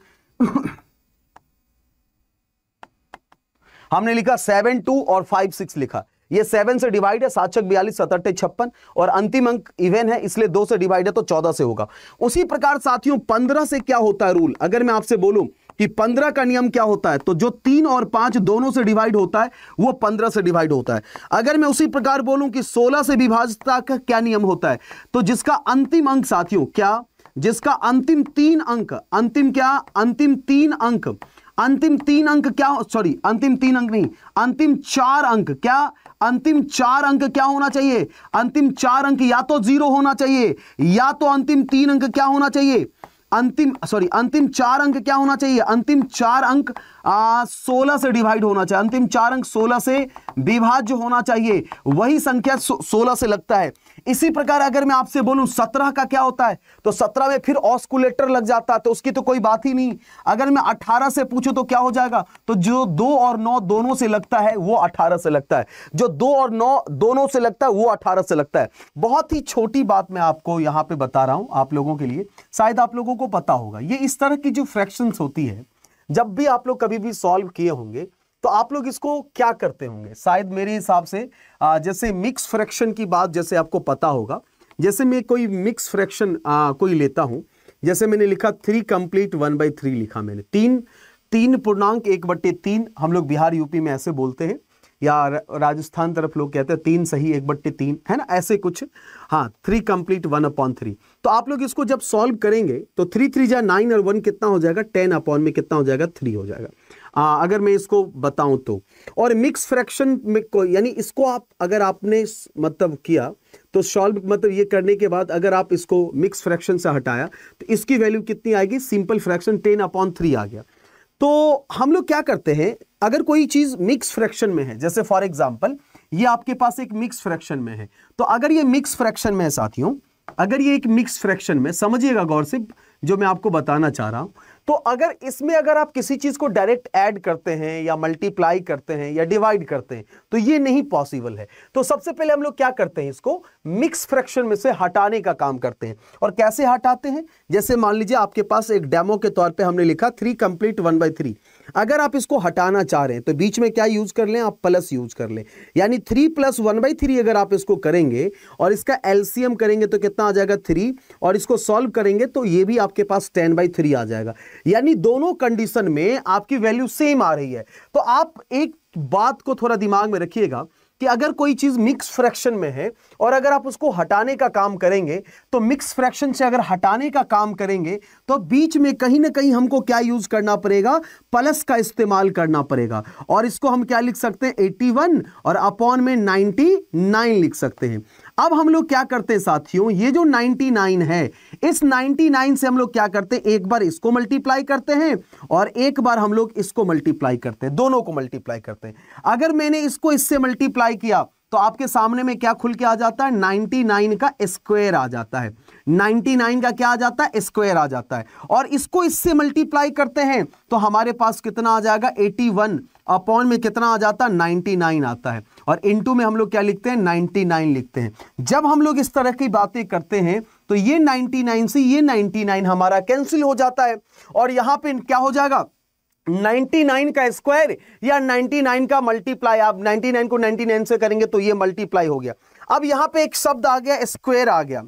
हमने लिखा सेवन टू और फाइव सिक्स लिखा ये सेवन से डिवाइड है सात छक बयालीस सतरटे छप्पन और अंतिम अंक इवेन है इसलिए दो से डिवाइड है तो चौदह से होगा उसी प्रकार साथियों पंद्रह से क्या होता है रूल अगर मैं आपसे बोलूं कि पंद्रह का नियम क्या होता है तो जो तीन और पांच दोनों से डिवाइड होता है वो पंद्रह से डिवाइड होता है अगर मैं उसी प्रकार बोलूं कि सोलह से विभाजता का क्या नियम होता है तो जिसका अंतिम अंक साथियों क्या जिसका अंतिम तीन अंक अंतिम क्या अंतिम तीन अंक अंतिम तीन अंक क्या सॉरी अंतिम तीन अंक नहीं अंतिम चार अंक क्या अंतिम चार अंक क्या होना चाहिए अंतिम चार अंक या तो जीरो होना चाहिए या तो अंतिम तीन अंक क्या होना चाहिए अंतिम सॉरी अंतिम चार अंक क्या होना चाहिए अंतिम चार अंक सोलह से डिवाइड होना चाहिए अंतिम चार अंक सोलह से विभाज्य होना चाहिए वही संख्या सोलह से लगता है इसी प्रकार अगर मैं आपसे बोलूं सत्रह का क्या होता है तो सत्रह में फिर ऑस्कुलेटर लग जाता है तो उसकी तो कोई बात ही नहीं अगर मैं अठारह से पूछूं तो क्या हो जाएगा तो जो दो और नौ दोनों से लगता है वो अठारह से लगता है जो दो और नौ दोनों से लगता है वो अठारह से लगता है बहुत ही छोटी बात मैं आपको यहां पर बता रहा हूं आप लोगों के लिए शायद आप लोगों को पता होगा ये इस तरह की जो फ्रैक्शन होती है जब भी आप लोग कभी भी सॉल्व किए होंगे तो आप लोग इसको क्या करते होंगे शायद मेरे हिसाब से जैसे मिक्स फ्रैक्शन की बात जैसे आपको पता होगा जैसे मैं कोई मिक्स फ्रैक्शन कोई लेता हूं जैसे मैंने लिखा three complete one by three लिखा मैंने तीन तीन पूर्णांक एक बट्टे तीन हम लोग बिहार यूपी में ऐसे बोलते हैं या राजस्थान तरफ लोग कहते हैं तीन सही एक बट्टे तीन है ना ऐसे कुछ हाँ three complete one upon three तो आप लोग इसको जब सॉल्व करेंगे तो थ्री थ्री जाए नाइन और वन कितना हो जाएगा टेन अपॉन में कितना हो जाएगा थ्री हो जाएगा आ, अगर मैं इसको बताऊं तो और मिक्स फ्रैक्शन में यानी इसको आप अगर आपने मतलब किया तो सॉल्व मतलब ये करने के बाद अगर आप इसको मिक्स फ्रैक्शन से हटाया तो इसकी वैल्यू कितनी आएगी simple fraction ten upon three आ गया तो हम लोग क्या करते हैं अगर कोई चीज़ मिक्स फ्रैक्शन में है जैसे फॉर एग्जाम्पल ये आपके पास एक मिक्स फ्रैक्शन में है तो अगर ये मिक्स फ्रैक्शन में है साथियों अगर ये एक मिक्स फ्रैक्शन में समझिएगा गौर से जो मैं आपको बताना चाह रहा हूं तो अगर इसमें अगर आप किसी चीज़ को डायरेक्ट ऐड करते हैं या मल्टीप्लाई करते हैं या डिवाइड करते हैं तो ये नहीं पॉसिबल है तो सबसे पहले हम लोग क्या करते हैं इसको मिक्स फ्रैक्शन में से हटाने का काम करते हैं और कैसे हटाते हैं जैसे मान लीजिए आपके पास एक डेमो के तौर पर हमने लिखा three complete one by three अगर आप इसको हटाना चाह रहे हैं तो बीच में क्या यूज कर लें आप प्लस यूज कर लें यानी three plus one by three अगर आप इसको करेंगे और इसका एलसीएम करेंगे तो कितना आ जाएगा थ्री और इसको सॉल्व करेंगे तो ये भी आपके पास टेन बाई थ्री आ जाएगा यानी दोनों कंडीशन में आपकी वैल्यू सेम आ रही है तो आप एक बात को थोड़ा दिमाग में रखिएगा कि अगर कोई चीज़ मिक्स फ्रैक्शन में है और अगर आप उसको हटाने का काम करेंगे तो मिक्स फ्रैक्शन से अगर हटाने का काम करेंगे तो बीच में कहीं ना कहीं हमको क्या यूज़ करना पड़ेगा प्लस का इस्तेमाल करना पड़ेगा और इसको हम क्या लिख सकते हैं एट्टी और अपॉन में नाइन्टी लिख सकते हैं अब हम लोग क्या करते हैं साथियों ये जो 99 है इस 99 से हम लोग क्या करते हैं एक बार इसको मल्टीप्लाई करते हैं और एक बार हम लोग इसको मल्टीप्लाई करते हैं दोनों को मल्टीप्लाई करते हैं अगर मैंने इसको इससे मल्टीप्लाई किया तो आपके सामने में क्या खुल के आ जाता है 99 का स्क्वायर आ जाता है 99 का क्या आ जाता है स्क्वायर आ जाता है और इसको इससे मल्टीप्लाई करते हैं तो हमारे पास कितना आ जाएगा 81 अपॉन में कितना आ जाता है नाइन्टी नाइन आता है और इनटू में हम लोग क्या लिखते हैं नाइन्टी नाइन लिखते हैं जब हम लोग इस तरह की बातें करते हैं तो ये नाइन्टी नाइन से ये नाइन्टी नाइन हमारा कैंसिल हो जाता है और यहाँ पे क्या हो जाएगा 99 का स्क्वायर या 99 का मल्टीप्लाई आप 99 को 99 से करेंगे तो ये मल्टीप्लाई हो गया अब यहां पे एक शब्द आ गया स्क्वायर आ गया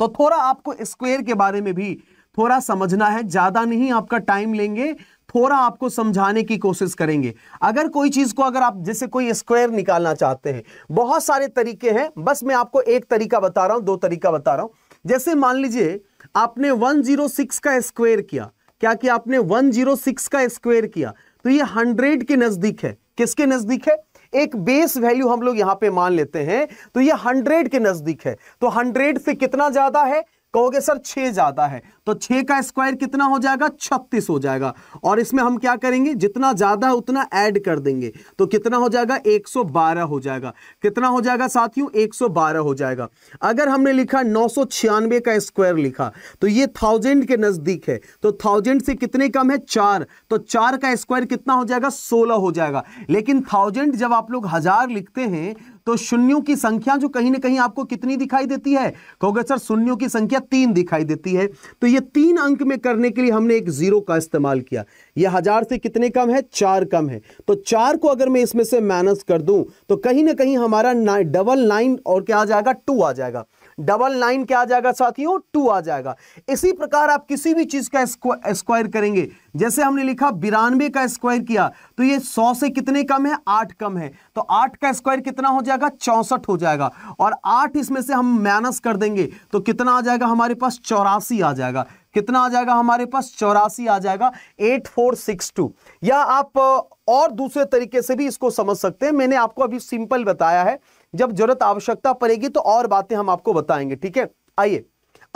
तो थोड़ा आपको स्क्वायर के बारे में भी थोड़ा समझना है ज्यादा नहीं आपका टाइम लेंगे थोड़ा आपको समझाने की कोशिश करेंगे अगर कोई चीज को अगर आप जैसे कोई स्क्वायर निकालना चाहते हैं बहुत सारे तरीके हैं बस मैं आपको एक तरीका बता रहा हूं दो तरीका बता रहा हूं जैसे मान लीजिए आपने 106 का स्क्वायर किया क्या कि आपने 106 का स्क्वायर किया तो ये 100 के नजदीक है किसके नजदीक है एक बेस वैल्यू हम लोग यहां पे मान लेते हैं तो ये 100 के नजदीक है तो 100 से कितना ज्यादा है कहोगे सर छः ज़्यादा है तो छः का स्क्वायर कितना हो जाएगा छत्तीस हो जाएगा और इसमें हम क्या करेंगे जितना ज़्यादा उतना ऐड कर देंगे तो कितना हो जाएगा 112 हो जाएगा कितना हो जाएगा साथियों 112 हो जाएगा अगर हमने लिखा नौ का स्क्वायर लिखा तो ये थाउजेंड के नज़दीक है तो थाउजेंड से कितने कम है चार तो चार का स्क्वायर कितना हो जाएगा सोलह हो जाएगा लेकिन थाउजेंड जब आप लोग हज़ार लिखते हैं तो शून्यों की संख्या जो कहीं ना कहीं आपको कितनी दिखाई देती है कहोगे सर शून्यों की संख्या तीन दिखाई देती है तो ये तीन अंक में करने के लिए हमने एक जीरो का इस्तेमाल किया ये हजार से कितने कम है चार कम है तो चार को अगर मैं इसमें से माइनस कर दूं तो कहीं ना कहीं हमारा डबल नाइन और क्या आ जाएगा टू आ जाएगा डबल नाइन क्या आ जाएगा साथियों टू आ जाएगा इसी प्रकार आप किसी भी चीज का स्क्वायर करेंगे जैसे हमने लिखा बिरानवे का स्क्वायर किया तो ये सौ से कितने कम है आठ कम है तो आठ का स्क्वायर कितना हो जाएगा चौसठ हो जाएगा और आठ इसमें से हम माइनस कर देंगे तो कितना आ जाएगा हमारे पास चौरासी आ जाएगा कितना आ जाएगा हमारे पास चौरासी आ जाएगा एट फोर सिक्स टू या आप और दूसरे तरीके से भी इसको समझ सकते हैं मैंने आपको अभी सिंपल बताया है जब जरूरत आवश्यकता पड़ेगी तो और बातें हम आपको बताएंगे ठीक है आइए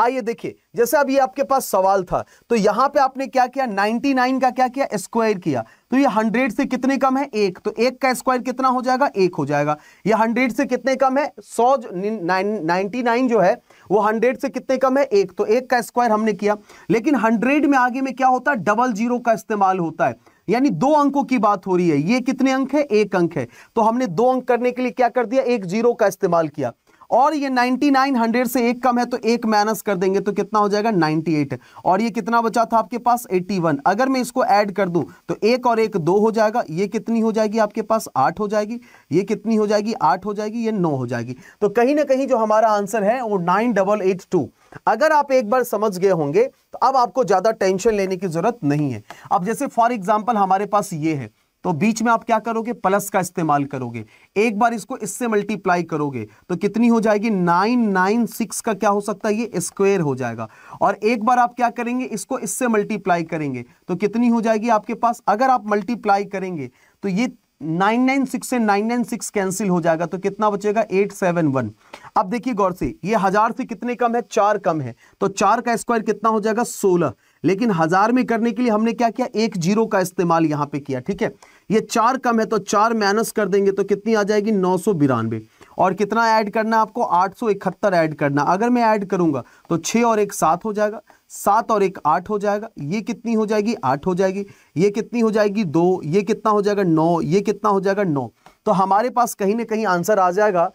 आइए देखिए जैसे अब ये आपके पास सवाल था तो यहां पे आपने क्या किया 99 का क्या किया स्क्वायर किया तो ये 100 से कितने कम है एक तो एक का स्क्वायर कितना हो जाएगा एक हो जाएगा ये 100 से कितने कम है सौ नाइनटी नाइन जो है वो 100 से कितने कम है एक तो एक का स्क्वायर हमने किया लेकिन 100 में आगे में क्या होता है डबल जीरो का इस्तेमाल होता है यानी दो अंकों की बात हो रही है ये कितने अंक है एक अंक है तो हमने दो अंक करने के लिए क्या कर दिया एक जीरो का इस्तेमाल किया और ये 9900 से एक कम है तो एक माइनस कर देंगे तो कितना हो जाएगा 98 और ये कितना बचा था आपके पास 81 अगर मैं इसको ऐड कर दूं तो एक और एक दो हो जाएगा ये कितनी हो जाएगी आपके पास आठ हो जाएगी ये कितनी हो जाएगी आठ हो जाएगी ये नौ हो जाएगी तो कहीं ना कहीं जो हमारा आंसर है वो नाइन डबल एट टू अगर आप एक बार समझ गए होंगे तो अब आपको ज़्यादा टेंशन लेने की ज़रूरत नहीं है अब जैसे फॉर एग्जाम्पल हमारे पास ये है तो बीच में आप क्या करोगे प्लस का इस्तेमाल करोगे एक बार इसको इससे मल्टीप्लाई करोगे तो कितनी हो जाएगी नाइन नाइन सिक्स का क्या हो सकता है ये स्क्वायर हो जाएगा और एक बार आप क्या करेंगे इसको इससे मल्टीप्लाई करेंगे तो कितनी हो जाएगी आपके पास अगर आप मल्टीप्लाई करेंगे तो ये नाइन नाइन सिक्स से नाइन नाइन सिक्स कैंसिल हो जाएगा तो कितना बचेगा एट सेवन वन अब देखिए गौर से ये हजार से कितने कम है चार कम है तो चार का स्क्वायर कितना हो जाएगा सोलह लेकिन हजार में करने के लिए हमने क्या किया एक जीरो का इस्तेमाल यहां पे किया ठीक है ये चार कम है तो चार माइनस कर देंगे तो कितनी आ जाएगी नौ सौ बिरानवे और कितना ऐड करना है आपको आठ सौ इकहत्तर ऐड करना अगर मैं ऐड करूंगा तो छः और एक सात हो जाएगा सात और एक आठ हो जाएगा ये कितनी हो जाएगी आठ हो जाएगी ये कितनी हो जाएगी दो ये कितना हो जाएगा नौ ये कितना हो जाएगा नौ तो हमारे पास कहीं ना कहीं आंसर आ जाएगा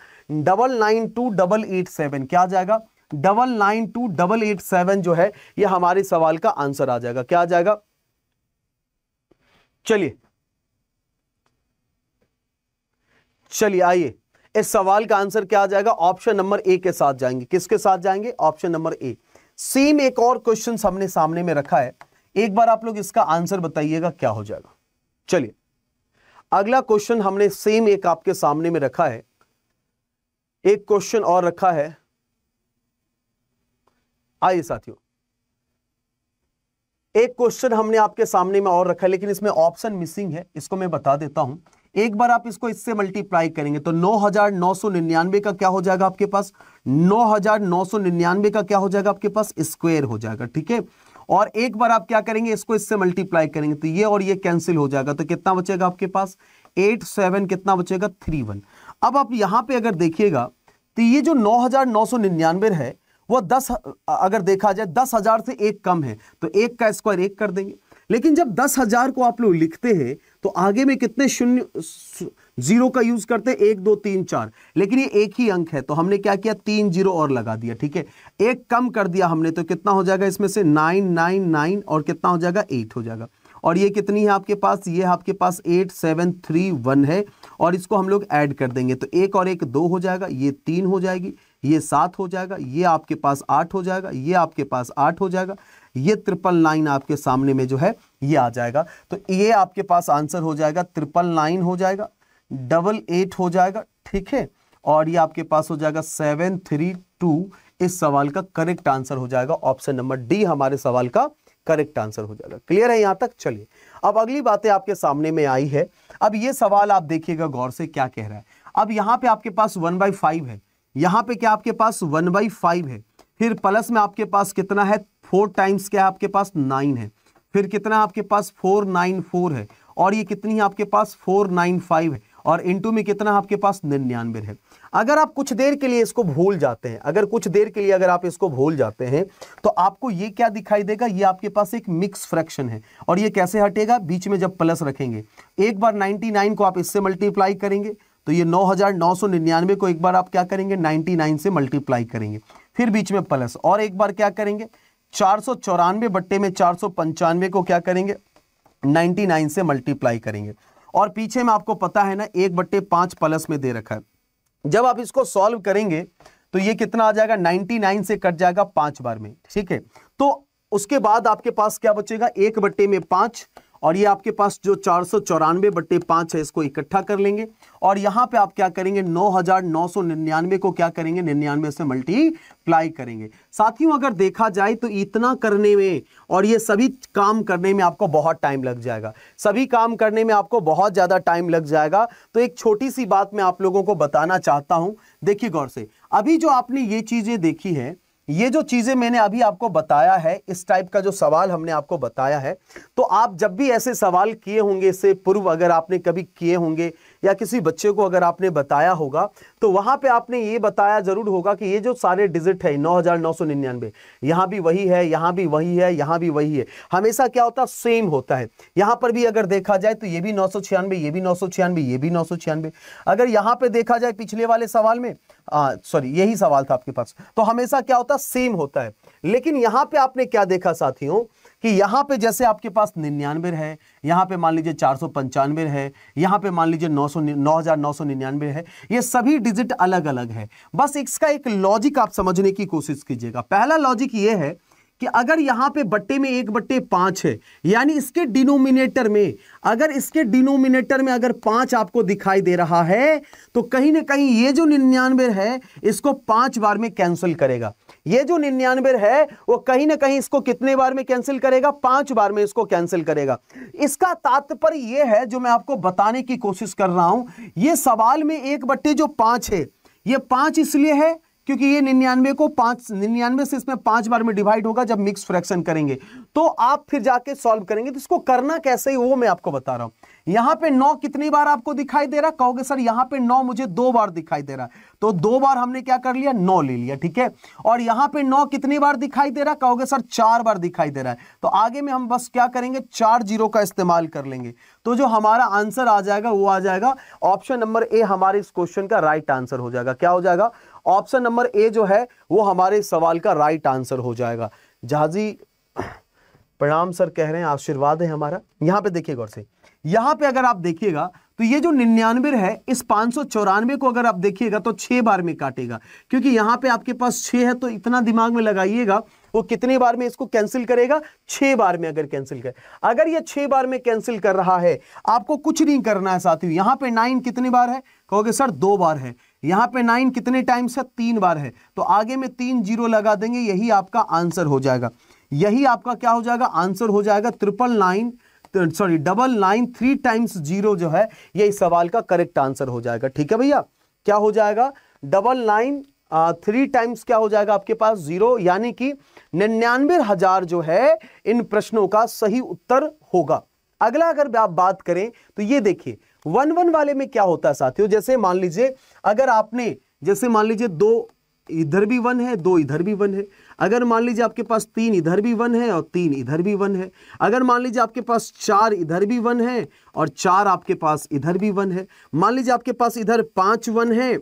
double nine two double eight seven क्या आ जाएगा double nine two double eight seven जो है ये हमारे सवाल का आंसर आ जाएगा क्या आ जाएगा चलिए चलिए आइए इस सवाल का आंसर क्या आ जाएगा ऑप्शन नंबर ए के साथ जाएंगे किसके साथ जाएंगे ऑप्शन नंबर ए सेम एक और क्वेश्चन हमने सामने में रखा है एक बार आप लोग इसका आंसर बताइएगा क्या हो जाएगा चलिए अगला क्वेश्चन हमने सेम एक आपके सामने में रखा है एक क्वेश्चन और रखा है आइए साथियों एक क्वेश्चन हमने आपके सामने में और रखा लेकिन इसमें ऑप्शन मिसिंग है इसको मैं बता देता हूं एक बार आप इसको इससे मल्टीप्लाई करेंगे तो 9,999 का क्या हो जाएगा आपके पास 9,999 का क्या हो जाएगा आपके पास स्क्वायर हो जाएगा ठीक है और एक बार आप क्या करेंगे इसको इससे मल्टीप्लाई करेंगे तो ये और ये कैंसिल हो जाएगा तो कितना बचेगा आपके पास एट सेवन कितना बचेगा थ्री वन अब आप यहां पे अगर देखिएगा तो ये जो नौ हजार नौ सौ निन्यानवे है वह दस अगर देखा जाए दस हजार से एक कम है तो एक का स्क्वायर एक कर देंगे लेकिन जब दस हजार को आप लोग लिखते हैं तो आगे में कितने शून्य जीरो का यूज करते हैं एक दो तीन चार लेकिन ये एक ही अंक है तो हमने क्या किया तीन जीरो और लगा दिया ठीक है एक कम कर दिया हमने तो कितना हो जाएगा इसमें से नाइन नाइन नाइन और कितना हो जाएगा एट हो जाएगा और ये कितनी है आपके पास ये आपके पास एट सेवन थ्री वन है और इसको हम लोग ऐड कर देंगे तो एक और एक दो हो जाएगा ये तीन हो जाएगी ये सात हो जाएगा ये आपके पास आठ हो जाएगा ये आपके पास आठ हो जाएगा ये ट्रिपल नाइन आपके सामने में जो है ये आ जाएगा तो ये आपके पास आंसर हो जाएगा ट्रिपल नाइन हो जाएगा डबल एट हो जाएगा ठीक है और ये आपके पास हो जाएगा सेवन थ्री टू इस सवाल का करेक्ट आंसर हो जाएगा ऑप्शन नंबर डी हमारे सवाल का करेक्ट आंसर हो जाएगा क्लियर है यहां तक चलिए अब अगली बातें आपके सामने में आई है अब ये सवाल आप देखिएगा गौर से क्या कह रहा है अब यहां पे आपके पास वन बाई फाइव है यहाँ पे क्या आपके पास वन बाई फाइव है फिर प्लस में आपके पास कितना है फोर टाइम्स क्या आपके पास नाइन है फिर कितना आपके पास फोर नाइन फोर है और ये कितनी है आपके पास फोर नाइन फाइव है और इनटू में कितना आपके पास निन्यानवे है अगर आप कुछ देर के लिए इसको भूल जाते हैं अगर कुछ देर के लिए अगर आप इसको भूल जाते हैं तो आपको ये क्या दिखाई देगा ये आपके पास एक मिक्स फ्रैक्शन है और ये कैसे हटेगा बीच में जब प्लस रखेंगे एक बार 99 को आप इससे मल्टीप्लाई करेंगे तो ये 9,999 को एक बार आप क्या करेंगे 99 से मल्टीप्लाई करेंगे फिर बीच में प्लस और एक बार क्या करेंगे चार सौ चौरानवे बट्टे में चार सौ पंचानवे को क्या करेंगे 99 से मल्टीप्लाई करेंगे और पीछे में आपको पता है ना एक बट्टे पांच प्लस में दे रखा है जब आप इसको सॉल्व करेंगे तो ये कितना आ जाएगा 99 से कट जाएगा पांच बार में ठीक है तो उसके बाद आपके पास क्या बचेगा एक बट्टे में पांच और ये आपके पास जो चार सौ चौरानवे बट्टे पांच है इसको इकट्ठा कर लेंगे और यहां पे आप क्या करेंगे नौ हजार नौ सौ निन्यानवे को क्या करेंगे निन्यानवे से मल्टीप्लाई करेंगे साथियों अगर देखा जाए तो इतना करने में और ये सभी काम करने में आपको बहुत टाइम लग जाएगा सभी काम करने में आपको बहुत ज़्यादा टाइम लग जाएगा तो एक छोटी सी बात मैं आप लोगों को बताना चाहता हूं देखिए गौर से अभी जो आपने ये चीज़ें देखी है ये जो चीजें मैंने अभी आपको बताया है इस टाइप का जो सवाल हमने आपको बताया है तो आप जब भी ऐसे सवाल किए होंगे इससे पूर्व अगर आपने कभी किए होंगे या किसी बच्चे को अगर आपने बताया होगा तो वहां पे आपने ये बताया ज़रूर होगा कि ये जो सारे डिजिट है नौ हज़ार नौ सौ निन्यानवे यहाँ भी वही है यहां भी वही है यहाँ भी वही है हमेशा क्या होता है सेम होता है यहां पर भी अगर देखा जाए तो ये भी नौ सौ छियानवे ये भी नौ सौ छियानवे ये भी नौ सौ छियानवे अगर यहां पर देखा जाए पिछले वाले सवाल में सॉरी यही सवाल था आपके पास तो हमेशा क्या होता सेम होता है लेकिन यहाँ पर आपने क्या देखा साथियों कि यहाँ पे जैसे आपके पास निन्यानवे है यहाँ पे मान लीजिए चार सौ पंचानवे है यहाँ पे मान लीजिए नौ सौ नौ हज़ार नौ सौ निन्यानवे है ये सभी डिजिट अलग अलग है बस इसका एक लॉजिक आप समझने की कोशिश कीजिएगा पहला लॉजिक ये है कि अगर यहाँ पे बट्टे में एक बट्टे पाँच है यानी इसके डिनोमिनेटर में अगर इसके डिनोमिनेटर में अगर पाँच आपको दिखाई दे रहा है तो कहीं ना कहीं ये जो निन्यानवे है इसको पाँच बार में कैंसिल करेगा ये जो निन्यानवे है वो कहीं ना कहीं इसको कितने बार में कैंसिल करेगा पाँच बार में इसको कैंसिल करेगा इसका तात्पर्य यह है जो मैं आपको बताने की कोशिश कर रहा हूँ ये सवाल में एक बट्टे जो पाँच है ये पाँच इसलिए है क्योंकि ये निन्यानवे को पांच निन्यानवे से इसमें पांच बार में डिवाइड होगा जब मिक्स फ्रैक्शन करेंगे तो आप फिर जाके सॉल्व करेंगे तो इसको करना कैसे वो मैं आपको बता रहा हूं यहां पे नौ कितनी बार आपको दिखाई दे रहा कहोगे सर यहां पे नौ मुझे दो बार दिखाई दे रहा तो दो बार हमने क्या कर लिया नौ ले लिया ठीक है और यहां पे नौ कितनी बार दिखाई दे रहा कहोगे सर चार बार दिखाई दे रहा है तो आगे में हम बस क्या करेंगे चार जीरो का इस्तेमाल कर लेंगे तो जो हमारा आंसर आ जाएगा वो आ जाएगा ऑप्शन नंबर ए हमारे इस क्वेश्चन का राइट आंसर हो जाएगा क्या हो जाएगा ऑप्शन नंबर ए जो है वो हमारे सवाल का राइट आंसर हो जाएगा जहाजी प्रणाम सर कह रहे हैं आशीर्वाद है हमारा यहाँ पे देखिए गौर से यहाँ पे अगर आप देखिएगा तो ये जो निन्यानवे है इस चौरानवे को अगर आप देखिएगा तो छह बार में काटेगा क्योंकि यहाँ पे आपके पास छह है तो इतना दिमाग में लगाइएगा वो कितने बार में इसको कैंसिल करेगा छह बार में अगर कैंसिल कर अगर ये छह बार में कैंसिल कर रहा है आपको कुछ नहीं करना है साथियों यहाँ पे नाइन कितनी बार है कहोगे सर दो बार है यहां पे नाइन कितने टाइम्स है तीन बार है तो आगे में तीन जीरो लगा देंगे यही आपका आंसर हो जाएगा यही आपका क्या हो जाएगा आंसर हो जाएगा triple nine sorry double nine three times zero जो है यही सवाल का करेक्ट आंसर हो जाएगा ठीक है भैया क्या हो जाएगा डबल नाइन थ्री टाइम्स क्या हो जाएगा आपके पास जीरो यानी कि निन्यानवे हजार जो है इन प्रश्नों का सही उत्तर होगा अगला अगर आप बात करें तो ये देखिए वन वन वाले में क्या होता है साथियों जैसे मान लीजिए अगर आपने जैसे मान लीजिए दो इधर भी वन है दो इधर भी वन है अगर मान लीजिए आपके पास तीन इधर भी वन है और तीन इधर भी वन है अगर मान लीजिए आपके पास चार इधर भी वन है और चार आपके पास इधर भी वन है मान लीजिए आपके पास इधर पांच वन है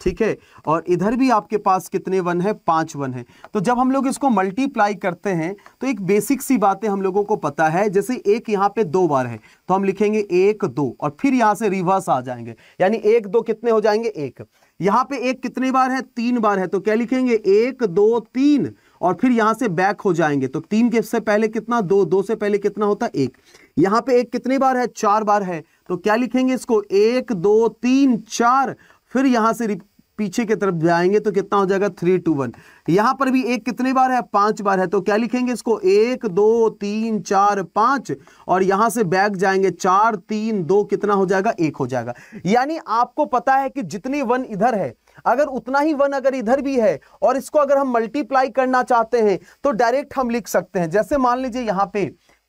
ठीक है और इधर भी आपके पास कितने वन है पांच वन है तो जब हम लोग इसको मल्टीप्लाई करते हैं तो एक बेसिक सी बातें हम लोगों को पता है जैसे एक यहां पे दो बार है तो हम लिखेंगे एक दो और फिर यहां से रिवर्स आ जाएंगे यानी एक दो कितने हो जाएंगे एक यहां पे एक कितने बार है तीन बार है तो क्या लिखेंगे एक दो तीन और फिर यहां से बैक हो जाएंगे तो तीन के से पहले कितना दो दो से पहले कितना होता है एक यहां पे एक कितने बार है चार बार है तो क्या लिखेंगे इसको एक दो तीन चार फिर यहां से पीछे की तरफ जाएंगे तो कितना हो जाएगा थ्री टू वन यहां पर भी एक कितने बार है पांच बार है तो क्या लिखेंगे इसको एक दो तीन चार पांच और यहां से बैक जाएंगे चार तीन दो कितना हो जाएगा एक हो जाएगा यानी आपको पता है कि जितने वन इधर है अगर उतना ही वन अगर इधर भी है और इसको अगर हम मल्टीप्लाई करना चाहते हैं तो डायरेक्ट हम लिख सकते हैं जैसे मान लीजिए यहां पे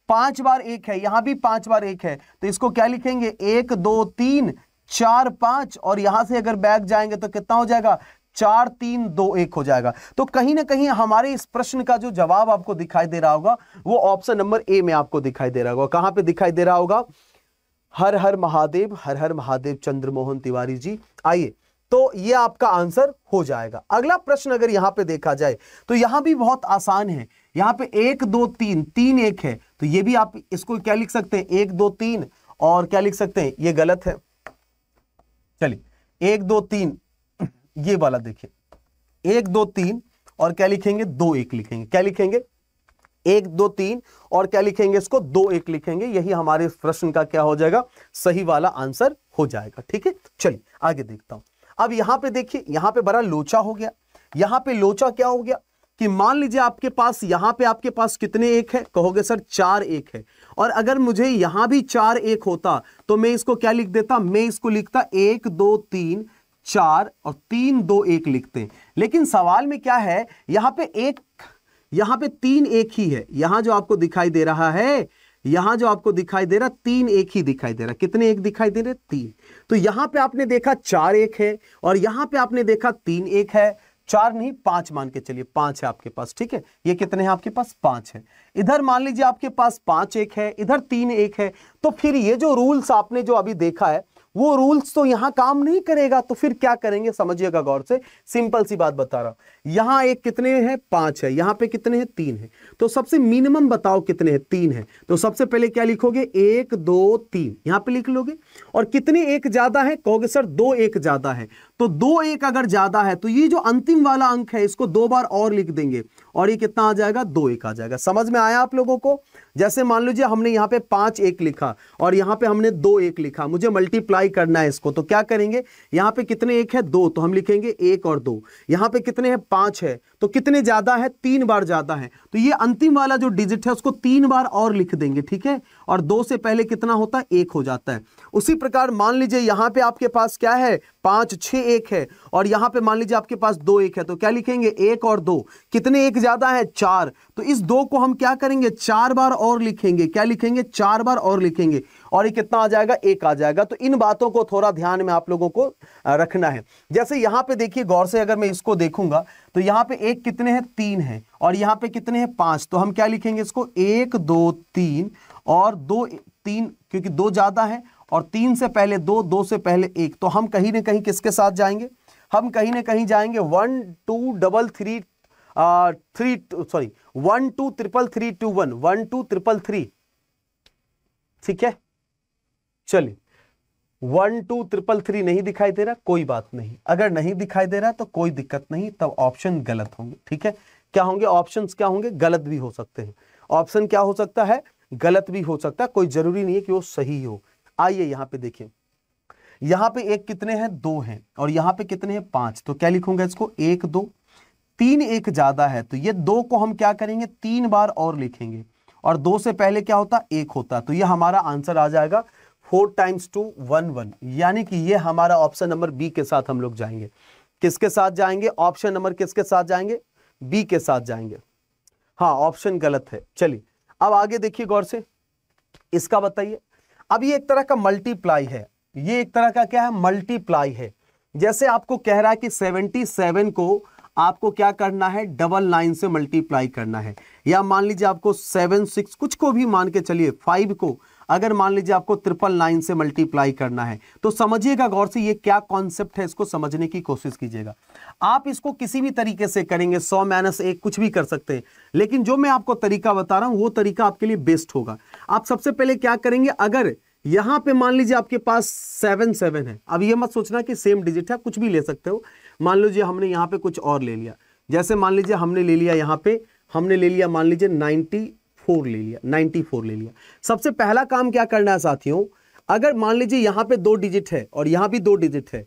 पांच बार एक है यहां भी पांच बार एक है तो इसको क्या लिखेंगे एक दो तीन चार पांच और यहां से अगर बैग जाएंगे तो कितना हो जाएगा चार तीन दो एक हो जाएगा तो कहीं ना कहीं हमारे इस प्रश्न का जो जवाब आपको दिखाई दे रहा होगा वो ऑप्शन नंबर ए में आपको दिखाई दे रहा होगा कहां पे दिखाई दे रहा होगा हर हर महादेव हर हर महादेव चंद्रमोहन तिवारी जी आइए तो ये आपका आंसर हो जाएगा अगला प्रश्न अगर यहां पे देखा जाए तो यहां भी बहुत आसान है यहां पे एक दो तीन तीन एक है तो ये भी आप इसको क्या लिख सकते हैं एक दो तीन और क्या लिख सकते हैं ये गलत है चलिए एक दो तीन ये वाला देखिए एक दो तीन और क्या लिखेंगे दो एक लिखेंगे क्या लिखेंगे एक दो तीन और क्या लिखेंगे इसको दो एक लिखेंगे यही हमारे प्रश्न का क्या हो जाएगा सही वाला आंसर हो जाएगा ठीक है चलिए आगे देखता हूं अब यहां पे देखिए यहां पे बड़ा लोचा हो गया यहां पे लोचा क्या हो गया कि मान लीजिए आपके पास यहां पे आपके पास कितने एक है कहोगे सर चार एक है और अगर मुझे यहां भी चार एक होता तो मैं इसको क्या लिख देता मैं इसको लिखता एक दो तीन चार और तीन दो एक लिखते लेकिन सवाल में क्या है यहां पे एक यहां पे तीन एक ही है यहां जो आपको दिखाई दे रहा है यहां जो आपको दिखाई दे रहा तीन एक ही दिखाई दे रहा कितने एक दिखाई दे रहे तीन तो यहां पे आपने देखा चार एक है और यहां पे आपने देखा तीन एक है चार नहीं पांच मान के चलिए पांच है आपके पास ठीक है ये कितने हैं आपके पास पांच है इधर मान लीजिए आपके पास पांच एक है इधर तीन एक है तो फिर ये जो रूल्स आपने जो अभी देखा है वो रूल्स तो यहां काम नहीं करेगा तो फिर क्या करेंगे समझिएगा गौर से सिंपल सी बात बता रहा हूं यहां एक कितने हैं पांच है यहां पे कितने हैं तीन है तो सबसे मिनिमम बताओ कितने हैं तीन है तो सबसे पहले क्या लिखोगे एक दो तीन यहां पे लिख लोगे और कितने एक ज्यादा है कहोगे सर दो एक ज्यादा है तो दो एक अगर ज्यादा है तो ये जो अंतिम वाला अंक है इसको दो बार और लिख देंगे और ये कितना आ जाएगा दो एक आ जाएगा समझ में आया आप लोगों को जैसे मान लीजिए हमने यहां पे पांच एक लिखा और यहां पे हमने दो एक लिखा मुझे मल्टीप्लाई करना है इसको तो क्या करेंगे यहाँ पे कितने एक है दो तो हम लिखेंगे एक और दो यहाँ पे कितने हैं पांच है तो कितने ज़्यादा है तीन बार ज़्यादा है तो ये अंतिम वाला जो डिजिट है उसको तीन बार और लिख देंगे ठीक है और दो से पहले कितना होता है एक हो जाता है उसी प्रकार मान लीजिए यहां पे आपके पास क्या है पांच छ एक है और यहां पे मान लीजिए आपके पास दो एक है तो क्या लिखेंगे एक और दो कितने एक ज़्यादा है चार तो इस दो को हम क्या करेंगे चार बार और लिखेंगे क्या लिखेंगे चार बार और लिखेंगे और ये कितना आ जाएगा एक आ जाएगा तो इन बातों को थोड़ा ध्यान में आप लोगों को रखना है जैसे यहां पे देखिए गौर से अगर मैं इसको देखूंगा तो यहां पे एक कितने हैं तीन है और यहां पे कितने हैं पांच तो हम क्या लिखेंगे इसको एक दो तीन और दो तीन क्योंकि दो ज्यादा है और तीन से पहले दो दो से पहले एक तो हम कहीं ना कहीं किसके साथ जाएंगे हम कहीं ना कहीं जाएंगे one two double three three sorry one two triple three two one one two triple three ठीक है चलिए वन टू ट्रिपल थ्री नहीं दिखाई दे रहा कोई बात नहीं अगर नहीं दिखाई दे रहा तो कोई दिक्कत नहीं तब ऑप्शन गलत होंगे ठीक है क्या होंगे ऑप्शन क्या होंगे गलत भी हो सकते हैं ऑप्शन क्या हो सकता है गलत भी हो सकता है कोई जरूरी नहीं है कि वो सही हो आइए यहां पे देखिए यहां पे एक कितने हैं दो हैं और यहां पे कितने हैं पांच तो क्या लिखूंगा इसको एक दो तीन एक ज्यादा है तो ये दो को हम क्या करेंगे तीन बार और लिखेंगे और दो से पहले क्या होता एक होता तो ये हमारा आंसर आ जाएगा four times two one one यानी कि ये हमारा ऑप्शन नंबर बी के साथ हम लोग जाएंगे किसके साथ जाएंगे ऑप्शन नंबर किसके साथ जाएंगे बी के साथ जाएंगे हाँ ऑप्शन गलत है चलिए अब आगे देखिए गौर से इसका बताइए अब ये एक तरह का मल्टीप्लाई है ये एक तरह का क्या है मल्टीप्लाई है जैसे आपको कह रहा है कि 77 को आपको क्या करना है डबल लाइन से मल्टीप्लाई करना है या मान लीजिए आपको 76 कुछ को भी मान के चलिए 5 को अगर मान लीजिए आपको ट्रिपल नाइन से मल्टीप्लाई करना है तो समझिएगा गौर से ये क्या कॉन्सेप्ट है इसको समझने की कोशिश कीजिएगा आप इसको किसी भी तरीके से करेंगे सौ माइनस एक कुछ भी कर सकते हैं लेकिन जो मैं आपको तरीका बता रहा हूं वो तरीका आपके लिए बेस्ट होगा आप सबसे पहले क्या करेंगे अगर यहां पे मान लीजिए आपके पास सेवन सेवन है अब ये मत सोचना कि सेम डिजिट है कुछ भी ले सकते हो मान लीजिए हमने यहाँ पे कुछ और ले लिया जैसे मान लीजिए हमने ले लिया यहाँ पे हमने ले लिया मान लीजिए नाइनटी फोर ले लिया नाइन्टी फोर ले लिया सबसे पहला काम क्या करना है साथियों अगर मान लीजिए यहाँ पे दो डिजिट है और यहाँ भी दो डिजिट है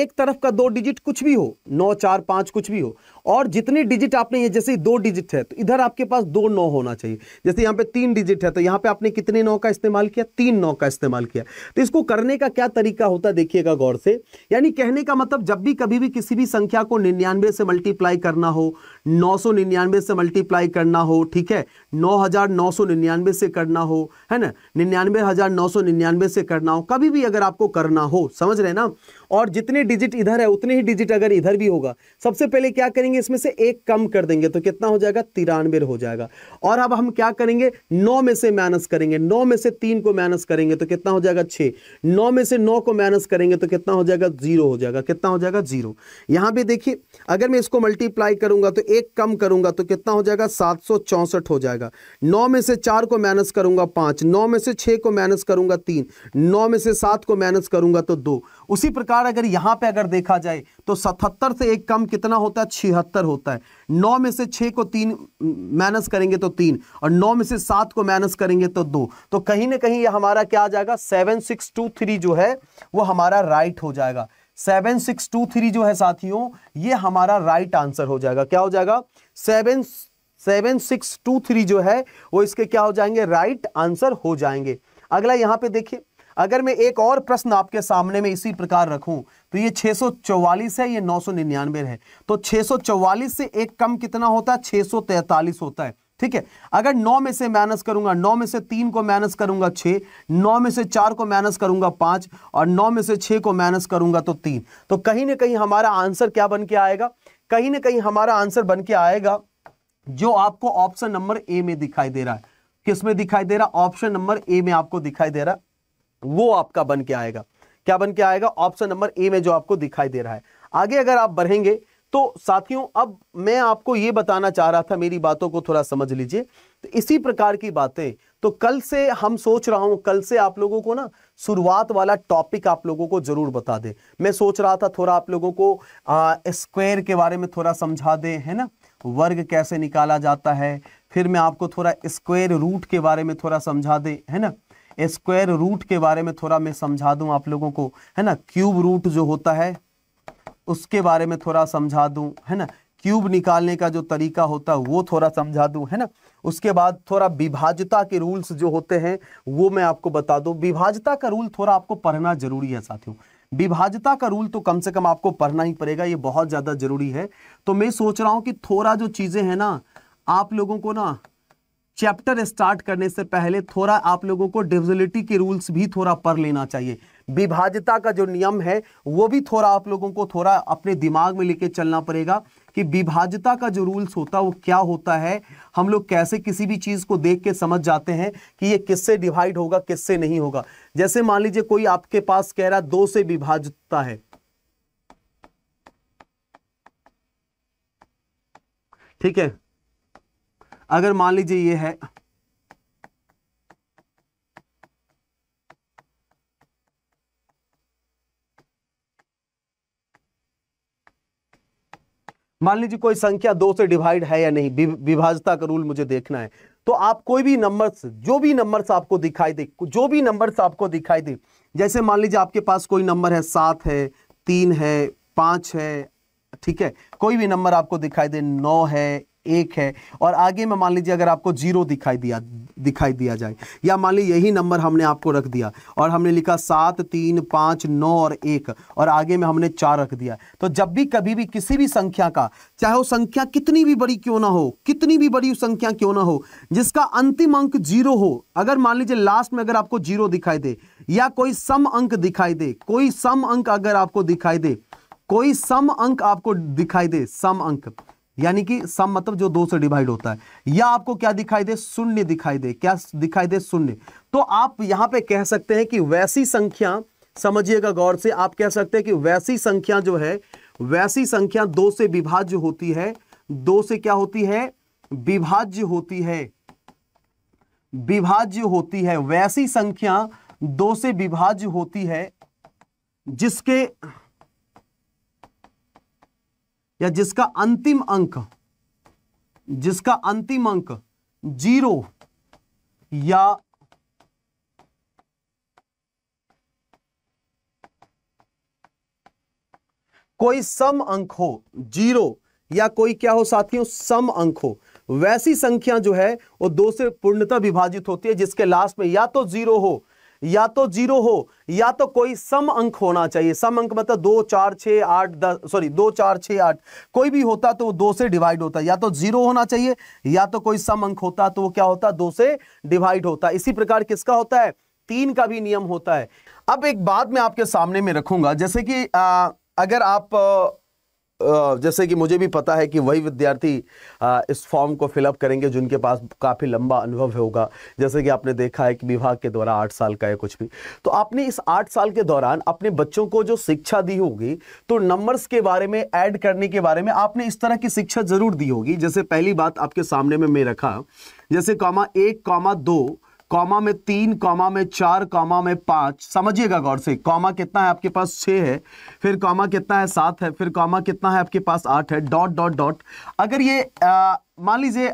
एक तरफ का दो डिजिट कुछ भी हो नौ चार पांच कुछ भी हो और जितनी डिजिट आपने ये जैसे दो डिजिट है तो इधर आपके पास दो नौ होना चाहिए जैसे यहां पे तीन डिजिट है तो यहां पे आपने कितने नौ का इस्तेमाल किया तीन नौ का इस्तेमाल किया तो इसको करने का क्या तरीका होता देखिएगा गौर से यानी कहने का मतलब जब भी कभी भी किसी भी संख्या को निन्यानवे से मल्टीप्लाई करना हो नौ से मल्टीप्लाई करना हो ठीक है नौ से करना हो है ना निन्यानवे से करना हो कभी भी अगर आपको करना हो समझ रहे ना और जितने डिजिट इधर है उतने ही डिजिट अगर इधर भी होगा सबसे पहले क्या करेंगे इसमें से एक कम कर देंगे तो कितना हो जाएगा तिरानवे हो जाएगा और अब हम क्या करेंगे नौ में से माइनस करेंगे नौ में से तीन को माइनस करेंगे तो कितना हो जाएगा छः नौ में से नौ को माइनस करेंगे तो कितना हो जाएगा जीरो हो जाएगा कितना हो जाएगा जीरो यहाँ भी देखिए अगर मैं इसको मल्टीप्लाई करूंगा तो एक कम करूंगा तो कितना हो जाएगा सात हो जाएगा नौ में से चार को माइनस करूंगा पाँच नौ में से छः को माइनस करूंगा तीन नौ में से सात को माइनस करूंगा तो दो उसी प्रकार अगर यहां पे अगर देखा जाए तो सतहत्तर से एक कम कितना होता है छिहत्तर होता है नौ में से छः को तीन माइनस करेंगे तो तीन और नौ में से सात को माइनस करेंगे तो दो तो कहीं ना कहीं ये हमारा क्या आ जाएगा सेवन सिक्स टू थ्री जो है वो हमारा राइट हो जाएगा सेवन सिक्स टू थ्री जो है साथियों ये हमारा राइट आंसर हो जाएगा क्या हो जाएगा seven seven six two three जो है वो इसके क्या हो जाएंगे राइट आंसर हो जाएंगे अगला यहां पे देखिए अगर मैं एक और प्रश्न आपके सामने में इसी प्रकार रखूं तो ये 644 है ये 999 है तो 644 से एक कम कितना होता है 643 होता है ठीक है अगर नौ में से माइनस करूंगा नौ में से तीन को माइनस करूंगा 6 9 में से 4 को माइनस करूंगा 5 और नौ में से 6 को माइनस करूंगा तो तीन तो कहीं ना कहीं हमारा आंसर क्या बन के आएगा कहीं ना कहीं हमारा आंसर बन के आएगा जो आपको ऑप्शन नंबर ए में दिखाई दे रहा है किसमें दिखाई दे रहा ऑप्शन नंबर ए में आपको दिखाई दे रहा वो आपका बन के आएगा क्या बन के आएगा ऑप्शन नंबर ए में जो आपको दिखाई दे रहा है आगे अगर आप बढ़ेंगे तो साथियों अब मैं आपको ये बताना चाह रहा था मेरी बातों को थोड़ा समझ लीजिए तो इसी प्रकार की बातें तो कल से हम सोच रहा हूं कल से आप लोगों को ना शुरुआत वाला टॉपिक आप लोगों को जरूर बता दे मैं सोच रहा था थोड़ा आप लोगों को स्क्वायर के बारे में थोड़ा समझा दे है ना वर्ग कैसे निकाला जाता है फिर मैं आपको थोड़ा स्क्वायर रूट के बारे में थोड़ा समझा दे है ना स्क्वायर रूट के बारे में थोड़ा मैं समझा दूं आप लोगों को है ना क्यूब रूट जो होता है उसके बारे में थोड़ा समझा दूं है ना क्यूब निकालने का जो तरीका होता है वो थोड़ा समझा दूं है ना उसके बाद थोड़ा विभाजता के रूल्स जो होते हैं वो मैं आपको बता दूं विभाजता का रूल थोड़ा आपको पढ़ना जरूरी है साथियों विभाजता का रूल तो कम से कम आपको पढ़ना ही पड़ेगा ये बहुत ज़्यादा जरूरी है तो मैं सोच रहा हूँ कि थोड़ा जो चीज़ें हैं ना आप लोगों को ना चैप्टर स्टार्ट करने से पहले थोड़ा आप लोगों को डिविजिलिटी के रूल्स भी थोड़ा पढ़ लेना चाहिए विभाज्यता का जो नियम है वो भी थोड़ा आप लोगों को थोड़ा अपने दिमाग में लेके चलना पड़ेगा कि विभाज्यता का जो रूल्स होता है वो क्या होता है हम लोग कैसे किसी भी चीज़ को देख के समझ जाते हैं कि ये किससे डिवाइड होगा किससे नहीं होगा जैसे मान लीजिए कोई आपके पास कह रहा दो से विभाज्यता है ठीक है अगर मान लीजिए ये है मान लीजिए कोई संख्या दो से डिवाइड है या नहीं विभाजता का रूल मुझे देखना है तो आप कोई भी नंबर्स जो भी नंबर्स आपको दिखाई दे जो भी नंबर्स आपको दिखाई दे जैसे मान लीजिए आपके पास कोई नंबर है सात है तीन है पांच है ठीक है कोई भी नंबर आपको दिखाई दे नौ है एक है और आगे में मान लीजिए अगर आपको जीरो दिखाई दिया दिखाई दिया जाए या मान लीजिए यही नंबर हमने आपको रख दिया और हमने लिखा सात तीन पाँच नौ और एक और आगे में हमने चार रख दिया तो जब भी कभी भी किसी भी संख्या का चाहे वो संख्या कितनी भी बड़ी क्यों ना हो कितनी भी बड़ी संख्या क्यों ना हो जिसका अंतिम अंक जीरो हो अगर मान लीजिए लास्ट में अगर आपको जीरो दिखाई दे या कोई सम अंक दिखाई दे कोई सम अंक अगर आपको दिखाई दे कोई सम अंक आपको दिखाई दे सम अंक यानी कि सम मतलब जो दो से डिवाइड होता है या आपको क्या दिखाई दे शून्य दिखाई दे क्या दिखाई दे शून्य तो आप यहां पे कह सकते हैं कि वैसी संख्या समझिएगा गौर से आप कह सकते हैं कि वैसी संख्या जो है वैसी संख्या दो से विभाज्य होती है दो से क्या होती है विभाज्य होती है विभाज्य होती है वैसी संख्या दो से विभाज्य होती है जिसके या जिसका अंतिम अंक जिसका अंतिम अंक जीरो या कोई सम अंक हो जीरो या कोई क्या हो साथियों सम अंक हो वैसी संख्या जो है वो दो से पूर्णता विभाजित होती है जिसके लास्ट में या तो जीरो हो या तो जीरो हो या तो कोई सम अंक होना चाहिए सम अंक मतलब दो चार छ आठ दस सॉरी दो चार छ आठ कोई भी होता तो वो दो से डिवाइड होता या तो जीरो होना चाहिए या तो कोई सम अंक होता तो वो क्या होता दो से डिवाइड होता इसी प्रकार किसका होता है तीन का भी नियम होता है अब एक बात मैं आपके सामने में रखूंगा जैसे कि आ, अगर आप जैसे कि मुझे भी पता है कि वही विद्यार्थी इस फॉर्म को फिलअप करेंगे जिनके पास काफ़ी लंबा अनुभव होगा जैसे कि आपने देखा है कि विभाग के द्वारा आठ साल का है कुछ भी तो आपने इस आठ साल के दौरान अपने बच्चों को जो शिक्षा दी होगी तो नंबर्स के बारे में ऐड करने के बारे में आपने इस तरह की शिक्षा ज़रूर दी होगी जैसे पहली बात आपके सामने में मैं रखा जैसे कॉमा एक कॉमा दो कॉमा में तीन कॉमा में चार कॉमा में पाँच समझिएगा गौर से कॉमा कितना है आपके पास छः है फिर कॉमा कितना है सात है फिर कॉमा कितना है आपके पास आठ है डॉट डॉट डॉट अगर ये मान लीजिए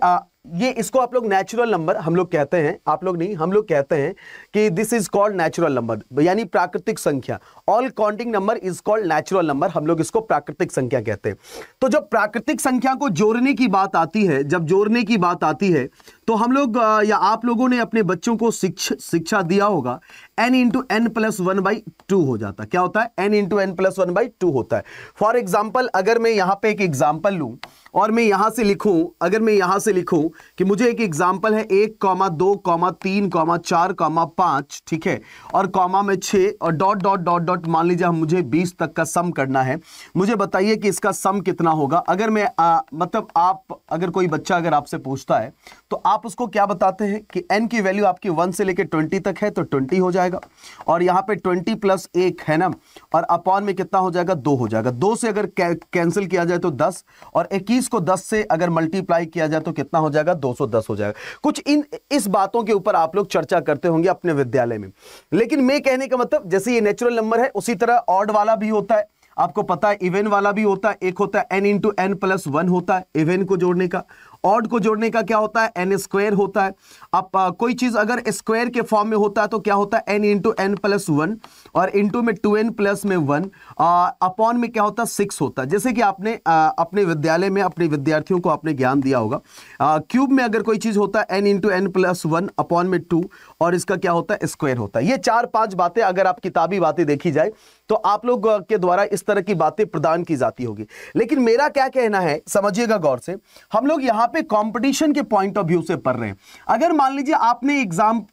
ये इसको आप लोग नेचुरल नंबर हम लोग कहते हैं आप लोग नहीं हम लोग कहते हैं कि this is called natural number यानी प्राकृतिक संख्या all counting number is called natural number हम लोग इसको प्राकृतिक संख्या कहते हैं तो जब प्राकृतिक संख्या को जोड़ने की बात आती है जब जोड़ने की बात आती है तो हम लोग या आप लोगों ने अपने बच्चों को शिक्षा शिक्षा दिया होगा N into N plus one by two हो जाता है क्या होता है N into N plus one by two होता है फॉर एग्जाम्पल अगर मैं यहाँ पे एक एग्जाम्पल लूँ और मैं यहां से लिखूं अगर मैं यहां से लिखूं कि मुझे एक एग्जाम्पल है एक कॉमा दो कॉमा तीन कॉमा चार कॉमा पांच ठीक है और कॉमा में छे और डॉट डॉट डॉट डॉट मान लीजिए हम मुझे बीस तक का सम करना है मुझे बताइए कि इसका सम कितना होगा अगर मैं आ, मतलब आप अगर कोई बच्चा अगर आपसे पूछता है तो आप उसको क्या बताते हैं कि एन की वैल्यू आपकी वन से लेकर ट्वेंटी तक है तो ट्वेंटी हो जाएगा और यहाँ पे ट्वेंटी प्लस एक है ना और अपॉन में कितना हो जाएगा दो हो जाएगा दो से अगर कैंसिल किया जाए तो दस और इक्कीस बीस को दस से अगर मल्टीप्लाई किया जाए तो कितना हो जाएगा दो हो जाएगा कुछ इन इस बातों के ऊपर आप लोग चर्चा करते होंगे अपने विद्यालय में लेकिन मैं कहने का मतलब जैसे ये नेचुरल नंबर है उसी तरह ऑड वाला भी होता है आपको पता है इवेन वाला भी होता है एक होता है N into N plus one होता है इवेन को जोड़ने का ऑड को जोड़ने का क्या होता है एन स्क्वायर होता है अब आ, कोई चीज अगर स्क्वायर के फॉर्म में होता है तो क्या होता है N into N plus one और इंटू में टू एन प्लस में वन अपॉन में क्या होता है सिक्स होता है जैसे कि आपने आ, अपने विद्यालय में अपने विद्यार्थियों को आपने ज्ञान दिया होगा क्यूब में अगर कोई चीज होता है N into N plus one upon में टू और इसका क्या होता है स्क्वायर होता है ये चार पांच बातें अगर आप किताबी बातें देखी जाए तो आप लोग के द्वारा इस तरह की बातें प्रदान की जाती होगी लेकिन मेरा क्या कहना है समझिएगा गौर से हम लोग यहाँ पे कंपटीशन के पॉइंट ऑफ व्यू से पढ़ रहे हैं अगर मान लीजिए आपने एग्जाम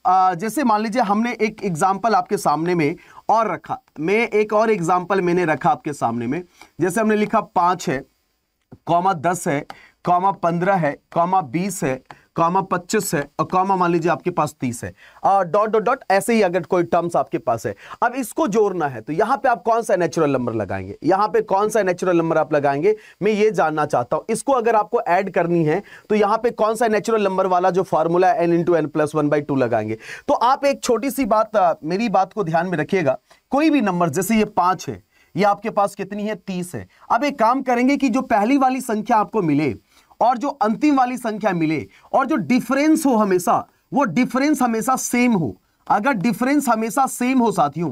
जैसे मान लीजिए हमने एक एग्जाम्पल आपके सामने में और रखा मैं एक और एग्जाम्पल मैंने रखा आपके सामने में जैसे हमने लिखा पांच है कॉमा दस है कॉमा पंद्रह है कॉमा बीस है कॉमा पच्चीस है और कॉमा मान लीजिए आपके पास तीस है डॉट डॉट डॉट ऐसे ही अगर कोई टर्म्स आपके पास है अब इसको जोड़ना है तो यहाँ पे आप कौन सा नेचुरल नंबर लगाएंगे यहाँ पे कौन सा नेचुरल नंबर आप लगाएंगे मैं ये जानना चाहता हूँ इसको अगर आपको ऐड करनी है तो यहाँ पे कौन सा नेचुरल नंबर वाला जो फॉर्मूला है N into N plus one by two लगाएंगे तो आप एक छोटी सी बात मेरी बात को ध्यान में रखिएगा कोई भी नंबर जैसे ये पांच है ये आपके पास कितनी है तीस है अब एक काम करेंगे कि जो पहली वाली संख्या आपको मिले और जो अंतिम वाली संख्या मिले और जो डिफरेंस हो हमेशा वो डिफरेंस हमेशा सेम हो अगर डिफरेंस हमेशा सेम हो साथियों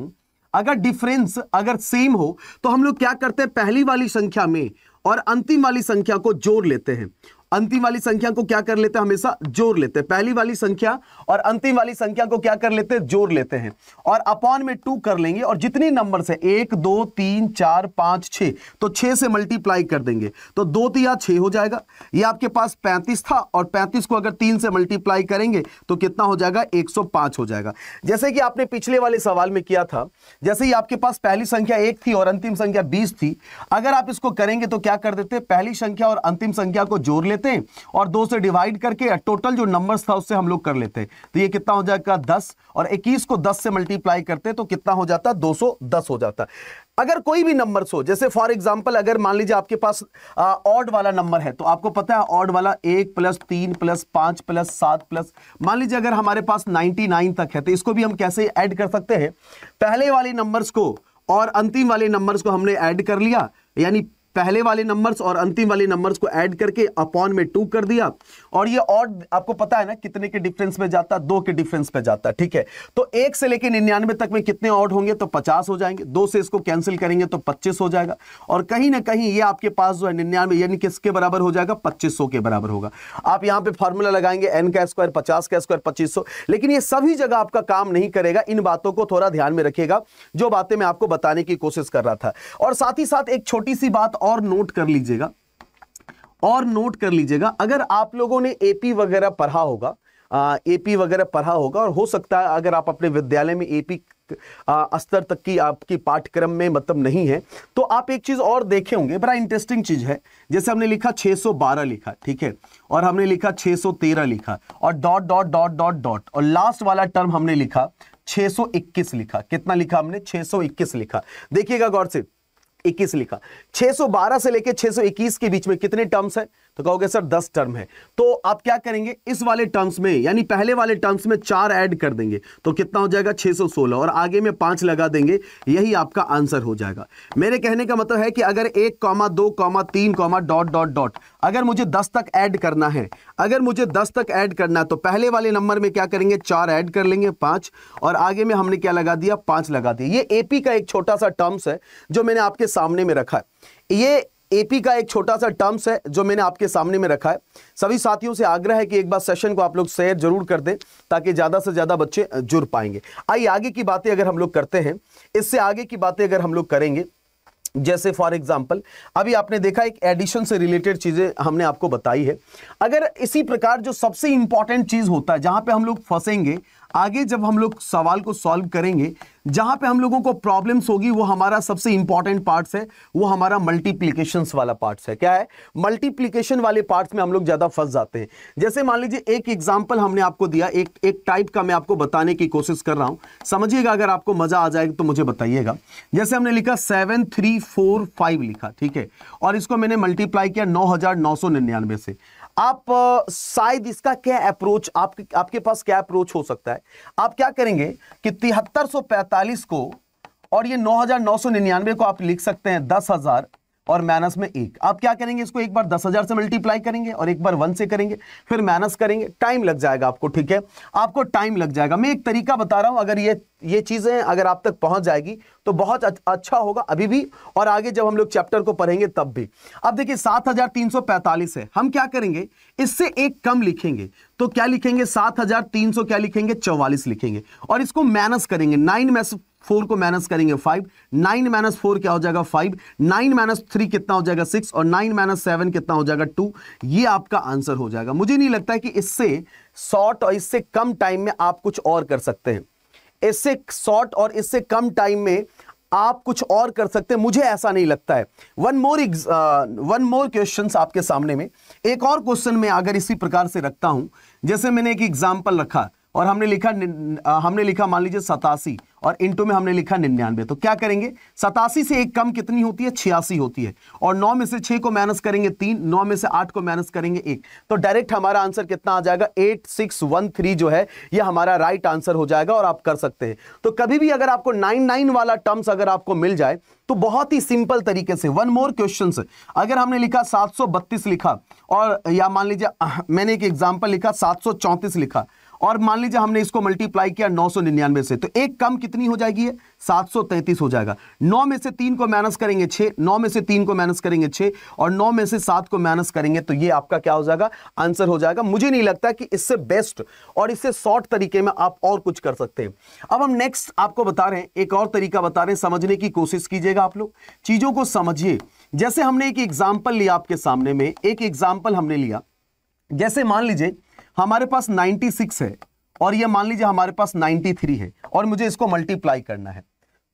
अगर डिफरेंस अगर सेम हो तो हम लोग क्या करते हैं पहली वाली संख्या में और अंतिम वाली संख्या को जोड़ लेते हैं अंतिम वाली संख्या को क्या कर लेते हैं हमेशा जोड़ लेते हैं पहली वाली संख्या और अंतिम वाली संख्या को क्या कर लेते हैं जोड़ लेते हैं और अपॉन में टू कर लेंगे और जितनी नंबर से एक दो तीन चार पांच छ तो छह से मल्टीप्लाई कर देंगे तो दो तिया तो छह हो जाएगा ये आपके पास पैंतीस था और पैंतीस को अगर तीन से मल्टीप्लाई करेंगे तो कितना हो जाएगा एक हो जाएगा जैसे कि आपने पिछले वाले सवाल में किया था जैसे ही आपके पास पहली संख्या एक थी और अंतिम संख्या बीस थी अगर आप इसको करेंगे तो क्या कर देते पहली संख्या और अंतिम संख्या को जोड़ लेते लेते हैं और दो से डिवाइड करके टोटल जो नंबर था उससे हम लोग कर लेते हैं तो ये कितना हो जाएगा दस और इक्कीस को दस से मल्टीप्लाई करते तो कितना हो जाता दो हो जाता अगर कोई भी नंबर हो जैसे फॉर एग्जाम्पल अगर मान लीजिए आपके पास ऑड वाला नंबर है तो आपको पता है ऑड वाला एक प्लस तीन प्लस पांच प्लस सात प्लस मान लीजिए अगर हमारे पास 99 तक है तो इसको भी हम कैसे ऐड कर सकते हैं पहले वाले नंबर्स को और अंतिम वाले नंबर्स को हमने ऐड कर लिया यानी पहले वाले नंबर्स और अंतिम वाले नंबर्स को ऐड करके अपॉन में टू कर दिया और ये और आपको पता है ना कितने के डिफरेंस में जाता दो के डिफरेंस में जाता ठीक है तो एक से लेकर निन्यानवे तक में कितने ऑर्ड होंगे तो पचास हो जाएंगे दो से इसको कैंसिल करेंगे तो पच्चीस हो जाएगा और कहीं ना कहीं ये आपके पास जो है निन्यानवे यानी किसके बराबर हो जाएगा पच्चीस के बराबर होगा आप यहाँ पे फॉर्मूला लगाएंगे एन का स्क्वायर पचास का स्क्वायर पच्चीस लेकिन ये सभी जगह आपका काम नहीं करेगा इन बातों को थोड़ा ध्यान में रखेगा जो बातें मैं आपको बताने की कोशिश कर रहा था और साथ ही साथ एक छोटी सी बात और नोट कर लीजिएगा और नोट कर लीजिएगा अगर आप लोगों ने एपी वगैरह पढ़ा होगा एपी वगैरह पढ़ा होगा और हो सकता है अगर आप अपने विद्यालय में एपी स्तर तक की आपकी पाठ्यक्रम में मतलब नहीं है तो आप एक चीज और देखे होंगे बड़ा इंटरेस्टिंग चीज है जैसे हमने लिखा 612 लिखा ठीक है और हमने लिखा 613 लिखा और dot dot dot dot dot और लास्ट वाला टर्म हमने लिखा 621 लिखा कितना लिखा हमने 621 लिखा देखिएगा गौर से इक्कीस लिखा 612 से लेकर 621 के बीच में कितने टर्म्स हैं तो कहोगे सर दस टर्म है तो आप क्या करेंगे इस वाले टर्म्स में यानी पहले वाले टर्म्स में चार ऐड कर देंगे तो कितना हो जाएगा 616 और आगे में पांच लगा देंगे यही आपका आंसर हो जाएगा मेरे कहने का मतलब है कि अगर एक कॉमा दो कॉमा तीन कॉमा डॉट डॉट डॉट अगर मुझे दस तक ऐड करना है अगर मुझे दस तक ऐड करना है तो पहले वाले नंबर में क्या करेंगे चार ऐड कर लेंगे पांच और आगे में हमने क्या लगा दिया पांच लगा दिया ये एपी का एक छोटा सा टर्म्स है जो मैंने आपके सामने में रखा है ये एपी का एक छोटा सा टर्म्स है जो मैंने आपके सामने में रखा है सभी साथियों से आग्रह है कि एक बार सेशन को आप लोग शेयर जरूर कर दें ताकि ज़्यादा से ज़्यादा बच्चे जुड़ पाएंगे आइए आगे की बातें अगर हम लोग करते हैं इससे आगे की बातें अगर हम लोग करेंगे जैसे फॉर एग्जाम्पल अभी आपने देखा एक एडिशन से रिलेटेड चीज़ें हमने आपको बताई है अगर इसी प्रकार जो सबसे इंपॉर्टेंट चीज़ होता है जहां पे हम लोग फंसेंगे आगे जब हम लोग सवाल को सॉल्व करेंगे जहां पे हम लोगों को प्रॉब्लम्स होगी वो हमारा सबसे इंपॉर्टेंट पार्ट्स है वो हमारा मल्टीप्लीकेशन वाला पार्ट्स है क्या है मल्टीप्लीकेशन वाले पार्ट्स में हम लोग ज्यादा फंस जाते हैं जैसे मान लीजिए एक एग्जाम्पल हमने आपको दिया एक एक टाइप का मैं आपको बताने की कोशिश कर रहा हूं समझिएगा अगर आपको मजा आ जाएगा तो मुझे बताइएगा जैसे हमने लिखा सेवन थ्री फोर फाइव लिखा ठीक है और इसको मैंने मल्टीप्लाई किया नौ हजार नौ सौ निन्यानवे से आप शायद इसका क्या अप्रोच आपके आपके पास क्या अप्रोच हो सकता है आप क्या करेंगे कि तिहत्तर को और ये 9999 को आप लिख सकते हैं दस हजार और माइनस में एक आप क्या करेंगे इसको एक बार दस हजार से मल्टीप्लाई करेंगे और एक बार वन से करेंगे फिर माइनस करेंगे टाइम लग जाएगा आपको ठीक है आपको टाइम लग जाएगा मैं एक तरीका बता रहा हूं अगर ये ये चीजें अगर आप तक पहुंच जाएगी तो बहुत अच्छा होगा अभी भी और आगे जब हम लोग चैप्टर को पढ़ेंगे तब भी अब देखिए सात हजार तीन सौ पैंतालीस है हम क्या करेंगे इससे एक कम लिखेंगे तो क्या लिखेंगे सात हजार तीन सौ क्या लिखेंगे चौवालीस लिखेंगे और इसको माइनस करेंगे नाइन में फोर को माइनस करेंगे फाइव नाइन माइनस फोर क्या हो जाएगा फाइव नाइन माइनस थ्री कितना हो जाएगा सिक्स और नाइन माइनस सेवन कितना हो जाएगा टू ये आपका आंसर हो जाएगा मुझे नहीं लगता है कि इससे शॉर्ट और इससे कम टाइम में आप कुछ और कर सकते हैं इससे शॉर्ट और इससे कम टाइम में आप कुछ और कर सकते हैं मुझे ऐसा नहीं लगता है one more one more question आपके सामने में एक और क्वेश्चन में अगर इसी प्रकार से रखता हूं जैसे मैंने एक एग्जाम्पल रखा और हमने लिखा uh, हमने लिखा मान लीजिए सतासी और इंटू में हमने लिखा निन्यानवे तो क्या करेंगे सतासी से एक कम कितनी होती है छियासी होती है और नौ में से छह को माइनस करेंगे तीन नौ में से आठ को माइनस करेंगे एक तो डायरेक्ट हमारा आंसर कितना आ जाएगा एट सिक्स वन थ्री जो है ये हमारा राइट आंसर हो जाएगा और आप कर सकते हैं तो कभी भी अगर आपको नाइन नाइन वाला टर्म्स अगर आपको मिल जाए तो बहुत ही सिंपल तरीके से वन मोर क्वेश्चन अगर हमने लिखा सात लिखा और या मान लीजिए मैंने एक एग्जाम्पल लिखा सात लिखा और मान लीजिए हमने इसको मल्टीप्लाई किया नौ सौ निन्यानवे से तो एक कम कितनी हो जाएगी सात सौ तैंतीस हो जाएगा नौ में से तीन को माइनस करेंगे छः नौ में से तीन को माइनस करेंगे छे और नौ में से सात को माइनस करेंगे तो ये आपका क्या हो जाएगा आंसर हो जाएगा मुझे नहीं लगता कि इससे बेस्ट और इससे शॉर्ट तरीके में आप और कुछ कर सकते हैं अब हम नेक्स्ट आपको बता रहे हैं एक और तरीका बता रहे हैं समझने की कोशिश कीजिएगा आप लोग चीज़ों को समझिए जैसे हमने एक एग्जाम्पल लिया आपके सामने में एक एग्जाम्पल हमने लिया जैसे मान लीजिए हमारे पास 96 है और ये मान लीजिए हमारे पास 93 है और मुझे इसको मल्टीप्लाई करना है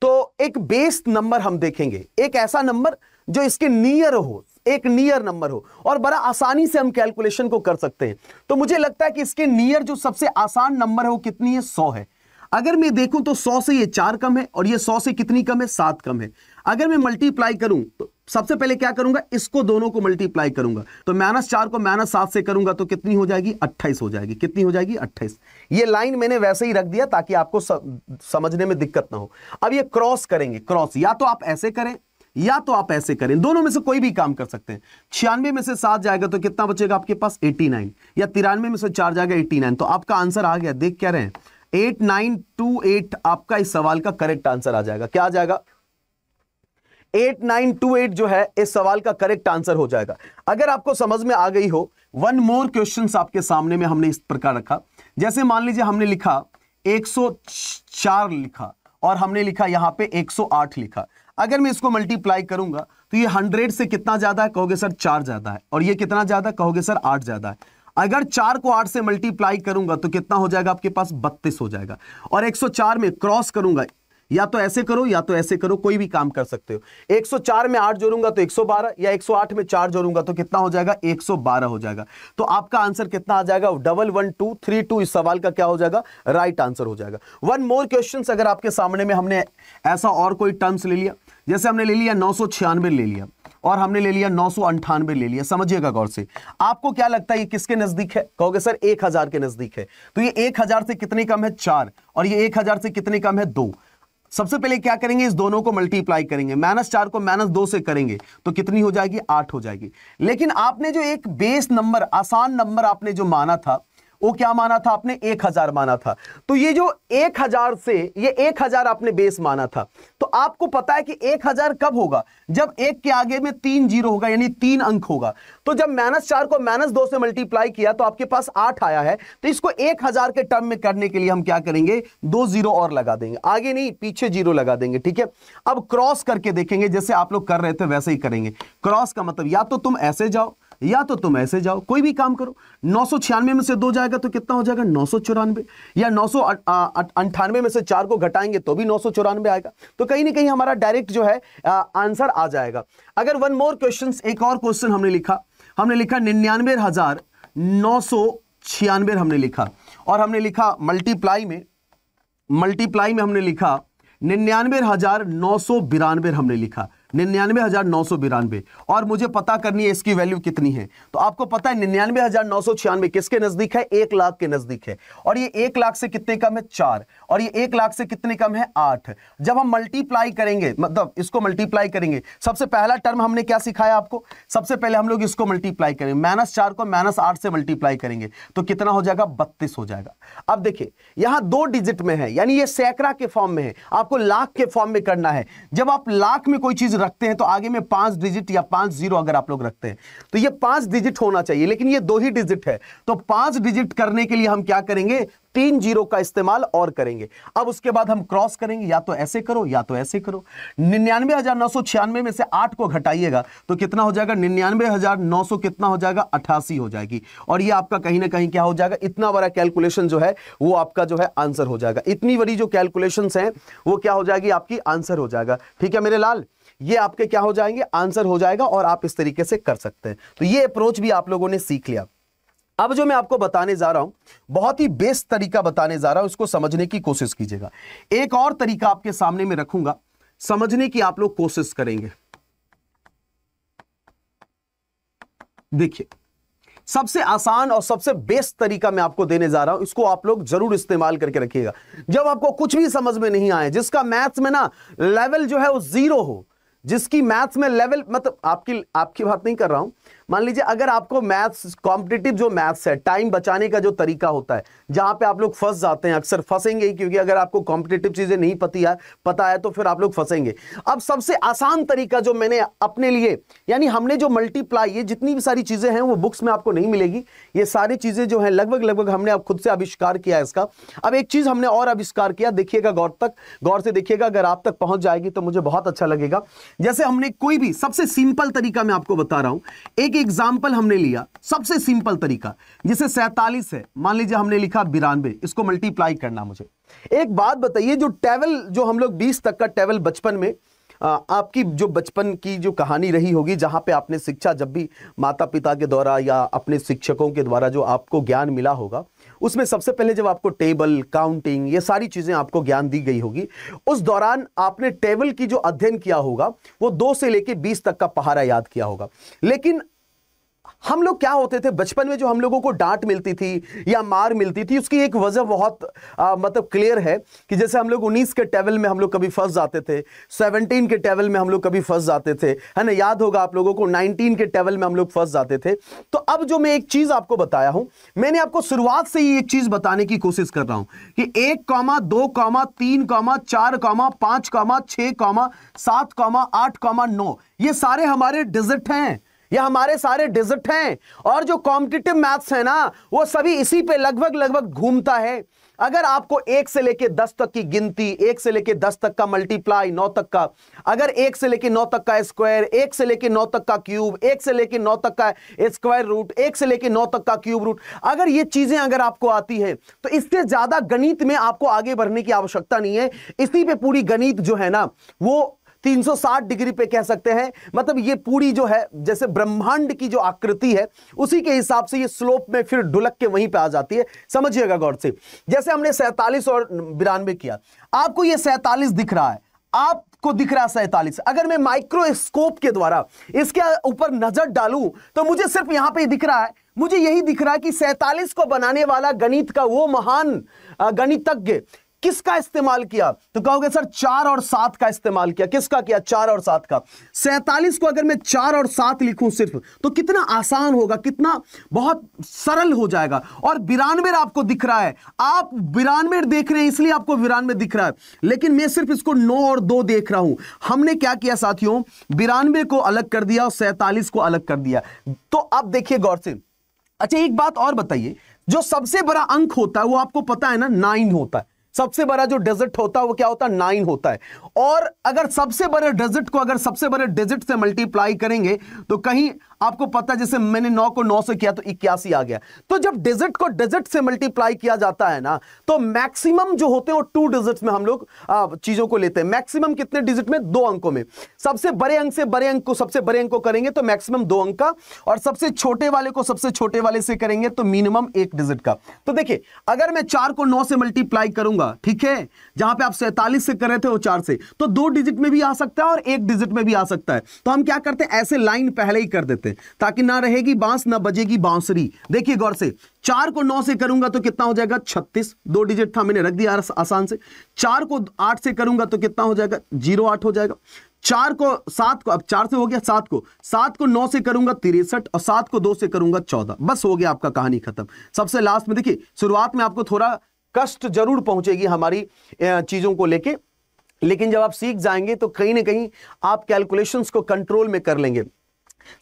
तो एक बेस नंबर हम देखेंगे एक ऐसा नंबर जो इसके नियर हो एक नियर नंबर हो और बड़ा आसानी से हम कैलकुलेशन को कर सकते हैं तो मुझे लगता है कि इसके नियर जो सबसे आसान नंबर है वो कितनी है सौ है अगर मैं देखूं तो सौ से ये चार कम है और ये सौ से कितनी कम है सात कम है अगर मैं मल्टीप्लाई करूं तो सबसे पहले क्या करूंगा इसको दोनों को मल्टीप्लाई करूंगा तो माइनस चार को माइनस सात से करूंगा तो कितनी हो जाएगी अट्ठाइस हो जाएगी कितनी हो जाएगी अट्ठाइस ये लाइन मैंने वैसे ही रख दिया ताकि आपको समझने में दिक्कत ना हो अब ये क्रॉस करेंगे क्रॉस या तो आप ऐसे करें या तो आप ऐसे करें दोनों में से कोई भी काम कर सकते हैं छियानवे में से सात जाएगा तो कितना बचेगा आपके पास एटी नाइन या तिरानवे में से चार जाएगा एटी नाइन तो आपका आंसर आ गया देख क्या रहे हैं एट आपका इस सवाल का करेक्ट आंसर आ जाएगा क्या आ जाएगा 8928 जो है इस सवाल का करेक्ट आंसर हो जाएगा अगर आपको समझ में आ गई हो वन मोर क्वेश्चन आपके सामने में हमने इस प्रकार रखा जैसे मान लीजिए हमने लिखा 104 लिखा और हमने लिखा यहां पे 108 लिखा अगर मैं इसको मल्टीप्लाई करूंगा तो ये 100 से कितना ज्यादा है कहोगे सर चार ज्यादा है और ये कितना ज्यादा कहोगे सर आठ ज्यादा है अगर चार को आठ से मल्टीप्लाई करूंगा तो कितना हो जाएगा आपके पास बत्तीस हो जाएगा और 104 में क्रॉस करूंगा या तो ऐसे करो या तो ऐसे करो कोई भी काम कर सकते हो 104 में 8 जोड़ूंगा तो 112 या 108 में 4 जोड़ूंगा तो कितना हो जाएगा 112 हो जाएगा तो आपका आंसर कितना आ जाएगा double one two three two इस सवाल का क्या हो जाएगा राइट right आंसर हो जाएगा वन मोर क्वेश्चन अगर आपके सामने में हमने ऐसा और कोई टर्म्स ले लिया जैसे हमने ले लिया नौ ले लिया और हमने ले लिया नौ ले लिया समझिएगा गौर से आपको क्या लगता है ये किसके नजदीक है कहोगे सर एक हजार के नजदीक है तो ये एक हजार से कितने कम है चार और ये एक हजार से कितने कम है दो सबसे पहले क्या करेंगे इस दोनों को मल्टीप्लाई करेंगे माइनस चार को माइनस दो से करेंगे तो कितनी हो जाएगी आठ हो जाएगी लेकिन आपने जो एक बेस नंबर आसान नंबर आपने जो माना था वो क्या माना था आपने एक हजार माना था तो ये जो एक हजार से ये एक हजार आपने बेस माना था तो आपको पता है कि एक हजार कब होगा जब एक के आगे में तीन जीरो होगा यानी तीन अंक होगा तो जब माइनस चार को माइनस दो से मल्टीप्लाई किया तो आपके पास आठ आया है तो इसको एक हजार के टर्म में करने के लिए हम क्या करेंगे दो जीरो और लगा देंगे आगे नहीं पीछे जीरो लगा देंगे ठीक है अब क्रॉस करके देखेंगे जैसे आप लोग कर रहे थे वैसे ही करेंगे क्रॉस का मतलब या तो तुम ऐसे जाओ या तो तुम ऐसे जाओ कोई भी काम करो नौ में से दो जाएगा तो कितना हो जाएगा नौ सौ चौरानवे या नौ सौ अं, अं, अं, में से चार को घटाएंगे तो भी नौ सौ चौरानवे आएगा तो कहीं ना कहीं हमारा डायरेक्ट जो है आंसर आ जाएगा अगर वन मोर क्वेश्चन एक और क्वेश्चन हमने लिखा हमने लिखा निन्यानवे हजार नौ सौ छियानवे हमने लिखा और हमने लिखा मल्टीप्लाई में मल्टीप्लाई में हमने लिखा निन्यानवे हजार नौ सौ बिरानवे हमने लिखा निन्यानवे हजार नौ सौ बिरानवे और मुझे पता करनी है इसकी वैल्यू कितनी है तो आपको पता है निन्यानवे हजार नौ सौ छियानवे किसके नजदीक है एक लाख के नजदीक है और ये एक लाख से कितने कम है चार और ये एक लाख से कितने कम है आठ जब हम मल्टीप्लाई करेंगे मतलब इसको मल्टीप्लाई करेंगे सबसे पहला टर्म हमने क्या सिखाया आपको सबसे पहले हम लोग इसको मल्टीप्लाई करेंगे माइनस चार को माइनस आठ से मल्टीप्लाई करेंगे तो कितना हो जाएगा बत्तीस हो जाएगा अब देखिए यहां दो डिजिट में है यानी ये सैकड़ा के फॉर्म में है आपको लाख के फॉर्म में करना है जब आप लाख में कोई चीज रखते हैं तो आगे में पांच डिजिट या पांच जीरो अगर आप लोग रखते हैं तो ये पांच डिजिट होना चाहिए लेकिन ये दो ही डिजिट है तो पांच डिजिट करने के लिए हम क्या करेंगे तीन जीरो का इस्तेमाल और करेंगे अब उसके बाद हम क्रॉस करेंगे या तो ऐसे करो या तो ऐसे करो निन्यानवे हजार नौ सौ छियानवे में से आठ को घटाइएगा तो कितना हो जाएगा निन्यानवे हजार नौ सौ कितना हो जाएगा अठासी हो जाएगी और ये आपका कहीं ना कहीं क्या हो जाएगा इतना बड़ा कैलकुलेशन जो है वो आपका जो है आंसर हो जाएगा इतनी बड़ी जो कैलकुलेशन है वो क्या हो जाएगी आपकी आंसर हो जाएगा ठीक है मेरे लाल ये आपके क्या हो जाएंगे आंसर हो जाएगा और आप इस तरीके से कर सकते हैं तो ये अप्रोच भी आप लोगों ने सीख लिया अब जो मैं आपको बताने जा रहा हूं बहुत ही बेस्ट तरीका बताने जा रहा हूं इसको समझने की कोशिश कीजिएगा एक और तरीका आपके सामने में रखूंगा समझने की आप लोग कोशिश करेंगे देखिए सबसे आसान और सबसे बेस्ट तरीका मैं आपको देने जा रहा हूं इसको आप लोग जरूर इस्तेमाल करके रखिएगा जब आपको कुछ भी समझ में नहीं आए जिसका मैथ्स में ना लेवल जो है वो जीरो हो जिसकी मैथ्स में लेवल मतलब आपकी आपकी बात नहीं कर रहा हूं मान लीजिए अगर आपको मैथ्स कॉम्पिटेटिव जो मैथ्स है टाइम बचाने का जो तरीका होता है जहां पे आप लोग फंस जाते हैं अक्सर फंसेंगे ही क्योंकि अगर आपको कॉम्पिटेटिव चीजें नहीं पती है पता है तो फिर आप लोग फंसेंगे अब सबसे आसान तरीका जो मैंने अपने लिए यानी हमने जो मल्टीप्लाई ये जितनी भी सारी चीजें हैं वो बुक्स में आपको नहीं मिलेगी ये सारी चीजें जो है लगभग लगभग हमने अब खुद से आविष्कार किया इसका अब एक चीज हमने और आविष्कार किया देखिएगा गौर तक गौर से देखिएगा अगर आप तक पहुंच जाएगी तो मुझे बहुत अच्छा लगेगा जैसे हमने कोई भी सबसे सिंपल तरीका मैं आपको बता रहा हूं एक की एग्जाम्पल हमने लिया सबसे सिंपल तरीका जिसे सैतालीस है मान लीजिए हमने लिखा बिरानवे इसको मल्टीप्लाई करना मुझे एक बात बताइए जो टेबल जो हम लोग बीस तक का टेबल बचपन में आपकी जो बचपन की जो कहानी रही होगी जहाँ पे आपने शिक्षा जब भी माता पिता के द्वारा या अपने शिक्षकों के द्वारा जो आपको ज्ञान मिला होगा उसमें सबसे पहले जब आपको टेबल काउंटिंग ये सारी चीज़ें आपको ज्ञान दी गई होगी उस दौरान आपने टेबल की जो अध्ययन किया होगा वो दो से लेके बीस तक का पहारा याद किया होगा लेकिन हम लोग क्या होते थे बचपन में जो हम लोगों को डांट मिलती थी या मार मिलती थी उसकी एक वजह बहुत आ, मतलब क्लियर है कि जैसे हम लोग उन्नीस के टेबल में हम लोग कभी फंस जाते थे 17 के टेबल में हम लोग कभी फंस जाते थे है ना याद होगा आप लोगों को 19 के टेबल में हम लोग फंस जाते थे तो अब जो मैं एक चीज़ आपको बताया हूं मैंने आपको शुरुआत से ही एक चीज़ बताने की कोशिश कर रहा हूं कि एक कॉमा दो कॉमा तीन कॉमा चार कॉमा पांच कॉमा छह कॉमा सात कॉमा आठ कॉमा नौ ये सारे हमारे डिजिट हैं ये हमारे सारे डिजिट हैं और जो कॉम्पिटिटिव मैथ्स है ना वो सभी इसी पे लगभग लगभग घूमता है अगर आपको एक से लेके दस तक की गिनती एक से लेके दस तक का मल्टीप्लाई नौ तक का अगर एक से लेके नौ तक का स्क्वायर एक से लेके नौ तक का क्यूब एक से लेके नौ तक का स्क्वायर रूट एक से लेके नौ तक का क्यूब रूट अगर ये चीजें अगर आपको आती है तो इससे ज्यादा गणित में आपको आगे बढ़ने की आवश्यकता नहीं है इसी पे पूरी गणित जो है ना वो 360 डिग्री पे कह सकते हैं मतलब ये पूरी जो है जैसे ब्रह्मांड की जो आकृति है उसी के हिसाब से ये स्लोप में फिर ढुलक के वहीं पे आ जाती है समझिएगा गौर से जैसे हमने सैतालीस और बिरानवे किया आपको ये सैतालीस दिख रहा है आप को दिख रहा सैतालीस अगर मैं माइक्रोस्कोप के द्वारा इसके ऊपर नजर डालूं तो मुझे सिर्फ यहां पे दिख रहा है मुझे यही दिख रहा है कि सैतालीस को बनाने वाला गणित का वो महान गणितज्ञ किसका इस्तेमाल किया तो कहोगे सर चार और सात का इस्तेमाल किया किसका किया चार और सात का सैतालीस को अगर मैं चार और सात लिखूं सिर्फ तो कितना आसान होगा कितना बहुत सरल हो जाएगा और बिरानवे आपको दिख रहा है आप बिरानवे देख रहे हैं इसलिए आपको बिरानवे दिख रहा है लेकिन मैं सिर्फ इसको नौ और दो देख रहा हूं हमने क्या किया साथियों बिरानवे को अलग कर दिया और सैतालीस को अलग कर दिया तो अब देखिए गौर से अच्छा एक बात और बताइए जो सबसे बड़ा अंक होता है वो आपको पता है ना नाइन होता है सबसे बड़ा जो डेजर्ट होता है वो क्या होता है नाइन होता है और अगर सबसे बड़े डेजर्ट को अगर सबसे बड़े डेजर्ट से मल्टीप्लाई करेंगे तो कहीं आपको पता है जैसे मैंने नौ को नौ से किया तो इक्यासी आ गया तो जब डिजिट को डिजिट से मल्टीप्लाई किया जाता है ना तो मैक्सिमम जो होते हैं वो टू डिजिट में हम लोग चीजों को लेते हैं मैक्सिमम कितने डिजिट में दो अंकों में सबसे बड़े अंक से बड़े अंक को सबसे बड़े अंक को करेंगे तो मैक्सिमम दो अंक का और सबसे छोटे वाले को सबसे छोटे वाले से करेंगे तो मिनिमम एक डिजिट का तो देखिए अगर मैं चार को नौ से मल्टीप्लाई करूंगा ठीक है जहां पे आप सैतालीस से कर रहे थे वो चार से तो दो डिजिट में भी आ सकता है और एक डिजिट में भी आ सकता है तो हम क्या करते हैं ऐसे लाइन पहले ही कर देते सकते हैं ताकि ना रहेगी बांस ना बजेगी बांसुरी देखिए गौर से चार को नौ से करूंगा तो कितना हो जाएगा छत्तीस दो डिजिट था मैंने रख दिया आसान से चार को आठ से करूंगा तो कितना हो जाएगा जीरो आठ हो जाएगा चार को सात को अब चार से हो गया सात को सात को नौ से करूंगा तिरसठ और सात को दो से करूंगा चौदह बस हो गया आपका कहानी खत्म सबसे लास्ट में देखिए शुरुआत में आपको थोड़ा कष्ट जरूर पहुंचेगी हमारी चीजों को लेके लेकिन जब आप सीख जाएंगे तो कहीं ना कहीं आप कैलकुलेशंस को कंट्रोल में कर लेंगे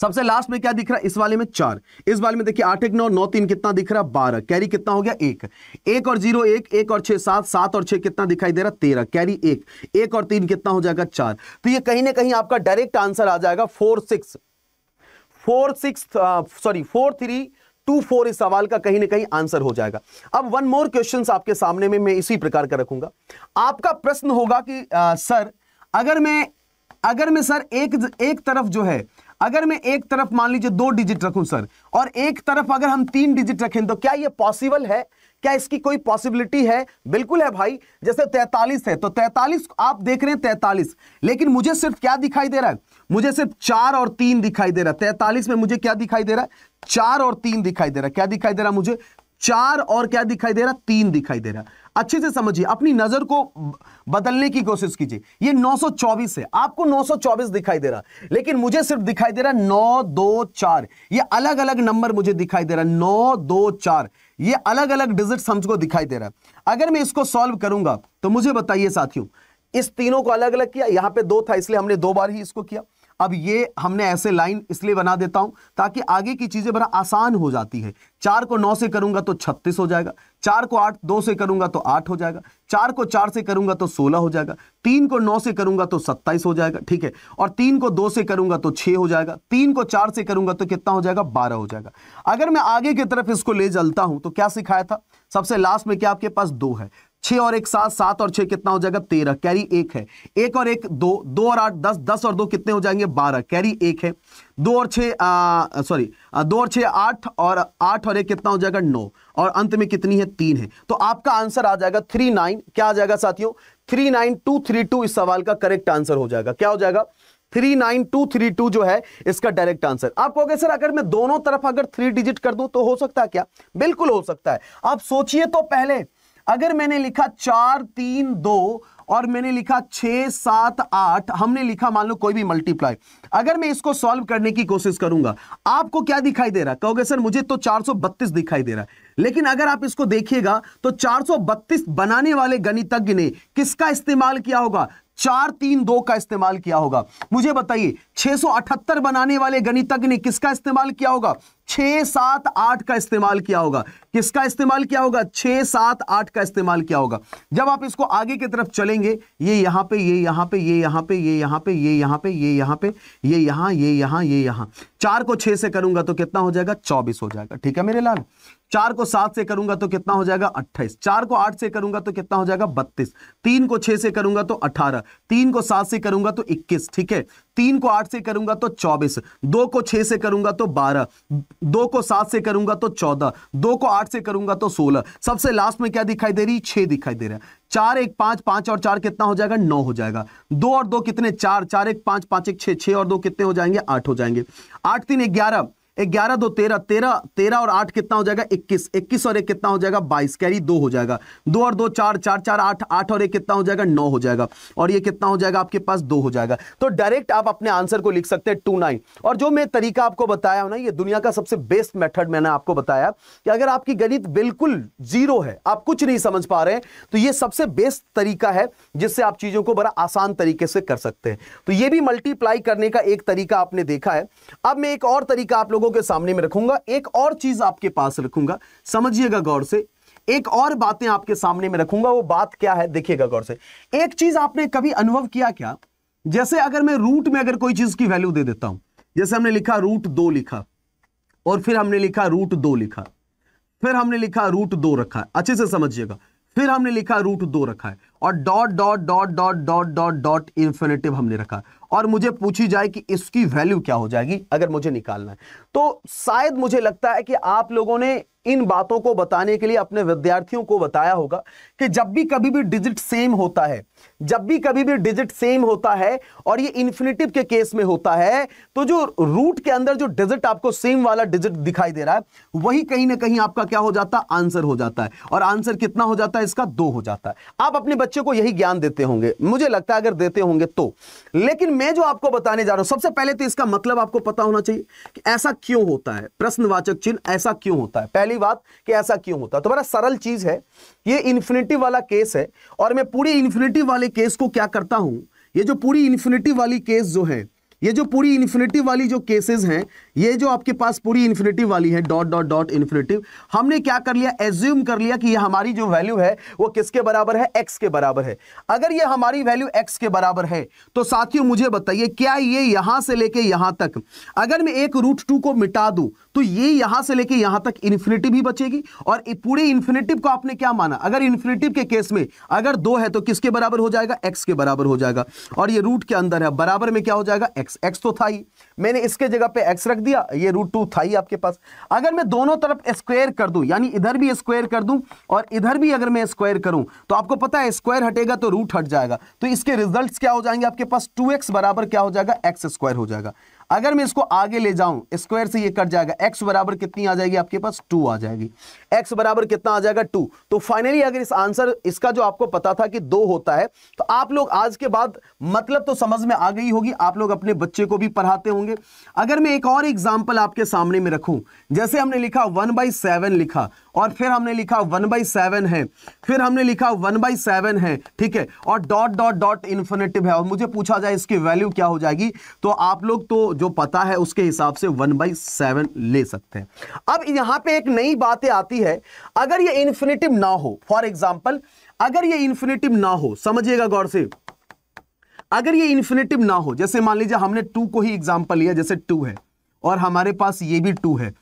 सबसे लास्ट में क्या दिख रहा है इस वाले में चार इस वाले में देखिए आठ एक नौ नौ तीन कितना दिख रहा है बारह कैरी कितना हो गया एक एक और जीरो एक एक और छह सात सात और छह कितना दिखाई दे रहा है तेरह कैरी एक एक और तीन कितना हो जाएगा चार तो ये कहीं ना कहीं आपका डायरेक्ट आंसर आ जाएगा four six four six sorry four three two four इस सवाल का कहीं ना कहीं आंसर हो जाएगा अब वन मोर क्वेश्चन आपके सामने में मैं इसी प्रकार का रखूंगा आपका प्रश्न होगा कि सर uh, अगर मैं अगर मैं सर एक एक तरफ जो है अगर मैं एक तरफ मान लीजिए दो डिजिट रखूं सर और एक तरफ अगर हम तीन डिजिट रखें तो क्या ये पॉसिबल है क्या इसकी कोई पॉसिबिलिटी है बिल्कुल है भाई जैसे तैतालीस है तो तैतालीस आप देख रहे हैं तैतालीस लेकिन मुझे सिर्फ क्या दिखाई दे रहा है मुझे सिर्फ चार और तीन दिखाई दे रहा है तैतालीस में मुझे क्या दिखाई दे रहा है चार और तीन दिखाई दे रहा है क्या दिखाई दे रहा है मुझे चार और क्या दिखाई दे रहा तीन दिखाई दे रहा अच्छे से समझिए अपनी नजर को बदलने की कोशिश कीजिए ये 924 है आपको 924 दिखाई दे रहा लेकिन मुझे सिर्फ दिखाई दे रहा नौ दो चार ये अलग अलग नंबर मुझे दिखाई दे रहा नौ दो चार ये अलग अलग डिजिट हमको दिखाई दे रहा है अगर मैं इसको सॉल्व करूंगा तो मुझे बताइए साथियों इस तीनों को अलग अलग किया यहां पे दो था इसलिए हमने दो बार ही इसको किया अब ये हमने ऐसे लाइन इसलिए बना देता हूं ताकि आगे की चीजें बड़ा आसान हो जाती है चार को नौ से करूंगा तो छत्तीस हो जाएगा चार को आठ दो से करूंगा तो आठ हो जाएगा चार को चार से करूंगा तो सोलह हो जाएगा तीन को नौ से करूंगा तो सत्ताईस हो जाएगा ठीक है और तीन को दो से करूंगा तो छह हो जाएगा तीन को चार से करूंगा तो कितना हो जाएगा बारह हो जाएगा अगर मैं आगे की तरफ इसको ले चलता हूं तो क्या सिखाया था सबसे लास्ट में क्या आपके पास दो है छह और एक सात सात और छह कितना हो जाएगा तेरह कैरी एक है एक और एक दो दो और आठ दस दस और दो कितने हो जाएंगे बारह कैरी एक है दो और छह सॉरी दो और छह आठ और आठ और एक कितना हो जाएगा नौ और अंत में कितनी है तीन है तो आपका आंसर आ जाएगा थ्री नाइन क्या आ जाएगा साथियों three nine two three two इस सवाल का करेक्ट आंसर हो जाएगा क्या हो जाएगा three nine two three two जो है इसका डायरेक्ट आंसर आप कहोगे सर अगर मैं दोनों तरफ अगर थ्री डिजिट कर दूं तो हो सकता है क्या बिल्कुल हो सकता है आप सोचिए तो पहले अगर मैंने लिखा चार तीन दो और मैंने लिखा छ सात आठ हमने लिखा मान लो कोई भी मल्टीप्लाई अगर मैं इसको सॉल्व करने की कोशिश करूंगा आपको क्या दिखाई दे रहा कहोगे सर मुझे तो बत्तीस दिखाई दे रहा है लेकिन अगर आप इसको देखिएगा तो 432 बनाने वाले गणितज्ञ ने किसका इस्तेमाल किया होगा चार तीन दो का इस्तेमाल किया होगा मुझे बताइए 678 बनाने वाले गणितज्ञ ने किसका इस्तेमाल किया होगा छह सात आठ का इस्तेमाल किया होगा किसका इस्तेमाल किया होगा छह सात आठ का इस्तेमाल किया होगा जब आप इसको आगे की तरफ चलेंगे ये यहां पे ये यहां पे ये यहां पे ये यहां पे ये यहां पे ये यहां पे ये यहां ये यहां ये यहां चार को छह से करूंगा तो कितना हो जाएगा चौबीस हो जाएगा ठीक है मेरे लाल चार को सात से करूंगा तो कितना हो जाएगा अट्ठाईस चार को आठ से करूंगा तो कितना हो जाएगा बत्तीस तीन को छह से करूंगा तो अठारह तीन को सात से करूंगा तो इक्कीस ठीक है तीन को आठ से करूंगा तो चौबीस दो को छह से करूंगा तो बारह दो को सात से करूंगा तो चौदह दो को आठ से करूंगा तो सोलह सबसे लास्ट में क्या दिखाई दे रही छह दिखाई दे रहा है चार एक पांच पांच और चार कितना हो जाएगा नौ हो जाएगा दो और दो कितने चार चार एक पांच पांच एक छह और दो कितने हो जाएंगे आठ हो जाएंगे आठ तीन ग्यारह ग्यारह दो तेरह तेरह तेरह और आठ कितना हो जाएगा इक्कीस इक्कीस और एक कितना हो जाएगा बाईस कैरी दो हो जाएगा दो और दो चार चार चार आठ आठ और एक कितना हो जाएगा नौ हो जाएगा और ये कितना हो जाएगा आपके पास दो हो जाएगा तो डायरेक्ट आप अपने आंसर को लिख सकते हैं टू नाइन और जो मैं तरीका आपको बताया हूं ना ये दुनिया का सबसे बेस्ट मेथड मैंने आपको बताया कि अगर आपकी गणित बिल्कुल जीरो है आप कुछ नहीं समझ पा रहे तो ये सबसे बेस्ट तरीका है जिससे आप चीजों को बड़ा आसान तरीके से कर सकते हैं तो ये भी मल्टीप्लाई करने का एक तरीका आपने देखा है अब मैं एक और तरीका आप लोगों लोगों के सामने में रखूंगा एक और चीज आपके पास रखूंगा समझिएगा गौर से एक और बातें आपके सामने में रखूंगा वो बात क्या है देखिएगा गौर से एक चीज आपने कभी अनुभव किया क्या जैसे अगर मैं रूट में अगर कोई चीज की वैल्यू दे देता हूं जैसे हमने लिखा रूट दो लिखा और फिर हमने लिखा रूट दो लिखा फिर हमने लिखा रूट दो रखा अच्छे से समझिएगा फिर हमने लिखा रूट दो रखा है और dot dot dot dot dot dot dot infinitive हमने रखा और मुझे पूछी जाए कि इसकी वैल्यू क्या हो जाएगी अगर मुझे निकालना है तो शायद मुझे लगता है कि आप लोगों ने इन बातों को बताने के लिए अपने विद्यार्थियों को बताया होगा कि जब भी कभी भी डिजिट सेम होता है जब भी कभी भी डिजिट सेम होता है और ये इन्फिनेटिव के केस में होता है तो जो रूट के अंदर जो डिजिट आपको सेम वाला डिजिट दिखाई दे रहा है वही कहीं ना कहीं आपका क्या हो जाता है आंसर हो जाता है और आंसर कितना हो जाता है इसका दो हो जाता है आप अपने बच्चे को यही ज्ञान देते होंगे मुझे लगता है अगर देते होंगे तो लेकिन मैं जो आपको बताने जा रहा हूं सबसे पहले तो इसका मतलब आपको पता होना चाहिए कि ऐसा क्यों होता है प्रश्नवाचक चिन्ह ऐसा क्यों होता है पहले रही बात कि ऐसा क्यों होता तो बड़ा सरल चीज है ये इन्फिनिटी वाला केस है और मैं पूरी इन्फिनिटी वाले केस को क्या करता हूं ये जो पूरी इन्फिनिटी वाली केस जो है ये जो पूरी इन्फिनिटी वाली जो केसेस हैं ये जो आपके पास पूरी इन्फिनेटिव वाली है डॉट डॉट डॉट इन्फिनेटिव हमने क्या कर लिया एज्यूम कर लिया कि ये हमारी जो वैल्यू है वो किसके बराबर है एक्स के बराबर है अगर ये हमारी वैल्यू एक्स के बराबर है तो साथियों मुझे बताइए क्या ये यहां से लेके यहां तक अगर मैं एक रूट टू को मिटा दूं तो ये यहां से लेके यहां तक इन्फिनेटिव ही बचेगी और पूरे इन्फिनेटिव को आपने क्या माना अगर इन्फिनेटिव के केस में अगर दो है तो किसके बराबर हो जाएगा एक्स के बराबर हो जाएगा और ये रूट के अंदर है बराबर में क्या हो जाएगा एक्स एक्स तो था ही मैंने इसके जगह पे एक्स रख दिया ये रूट टू था ही आपके पास अगर मैं दोनों तरफ स्क्वायर कर दूं यानी इधर भी स्क्वायर कर दूं और इधर भी अगर मैं स्क्वायर करूं तो आपको पता है स्क्वायर हटेगा तो रूट हट जाएगा तो इसके रिजल्ट क्या हो जाएंगे आपके पास टू बराबर क्या हो जाएगा एक्स स्क्वायर हो जाएगा अगर मैं इसको आगे ले जाऊं स्क्वायर से ये कट जाएगा एक्स बराबर कितनी आ जाएगी आपके पास टू आ जाएगी एक्स बराबर कितना आ जाएगा टू तो फाइनली अगर इस आंसर इसका जो आपको पता था कि दो होता है तो आप लोग आज के बाद मतलब तो समझ में आ गई होगी आप लोग अपने बच्चे को भी पढ़ाते होंगे अगर मैं एक और एग्जाम्पल आपके सामने में रखूं जैसे हमने लिखा वन बाई सेवन लिखा और फिर हमने लिखा वन बाई सेवन है फिर हमने लिखा वन बाई सेवन है ठीक है और डॉट डॉट डॉट इन्फिनेटिव है और मुझे पूछा जाए इसकी वैल्यू क्या हो जाएगी तो आप लोग तो जो पता है उसके हिसाब से वन बाई सेवन ले सकते हैं अब यहां पर एक नई बातें आती होती है अगर ये इन्फिनेटिव ना हो फॉर एग्जाम्पल अगर ये इन्फिनेटिव ना हो समझिएगा गौर से अगर ये इन्फिनेटिव ना हो जैसे मान लीजिए हमने टू को ही एग्जाम्पल लिया जैसे टू है और हमारे पास ये भी टू है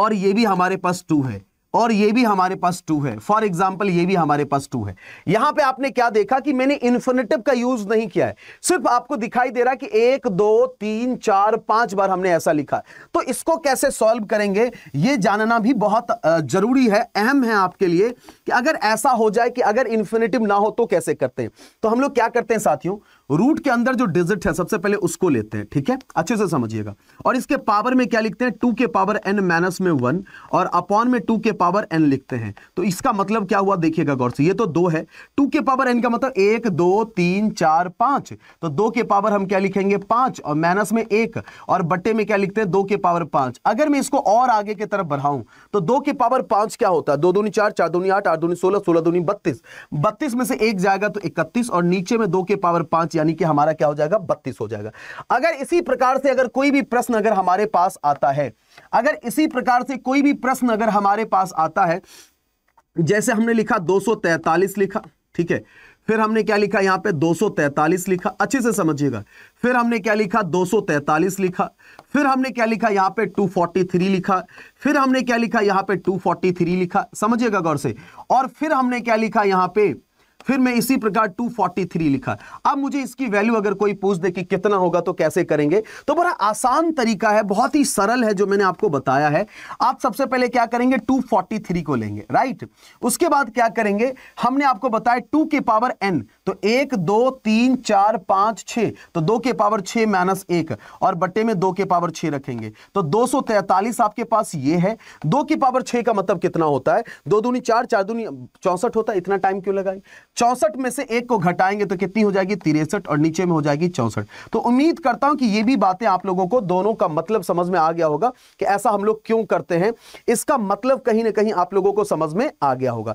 और ये भी हमारे पास टू है और ये भी हमारे पास टू है फॉर एग्जाम्पल ये भी हमारे पास टू है यहां पे आपने क्या देखा कि मैंने इन्फिनेटिव का यूज नहीं किया है सिर्फ आपको दिखाई दे रहा कि एक दो तीन चार पांच बार हमने ऐसा लिखा तो इसको कैसे सॉल्व करेंगे ये जानना भी बहुत जरूरी है अहम है आपके लिए कि अगर ऐसा हो जाए कि अगर इन्फिनेटिव ना हो तो कैसे करते हैं तो हम लोग क्या करते हैं साथियों रूट के अंदर जो डिजिट है सबसे पहले उसको लेते हैं ठीक है अच्छे से समझिएगा और इसके पावर में क्या लिखते हैं टू के पावर एन माइनस में वन और अपॉन में टू के पावर एन लिखते हैं तो इसका मतलब क्या हुआ देखिएगा गौर से ये तो दो है टू के पावर एन का मतलब एक दो तीन चार पांच तो दो के पावर हम क्या लिखेंगे पांच और माइनस में एक और बट्टे में क्या लिखते हैं दो के पावर पांच अगर मैं इसको और आगे की तरफ बढ़ाऊं तो दो के पावर पांच क्या होता है दो दूनी चार चार दूनी आठ आठ दूनी सोलह सोलह दूनी बत्तीस बत्तीस में से एक जाएगा तो इकतीस और नीचे में दो के पावर पांच यानी कि हमारा क्या हो जाएगा बत्तीस हो जाएगा अगर इसी प्रकार से अगर कोई भी प्रश्न अगर हमारे पास आता है अगर इसी प्रकार से कोई भी प्रश्न अगर हमारे पास आता है जैसे हमने लिखा दो लिखा ठीक है फिर हमने क्या लिखा यहां पे 243 लिखा अच्छे से समझिएगा फिर हमने क्या लिखा 243 लिखा फिर हमने क्या लिखा यहां पे 243 लिखा फिर हमने क्या लिखा यहां पे 243 लिखा समझिएगा गौर से और फिर हमने क्या लिखा यहां पे फिर मैं इसी प्रकार 243 लिखा अब मुझे इसकी वैल्यू अगर कोई पूछ दे कि कितना होगा तो कैसे करेंगे तो बड़ा आसान तरीका है बहुत ही सरल है जो मैंने आपको बताया है आप सबसे पहले क्या करेंगे 243 को लेंगे राइट उसके बाद क्या करेंगे हमने आपको बताया 2 के पावर n तो एक दो तीन चार पांच छ तो दो के पावर छ माइनस एक और बट्टे में दो के पावर छ रखेंगे तो दो आपके पास ये है दो के पावर छ का मतलब कितना होता है दो दूनी चार चार दूनी चौसठ होता है इतना टाइम क्यों लगाए चौसठ में से एक को घटाएंगे तो कितनी हो जाएगी तिरसठ और नीचे में हो जाएगी चौसठ तो उम्मीद करता हूं कि ये भी बातें आप लोगों को दोनों का मतलब समझ में आ गया होगा कि ऐसा हम लोग क्यों करते हैं इसका मतलब कहीं ना कहीं आप लोगों को समझ में आ गया होगा